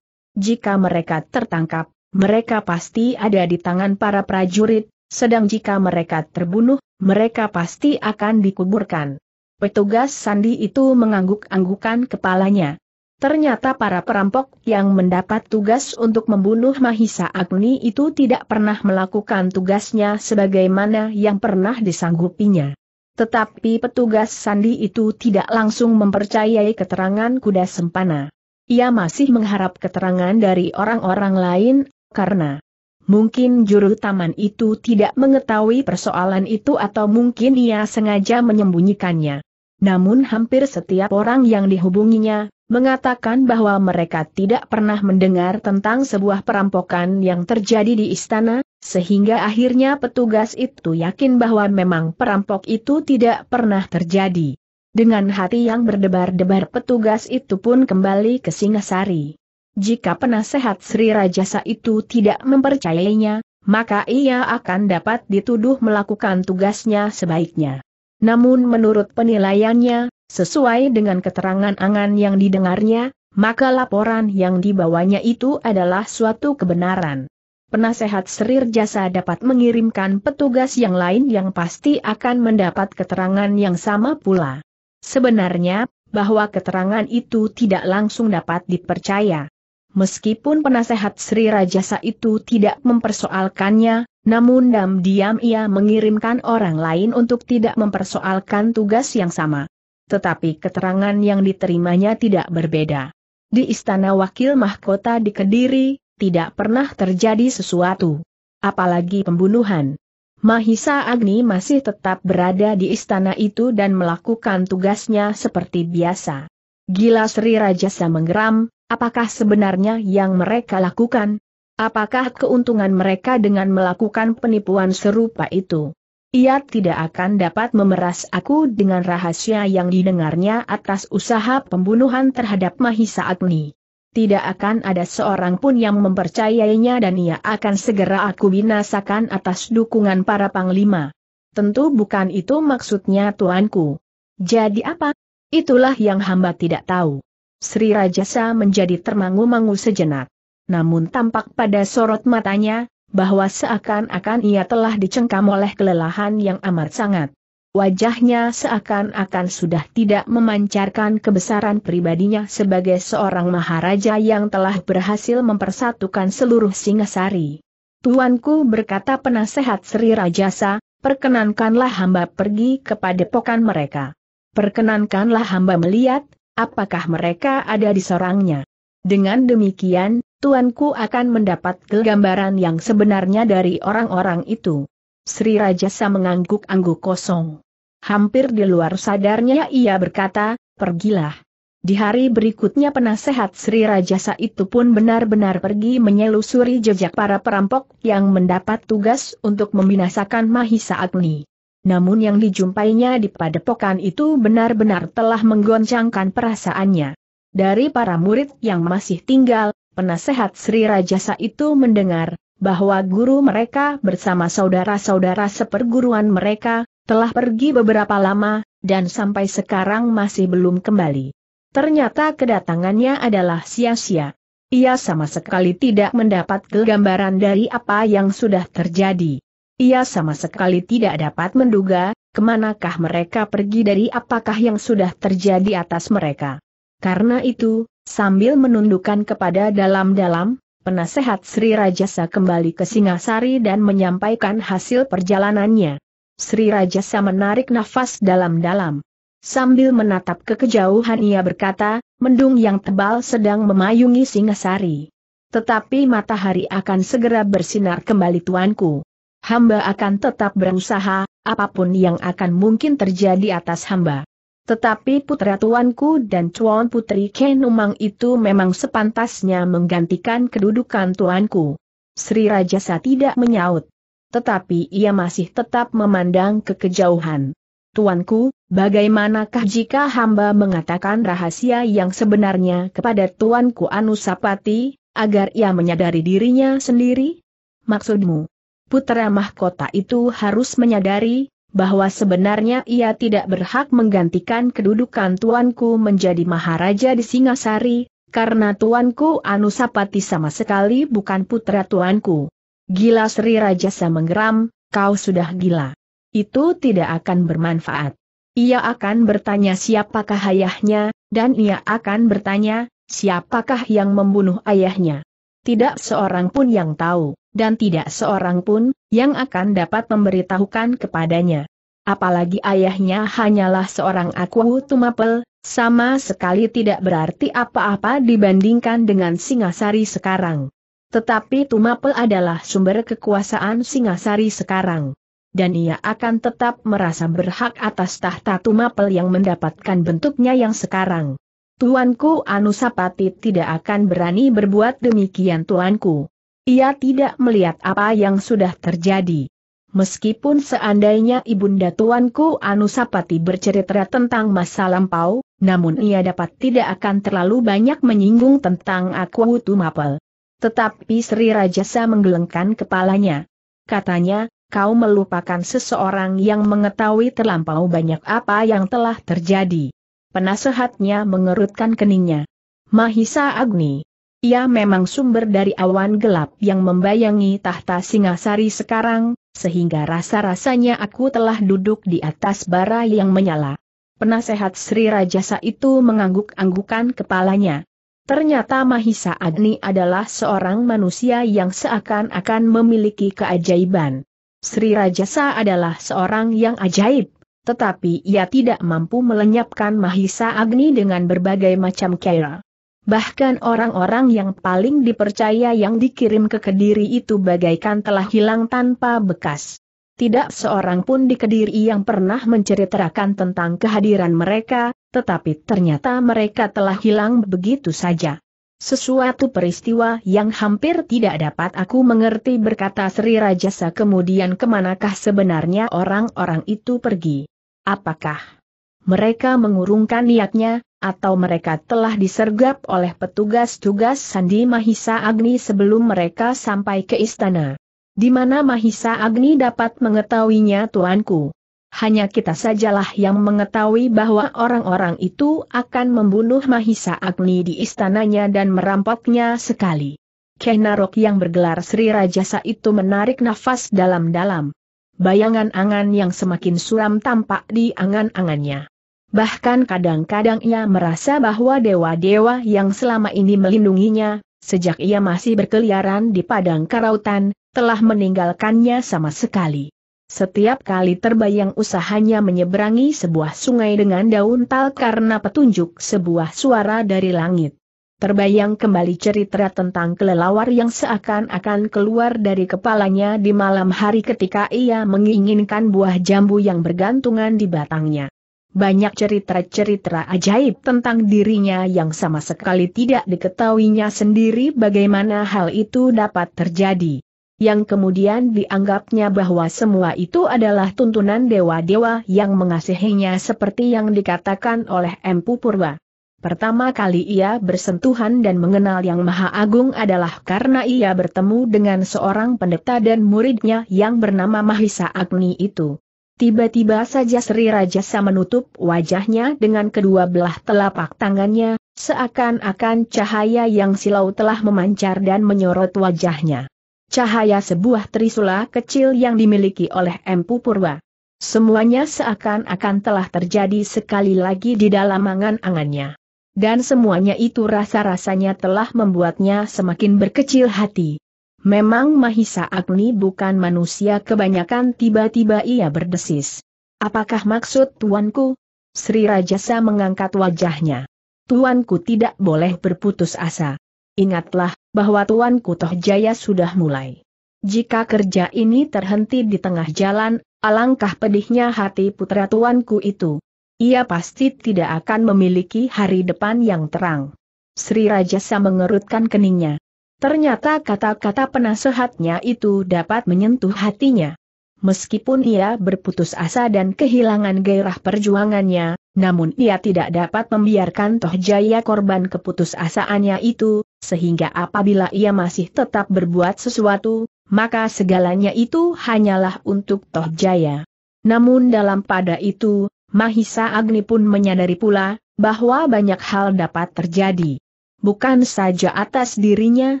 Jika mereka tertangkap, mereka pasti ada di tangan para prajurit, sedang jika mereka terbunuh, mereka pasti akan dikuburkan. Petugas Sandi itu mengangguk-anggukan kepalanya. Ternyata para perampok yang mendapat tugas untuk membunuh Mahisa Agni itu tidak pernah melakukan tugasnya sebagaimana yang pernah disanggupinya. Tetapi petugas Sandi itu tidak langsung mempercayai keterangan kuda sempana. Ia masih mengharap keterangan dari orang-orang lain karena mungkin juru taman itu tidak mengetahui persoalan itu atau mungkin ia sengaja menyembunyikannya. Namun hampir setiap orang yang dihubunginya, mengatakan bahwa mereka tidak pernah mendengar tentang sebuah perampokan yang terjadi di istana, sehingga akhirnya petugas itu yakin bahwa memang perampok itu tidak pernah terjadi. Dengan hati yang berdebar-debar petugas itu pun kembali ke Singasari. Jika penasehat Sri Rajasa itu tidak mempercayainya, maka ia akan dapat dituduh melakukan tugasnya sebaiknya. Namun menurut penilaiannya, sesuai dengan keterangan angan yang didengarnya, maka laporan yang dibawanya itu adalah suatu kebenaran. Penasehat Sri Rajasa dapat mengirimkan petugas yang lain yang pasti akan mendapat keterangan yang sama pula. Sebenarnya, bahwa keterangan itu tidak langsung dapat dipercaya meskipun penasehat Sri Rajasa itu tidak mempersoalkannya, namun diam-diam ia mengirimkan orang lain untuk tidak mempersoalkan tugas yang sama. Tetapi keterangan yang diterimanya tidak berbeda. Di istana wakil mahkota di Kediri, tidak pernah terjadi sesuatu. Apalagi pembunuhan. Mahisa Agni masih tetap berada di istana itu dan melakukan tugasnya seperti biasa. Gila Sri Rajasa menggeram, Apakah sebenarnya yang mereka lakukan? Apakah keuntungan mereka dengan melakukan penipuan serupa itu? Ia tidak akan dapat memeras aku dengan rahasia yang didengarnya atas usaha pembunuhan terhadap Mahisa Agni. Tidak akan ada seorang pun yang mempercayainya dan ia akan segera aku binasakan atas dukungan para panglima. Tentu bukan itu maksudnya tuanku. Jadi apa? Itulah yang hamba tidak tahu. Sri Rajasa menjadi termangu-mangu sejenak. Namun tampak pada sorot matanya, bahwa seakan-akan ia telah dicengkam oleh kelelahan yang amat sangat. Wajahnya seakan-akan sudah tidak memancarkan kebesaran pribadinya sebagai seorang maharaja yang telah berhasil mempersatukan seluruh Singasari. Tuanku berkata penasehat Sri Rajasa, perkenankanlah hamba pergi kepada pokan mereka. Perkenankanlah hamba melihat, apakah mereka ada di sorangnya? Dengan demikian, tuanku akan mendapat gambaran yang sebenarnya dari orang-orang itu. Sri Rajasa mengangguk-angguk kosong. Hampir di luar sadarnya ia berkata, pergilah. Di hari berikutnya penasehat Sri Rajasa itu pun benar-benar pergi menyelusuri jejak para perampok yang mendapat tugas untuk membinasakan Mahisa Agni namun yang dijumpainya di padepokan itu benar-benar telah menggoncangkan perasaannya. Dari para murid yang masih tinggal, penasehat Sri Rajasa itu mendengar bahwa guru mereka bersama saudara-saudara seperguruan mereka telah pergi beberapa lama dan sampai sekarang masih belum kembali. Ternyata kedatangannya adalah sia-sia. Ia sama sekali tidak mendapat gambaran dari apa yang sudah terjadi. Ia sama sekali tidak dapat menduga, kemanakah mereka pergi dari apakah yang sudah terjadi atas mereka. Karena itu, sambil menundukkan kepada dalam-dalam, penasehat Sri Rajasa kembali ke Singasari dan menyampaikan hasil perjalanannya. Sri Rajasa menarik nafas dalam-dalam. Sambil menatap ke kejauhan ia berkata, mendung yang tebal sedang memayungi Singasari. Tetapi matahari akan segera bersinar kembali tuanku hamba akan tetap berusaha, apapun yang akan mungkin terjadi atas hamba. Tetapi putra tuanku dan cuan putri Kenumang itu memang sepantasnya menggantikan kedudukan tuanku. Sri Rajasa tidak menyaut. Tetapi ia masih tetap memandang ke kejauhan. Tuanku, bagaimanakah jika hamba mengatakan rahasia yang sebenarnya kepada Tuanku Anusapati, agar ia menyadari dirinya sendiri? Maksudmu? putra mahkota itu harus menyadari, bahwa sebenarnya ia tidak berhak menggantikan kedudukan tuanku menjadi maharaja di Singasari, karena tuanku Anusapati sama sekali bukan putra tuanku. Gila Sri Rajasa menggeram, kau sudah gila. Itu tidak akan bermanfaat. Ia akan bertanya siapakah ayahnya, dan ia akan bertanya, siapakah yang membunuh ayahnya. Tidak seorang pun yang tahu dan tidak seorang pun yang akan dapat memberitahukan kepadanya. Apalagi ayahnya hanyalah seorang akuhu tumapel, sama sekali tidak berarti apa-apa dibandingkan dengan Singasari sekarang. Tetapi Tumapel adalah sumber kekuasaan Singasari sekarang. Dan ia akan tetap merasa berhak atas tahta Tumapel yang mendapatkan bentuknya yang sekarang. Tuanku Anusapati tidak akan berani berbuat demikian tuanku. Ia tidak melihat apa yang sudah terjadi. Meskipun seandainya Ibunda Tuanku Anusapati bercerita tentang masa lampau, namun ia dapat tidak akan terlalu banyak menyinggung tentang aku Tumapel. Tetapi Sri Rajasa menggelengkan kepalanya. Katanya, kau melupakan seseorang yang mengetahui terlampau banyak apa yang telah terjadi. Penasehatnya mengerutkan keningnya. Mahisa Agni. Ia memang sumber dari awan gelap yang membayangi tahta Singasari sekarang, sehingga rasa-rasanya aku telah duduk di atas bara yang menyala. Penasehat Sri Rajasa itu mengangguk-anggukan kepalanya. Ternyata Mahisa Agni adalah seorang manusia yang seakan-akan memiliki keajaiban. Sri Rajasa adalah seorang yang ajaib, tetapi ia tidak mampu melenyapkan Mahisa Agni dengan berbagai macam cara. Bahkan orang-orang yang paling dipercaya yang dikirim ke Kediri itu bagaikan telah hilang tanpa bekas. Tidak seorang pun di Kediri yang pernah menceritakan tentang kehadiran mereka, tetapi ternyata mereka telah hilang begitu saja. Sesuatu peristiwa yang hampir tidak dapat aku mengerti berkata Sri Rajasa kemudian kemanakah sebenarnya orang-orang itu pergi. Apakah mereka mengurungkan niatnya, atau mereka telah disergap oleh petugas-tugas Sandi Mahisa Agni sebelum mereka sampai ke istana. Di mana Mahisa Agni dapat mengetahuinya tuanku? Hanya kita sajalah yang mengetahui bahwa orang-orang itu akan membunuh Mahisa Agni di istananya dan merampoknya sekali. Kenarok yang bergelar Sri Rajasa itu menarik nafas dalam-dalam. Bayangan angan yang semakin suram tampak di angan-angannya bahkan kadang-kadang ia merasa bahwa dewa-dewa yang selama ini melindunginya, sejak ia masih berkeliaran di padang karautan, telah meninggalkannya sama sekali. Setiap kali terbayang usahanya menyeberangi sebuah sungai dengan daun tal karena petunjuk sebuah suara dari langit. Terbayang kembali cerita tentang kelelawar yang seakan-akan keluar dari kepalanya di malam hari ketika ia menginginkan buah jambu yang bergantungan di batangnya banyak cerita-cerita ajaib tentang dirinya yang sama sekali tidak diketahuinya sendiri bagaimana hal itu dapat terjadi. Yang kemudian dianggapnya bahwa semua itu adalah tuntunan dewa-dewa yang mengasihinya seperti yang dikatakan oleh Empu Purba. Pertama kali ia bersentuhan dan mengenal Yang Maha Agung adalah karena ia bertemu dengan seorang pendeta dan muridnya yang bernama Mahisa Agni itu. Tiba-tiba saja Sri Rajasa menutup wajahnya dengan kedua belah telapak tangannya, seakan-akan cahaya yang silau telah memancar dan menyorot wajahnya. Cahaya sebuah trisula kecil yang dimiliki oleh Empu Purwa. Semuanya seakan-akan telah terjadi sekali lagi di dalam angan-angannya. Dan semuanya itu rasa-rasanya telah membuatnya semakin berkecil hati. Memang Mahisa Agni bukan manusia kebanyakan tiba-tiba ia berdesis. Apakah maksud tuanku? Sri Rajasa mengangkat wajahnya. Tuanku tidak boleh berputus asa. Ingatlah, bahwa tuanku Tohjaya sudah mulai. Jika kerja ini terhenti di tengah jalan, alangkah pedihnya hati putra tuanku itu. Ia pasti tidak akan memiliki hari depan yang terang. Sri Rajasa mengerutkan keningnya. Ternyata kata-kata penasehatnya itu dapat menyentuh hatinya. Meskipun ia berputus asa dan kehilangan gairah perjuangannya, namun ia tidak dapat membiarkan Toh Jaya korban keputusasaannya itu, sehingga apabila ia masih tetap berbuat sesuatu, maka segalanya itu hanyalah untuk Toh Jaya. Namun dalam pada itu, Mahisa Agni pun menyadari pula, bahwa banyak hal dapat terjadi. Bukan saja atas dirinya,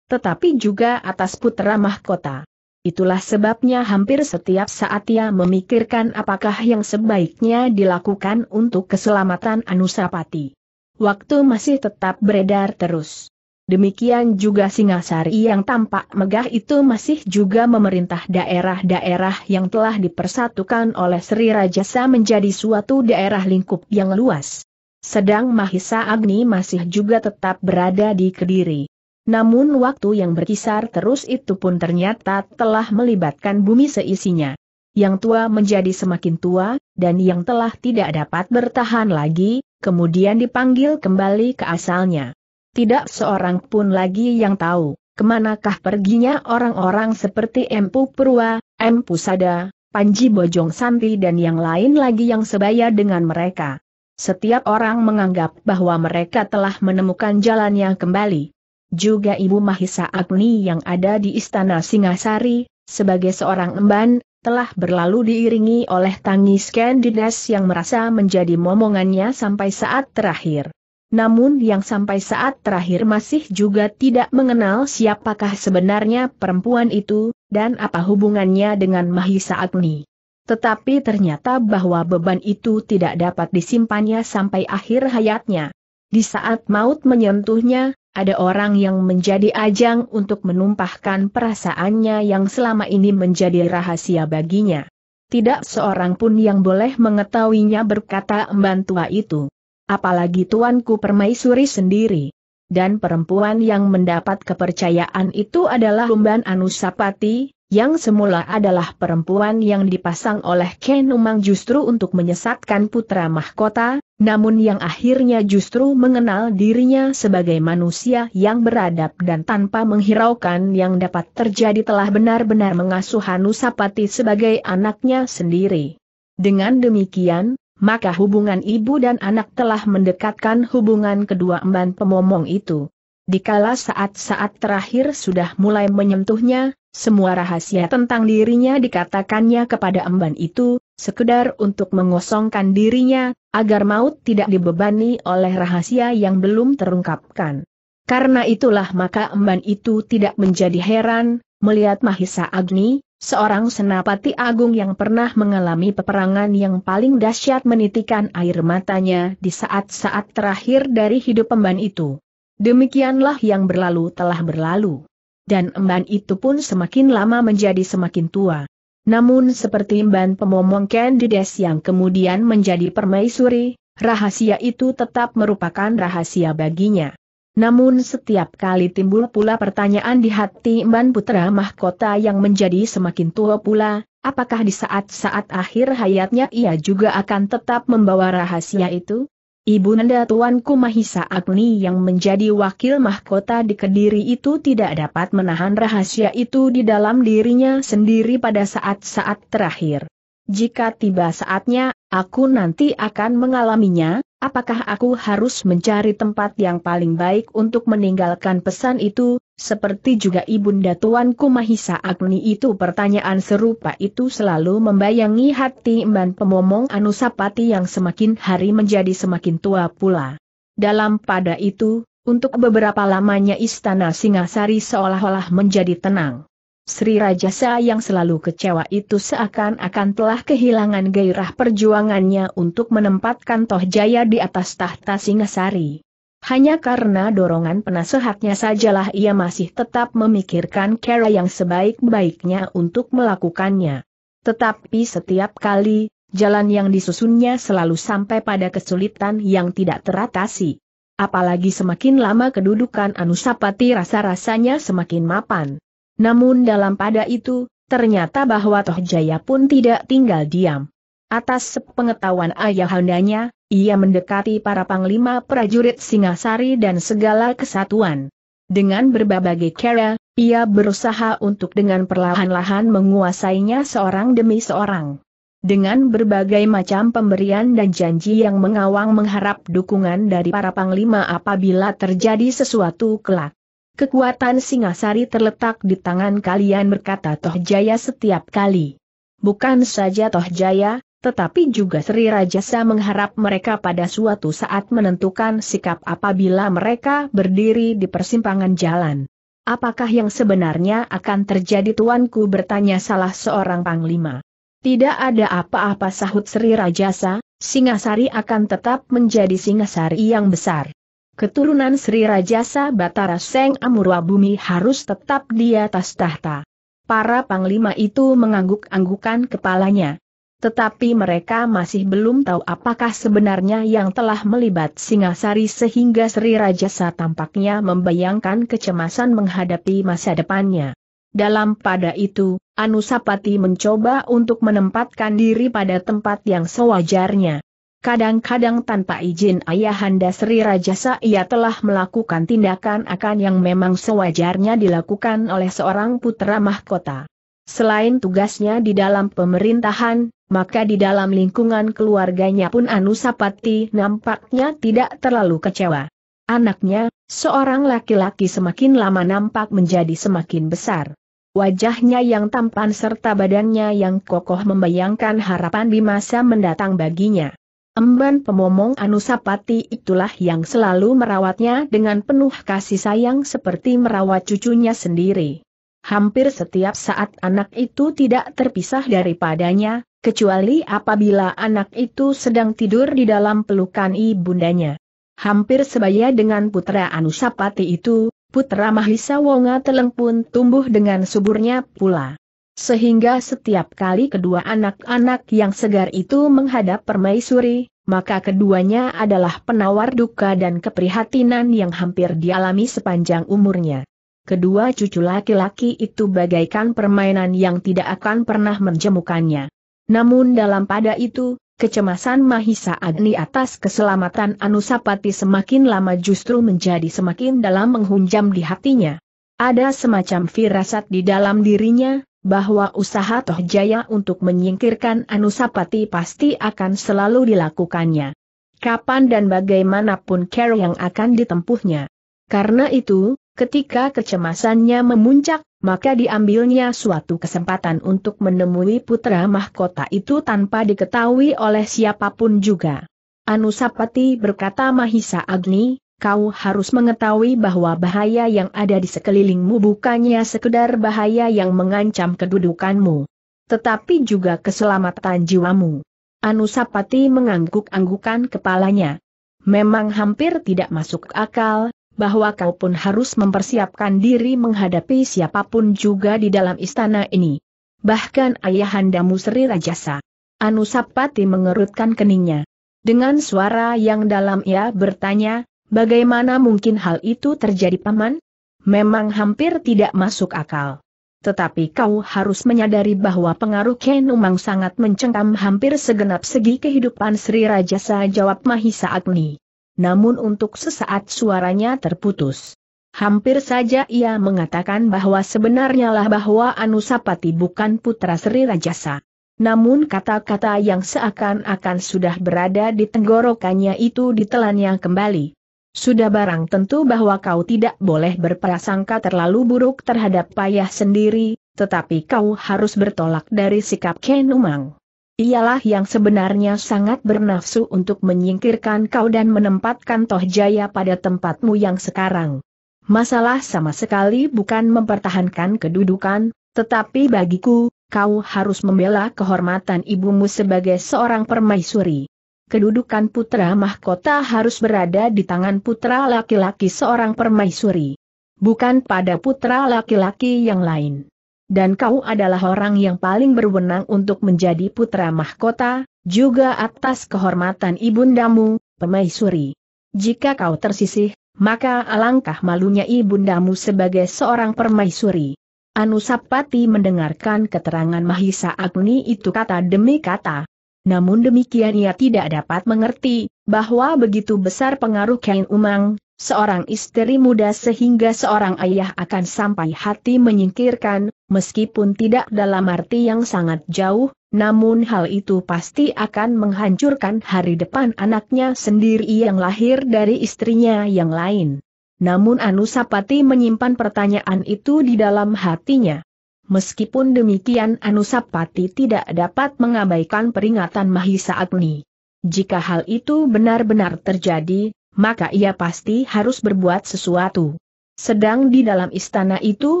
tetapi juga atas putra mahkota. Itulah sebabnya hampir setiap saat ia memikirkan apakah yang sebaiknya dilakukan untuk keselamatan Anusapati. Waktu masih tetap beredar terus. Demikian juga Singasari yang tampak megah itu masih juga memerintah daerah-daerah yang telah dipersatukan oleh Sri Rajasa menjadi suatu daerah lingkup yang luas. Sedang Mahisa Agni masih juga tetap berada di Kediri. Namun waktu yang berkisar terus itu pun ternyata telah melibatkan bumi seisinya. Yang tua menjadi semakin tua, dan yang telah tidak dapat bertahan lagi, kemudian dipanggil kembali ke asalnya. Tidak seorang pun lagi yang tahu, kemanakah perginya orang-orang seperti Empu Purwa, Empu Sada, Panji Bojong Santi dan yang lain lagi yang sebaya dengan mereka. Setiap orang menganggap bahwa mereka telah menemukan jalannya kembali juga Ibu Mahisa Agni yang ada di Istana Singasari, sebagai seorang emban, telah berlalu diiringi oleh tangis Candides yang merasa menjadi momongannya sampai saat terakhir. Namun yang sampai saat terakhir masih juga tidak mengenal siapakah sebenarnya perempuan itu, dan apa hubungannya dengan Mahisa Agni. Tetapi ternyata bahwa beban itu tidak dapat disimpannya sampai akhir hayatnya. Di saat maut menyentuhnya, ada orang yang menjadi ajang untuk menumpahkan perasaannya yang selama ini menjadi rahasia baginya. Tidak seorang pun yang boleh mengetahuinya berkata emban tua itu. Apalagi tuanku permaisuri sendiri. Dan perempuan yang mendapat kepercayaan itu adalah Lumban Anusapati, yang semula adalah perempuan yang dipasang oleh Ken Umang justru untuk menyesatkan putra mahkota, namun yang akhirnya justru mengenal dirinya sebagai manusia yang beradab dan tanpa menghiraukan yang dapat terjadi telah benar-benar mengasuh Hanusapati sebagai anaknya sendiri. Dengan demikian, maka hubungan ibu dan anak telah mendekatkan hubungan kedua emban pemomong itu. Dikala saat-saat terakhir sudah mulai menyentuhnya, semua rahasia tentang dirinya dikatakannya kepada emban itu, sekedar untuk mengosongkan dirinya, agar maut tidak dibebani oleh rahasia yang belum terungkapkan. Karena itulah maka emban itu tidak menjadi heran, melihat Mahisa Agni, seorang senapati agung yang pernah mengalami peperangan yang paling dahsyat menitikan air matanya di saat-saat terakhir dari hidup emban itu. Demikianlah yang berlalu telah berlalu dan emban itu pun semakin lama menjadi semakin tua. Namun seperti emban pemomong Candides yang kemudian menjadi permaisuri, rahasia itu tetap merupakan rahasia baginya. Namun setiap kali timbul pula pertanyaan di hati Mban Putra Mahkota yang menjadi semakin tua pula, apakah di saat-saat akhir hayatnya ia juga akan tetap membawa rahasia itu? Ibu Nanda Tuanku Mahisa Agni yang menjadi wakil mahkota di Kediri itu tidak dapat menahan rahasia itu di dalam dirinya sendiri pada saat-saat terakhir. Jika tiba saatnya, aku nanti akan mengalaminya, apakah aku harus mencari tempat yang paling baik untuk meninggalkan pesan itu, seperti juga Ibunda Tuanku Mahisa Agni itu pertanyaan serupa itu selalu membayangi hati Mban Pemomong Anusapati yang semakin hari menjadi semakin tua pula. Dalam pada itu, untuk beberapa lamanya istana Singasari seolah-olah menjadi tenang. Sri Rajasa yang selalu kecewa itu seakan-akan telah kehilangan gairah perjuangannya untuk menempatkan Toh Jaya di atas tahta Singasari. Hanya karena dorongan penasehatnya sajalah ia masih tetap memikirkan cara yang sebaik-baiknya untuk melakukannya. Tetapi setiap kali, jalan yang disusunnya selalu sampai pada kesulitan yang tidak teratasi. Apalagi semakin lama kedudukan Anusapati rasa-rasanya semakin mapan. Namun dalam pada itu, ternyata bahwa Toh Jaya pun tidak tinggal diam. Atas sepengetahuan ayahandanya, ia mendekati para panglima prajurit Singasari dan segala kesatuan. Dengan berbagai cara, ia berusaha untuk dengan perlahan-lahan menguasainya seorang demi seorang. Dengan berbagai macam pemberian dan janji yang mengawang mengharap dukungan dari para panglima apabila terjadi sesuatu kelak. Kekuatan Singasari terletak di tangan kalian berkata Toh Jaya setiap kali. Bukan saja Toh Jaya, tetapi juga Sri Rajasa mengharap mereka pada suatu saat menentukan sikap apabila mereka berdiri di persimpangan jalan. Apakah yang sebenarnya akan terjadi tuanku bertanya salah seorang panglima. Tidak ada apa-apa sahut Sri Rajasa, Singasari akan tetap menjadi Singasari yang besar. Keturunan Sri Rajasa Batara Seng Amurwa Bumi harus tetap di atas tahta. Para panglima itu mengangguk-anggukan kepalanya. Tetapi mereka masih belum tahu apakah sebenarnya yang telah melibat Singasari sehingga Sri Rajasa tampaknya membayangkan kecemasan menghadapi masa depannya. Dalam pada itu, Anusapati mencoba untuk menempatkan diri pada tempat yang sewajarnya. Kadang-kadang tanpa izin ayahanda Sri Rajasa ia telah melakukan tindakan akan yang memang sewajarnya dilakukan oleh seorang putra mahkota. Selain tugasnya di dalam pemerintahan, maka di dalam lingkungan keluarganya pun Anusapati nampaknya tidak terlalu kecewa. Anaknya, seorang laki-laki semakin lama nampak menjadi semakin besar. Wajahnya yang tampan serta badannya yang kokoh membayangkan harapan di masa mendatang baginya. Emban pemomong Anusapati itulah yang selalu merawatnya dengan penuh kasih sayang seperti merawat cucunya sendiri. Hampir setiap saat anak itu tidak terpisah daripadanya, kecuali apabila anak itu sedang tidur di dalam pelukan ibundanya. Hampir sebaya dengan putra Anusapati itu, putra Mahisa Wonga Teleng pun tumbuh dengan suburnya pula. Sehingga setiap kali kedua anak-anak yang segar itu menghadap permaisuri, maka keduanya adalah penawar duka dan keprihatinan yang hampir dialami sepanjang umurnya. Kedua cucu laki-laki itu bagaikan permainan yang tidak akan pernah menjemukannya. Namun dalam pada itu, kecemasan Mahisa Agni atas keselamatan Anusapati semakin lama justru menjadi semakin dalam menghunjam di hatinya. Ada semacam firasat di dalam dirinya, bahwa usaha Toh Jaya untuk menyingkirkan Anusapati pasti akan selalu dilakukannya. Kapan dan bagaimanapun care yang akan ditempuhnya. Karena itu, ketika kecemasannya memuncak, maka diambilnya suatu kesempatan untuk menemui putra mahkota itu tanpa diketahui oleh siapapun juga. Anusapati berkata Mahisa Agni, kau harus mengetahui bahwa bahaya yang ada di sekelilingmu bukannya sekedar bahaya yang mengancam kedudukanmu. Tetapi juga keselamatan jiwamu. Anusapati mengangguk-anggukan kepalanya. Memang hampir tidak masuk akal, bahwa kau pun harus mempersiapkan diri menghadapi siapapun juga di dalam istana ini. Bahkan ayahandamu Sri Rajasa. Anusapati mengerutkan keningnya. Dengan suara yang dalam ia bertanya, Bagaimana mungkin hal itu terjadi paman? Memang hampir tidak masuk akal. Tetapi kau harus menyadari bahwa pengaruh Kenumang sangat mencengkam hampir segenap segi kehidupan Sri Rajasa jawab Mahisa Agni. Namun untuk sesaat suaranya terputus. Hampir saja ia mengatakan bahwa sebenarnya lah bahwa Anusapati bukan putra Sri Rajasa. Namun kata-kata yang seakan-akan sudah berada di tenggorokannya itu ditelannya kembali. Sudah barang tentu bahwa kau tidak boleh berprasangka terlalu buruk terhadap payah sendiri, tetapi kau harus bertolak dari sikap Ken Umang. Ialah yang sebenarnya sangat bernafsu untuk menyingkirkan kau dan menempatkan Toh Jaya pada tempatmu yang sekarang. Masalah sama sekali bukan mempertahankan kedudukan, tetapi bagiku, kau harus membela kehormatan ibumu sebagai seorang permaisuri kedudukan putra mahkota harus berada di tangan putra laki-laki seorang permaisuri. Bukan pada putra laki-laki yang lain. Dan kau adalah orang yang paling berwenang untuk menjadi putra mahkota, juga atas kehormatan ibundamu, permaisuri. Jika kau tersisih, maka alangkah malunya ibundamu sebagai seorang permaisuri. Anusapati mendengarkan keterangan Mahisa Agni itu kata demi kata, namun demikian ia tidak dapat mengerti, bahwa begitu besar pengaruh Kain Umang, seorang istri muda sehingga seorang ayah akan sampai hati menyingkirkan, meskipun tidak dalam arti yang sangat jauh, namun hal itu pasti akan menghancurkan hari depan anaknya sendiri yang lahir dari istrinya yang lain. Namun Anusapati menyimpan pertanyaan itu di dalam hatinya. Meskipun demikian Anusapati tidak dapat mengabaikan peringatan Mahisa Agni. Jika hal itu benar-benar terjadi, maka ia pasti harus berbuat sesuatu. Sedang di dalam istana itu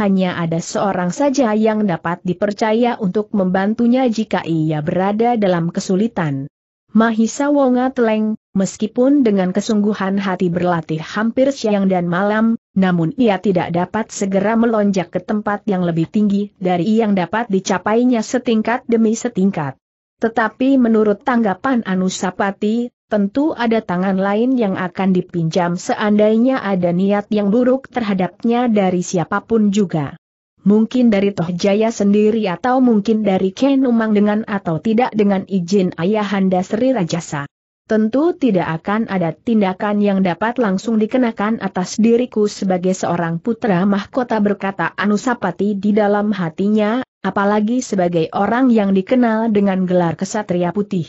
hanya ada seorang saja yang dapat dipercaya untuk membantunya jika ia berada dalam kesulitan. Mahisa Wonga Teleng, meskipun dengan kesungguhan hati berlatih hampir siang dan malam, namun ia tidak dapat segera melonjak ke tempat yang lebih tinggi dari yang dapat dicapainya setingkat demi setingkat. Tetapi menurut tanggapan Anusapati, tentu ada tangan lain yang akan dipinjam seandainya ada niat yang buruk terhadapnya dari siapapun juga. Mungkin dari Tohjaya sendiri atau mungkin dari Kenumang dengan atau tidak dengan izin Ayahanda Sri Rajasa tentu tidak akan ada tindakan yang dapat langsung dikenakan atas diriku sebagai seorang putra mahkota berkata Anusapati di dalam hatinya, apalagi sebagai orang yang dikenal dengan gelar kesatria putih.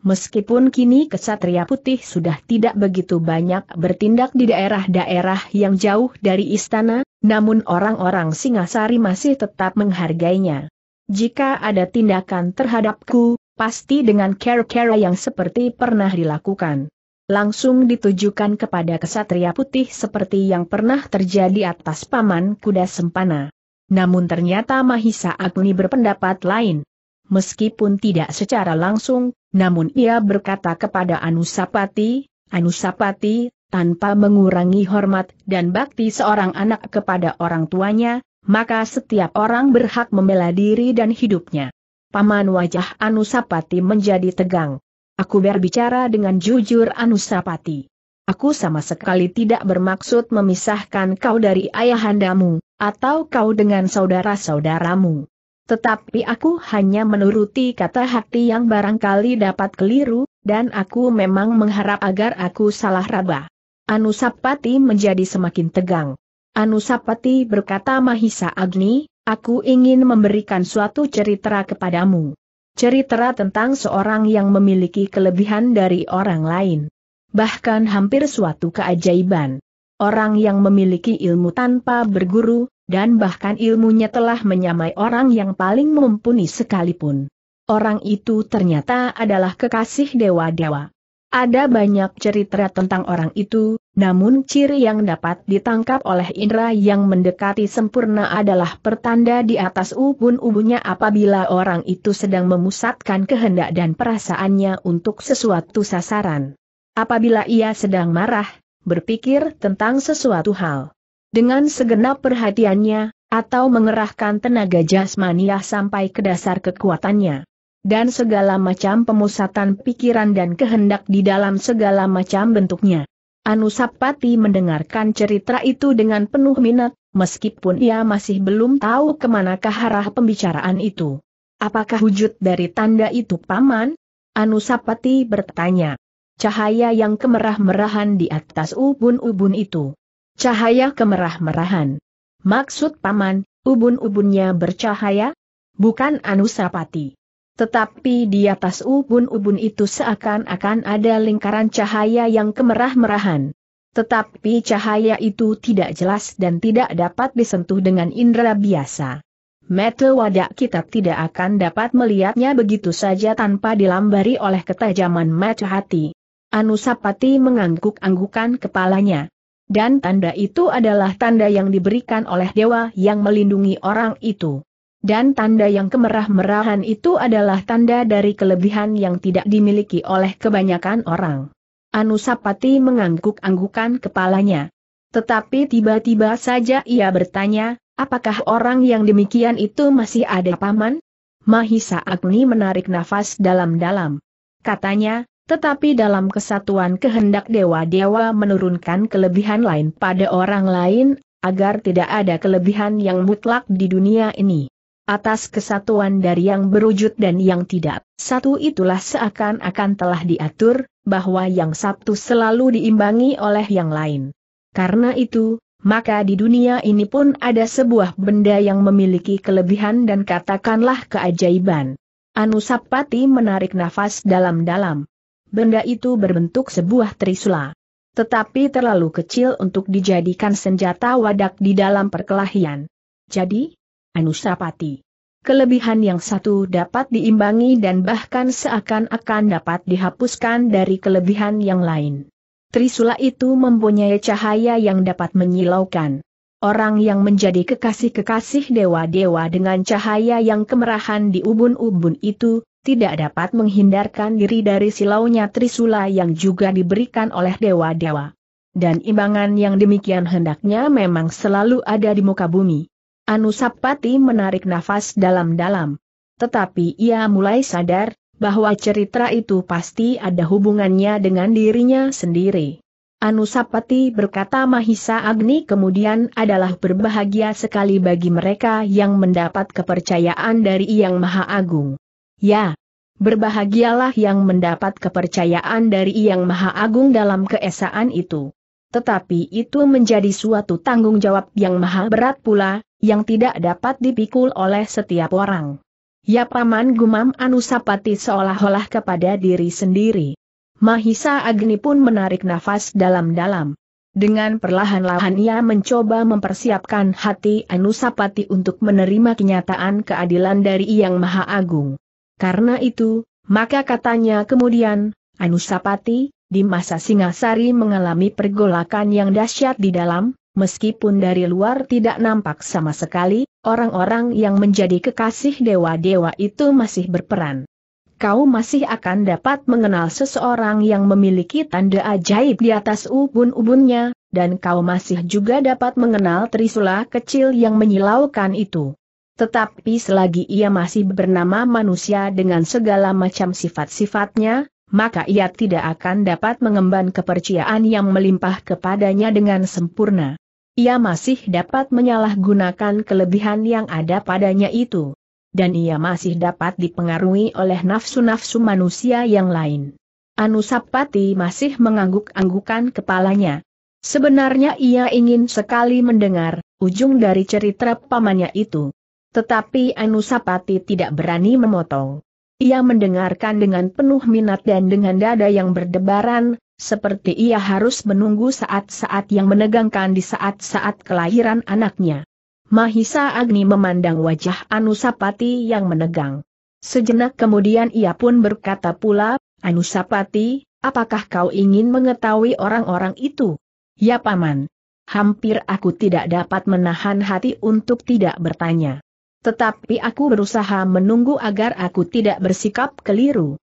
Meskipun kini kesatria putih sudah tidak begitu banyak bertindak di daerah-daerah yang jauh dari istana, namun orang-orang Singasari masih tetap menghargainya. Jika ada tindakan terhadapku, pasti dengan cara-cara yang seperti pernah dilakukan. Langsung ditujukan kepada kesatria putih seperti yang pernah terjadi atas paman kuda sempana. Namun ternyata Mahisa Agni berpendapat lain. Meskipun tidak secara langsung, namun ia berkata kepada Anusapati, Anusapati, tanpa mengurangi hormat dan bakti seorang anak kepada orang tuanya, maka setiap orang berhak membela diri dan hidupnya. Paman wajah Anusapati menjadi tegang. Aku berbicara dengan jujur Anusapati. Aku sama sekali tidak bermaksud memisahkan kau dari ayahandamu, atau kau dengan saudara-saudaramu. Tetapi aku hanya menuruti kata hati yang barangkali dapat keliru, dan aku memang mengharap agar aku salah raba. Anusapati menjadi semakin tegang. Anusapati berkata Mahisa Agni, Aku ingin memberikan suatu cerita kepadamu. Cerita tentang seorang yang memiliki kelebihan dari orang lain. Bahkan hampir suatu keajaiban. Orang yang memiliki ilmu tanpa berguru, dan bahkan ilmunya telah menyamai orang yang paling mumpuni sekalipun. Orang itu ternyata adalah kekasih dewa-dewa. Ada banyak cerita tentang orang itu, namun ciri yang dapat ditangkap oleh Indra yang mendekati sempurna adalah pertanda di atas ubun-ubunnya apabila orang itu sedang memusatkan kehendak dan perasaannya untuk sesuatu sasaran. Apabila ia sedang marah, berpikir tentang sesuatu hal. Dengan segenap perhatiannya, atau mengerahkan tenaga jasmania sampai ke dasar kekuatannya dan segala macam pemusatan pikiran dan kehendak di dalam segala macam bentuknya. Anusapati mendengarkan cerita itu dengan penuh minat, meskipun ia masih belum tahu kemanakah arah pembicaraan itu. Apakah wujud dari tanda itu paman? Anusapati bertanya. Cahaya yang kemerah-merahan di atas ubun-ubun itu. Cahaya kemerah-merahan. Maksud paman, ubun-ubunnya bercahaya? Bukan Anusapati. Tetapi di atas ubun-ubun itu seakan-akan ada lingkaran cahaya yang kemerah-merahan. Tetapi cahaya itu tidak jelas dan tidak dapat disentuh dengan indera biasa. Mata wadak kita tidak akan dapat melihatnya begitu saja tanpa dilambari oleh ketajaman mata hati. Anusapati mengangguk-anggukan kepalanya. Dan tanda itu adalah tanda yang diberikan oleh dewa yang melindungi orang itu. Dan tanda yang kemerah-merahan itu adalah tanda dari kelebihan yang tidak dimiliki oleh kebanyakan orang. Anusapati mengangguk-anggukan kepalanya. Tetapi tiba-tiba saja ia bertanya, apakah orang yang demikian itu masih ada paman? Mahisa Agni menarik nafas dalam-dalam. Katanya, tetapi dalam kesatuan kehendak dewa-dewa menurunkan kelebihan lain pada orang lain, agar tidak ada kelebihan yang mutlak di dunia ini atas kesatuan dari yang berwujud dan yang tidak. Satu itulah seakan-akan telah diatur, bahwa yang satu selalu diimbangi oleh yang lain. Karena itu, maka di dunia ini pun ada sebuah benda yang memiliki kelebihan dan katakanlah keajaiban. Anusapati menarik nafas dalam-dalam. Benda itu berbentuk sebuah trisula tetapi terlalu kecil untuk dijadikan senjata wadak di dalam perkelahian. Jadi, Anusapati. Kelebihan yang satu dapat diimbangi dan bahkan seakan-akan dapat dihapuskan dari kelebihan yang lain. Trisula itu mempunyai cahaya yang dapat menyilaukan. Orang yang menjadi kekasih-kekasih dewa-dewa dengan cahaya yang kemerahan di ubun-ubun itu, tidak dapat menghindarkan diri dari silaunya Trisula yang juga diberikan oleh dewa-dewa. Dan imbangan yang demikian hendaknya memang selalu ada di muka bumi. Anusapati menarik nafas dalam-dalam. Tetapi ia mulai sadar, bahwa cerita itu pasti ada hubungannya dengan dirinya sendiri. Anusapati berkata Mahisa Agni kemudian adalah berbahagia sekali bagi mereka yang mendapat kepercayaan dari Yang Maha Agung. Ya, berbahagialah yang mendapat kepercayaan dari Yang Maha Agung dalam keesaan itu. Tetapi itu menjadi suatu tanggung jawab yang maha berat pula, yang tidak dapat dipikul oleh setiap orang. Ya Paman gumam Anusapati seolah-olah kepada diri sendiri. Mahisa Agni pun menarik nafas dalam-dalam. Dengan perlahan-lahan ia mencoba mempersiapkan hati Anusapati untuk menerima kenyataan keadilan dari Yang Maha Agung. Karena itu, maka katanya kemudian, Anusapati, di masa Singasari mengalami pergolakan yang dahsyat di dalam, Meskipun dari luar tidak nampak sama sekali, orang-orang yang menjadi kekasih dewa-dewa itu masih berperan. Kau masih akan dapat mengenal seseorang yang memiliki tanda ajaib di atas ubun-ubunnya, dan kau masih juga dapat mengenal trisula kecil yang menyilaukan itu. Tetapi selagi ia masih bernama manusia dengan segala macam sifat-sifatnya, maka ia tidak akan dapat mengemban kepercayaan yang melimpah kepadanya dengan sempurna. Ia masih dapat menyalahgunakan kelebihan yang ada padanya itu. Dan ia masih dapat dipengaruhi oleh nafsu-nafsu manusia yang lain. Anusapati masih mengangguk-anggukan kepalanya. Sebenarnya ia ingin sekali mendengar ujung dari cerita pamannya itu. Tetapi Anusapati tidak berani memotong. Ia mendengarkan dengan penuh minat dan dengan dada yang berdebaran, seperti ia harus menunggu saat-saat yang menegangkan di saat-saat kelahiran anaknya. Mahisa Agni memandang wajah Anusapati yang menegang. Sejenak kemudian ia pun berkata pula, Anusapati, apakah kau ingin mengetahui orang-orang itu? Ya paman. Hampir aku tidak dapat menahan hati untuk tidak bertanya. Tetapi aku berusaha menunggu agar aku tidak bersikap keliru.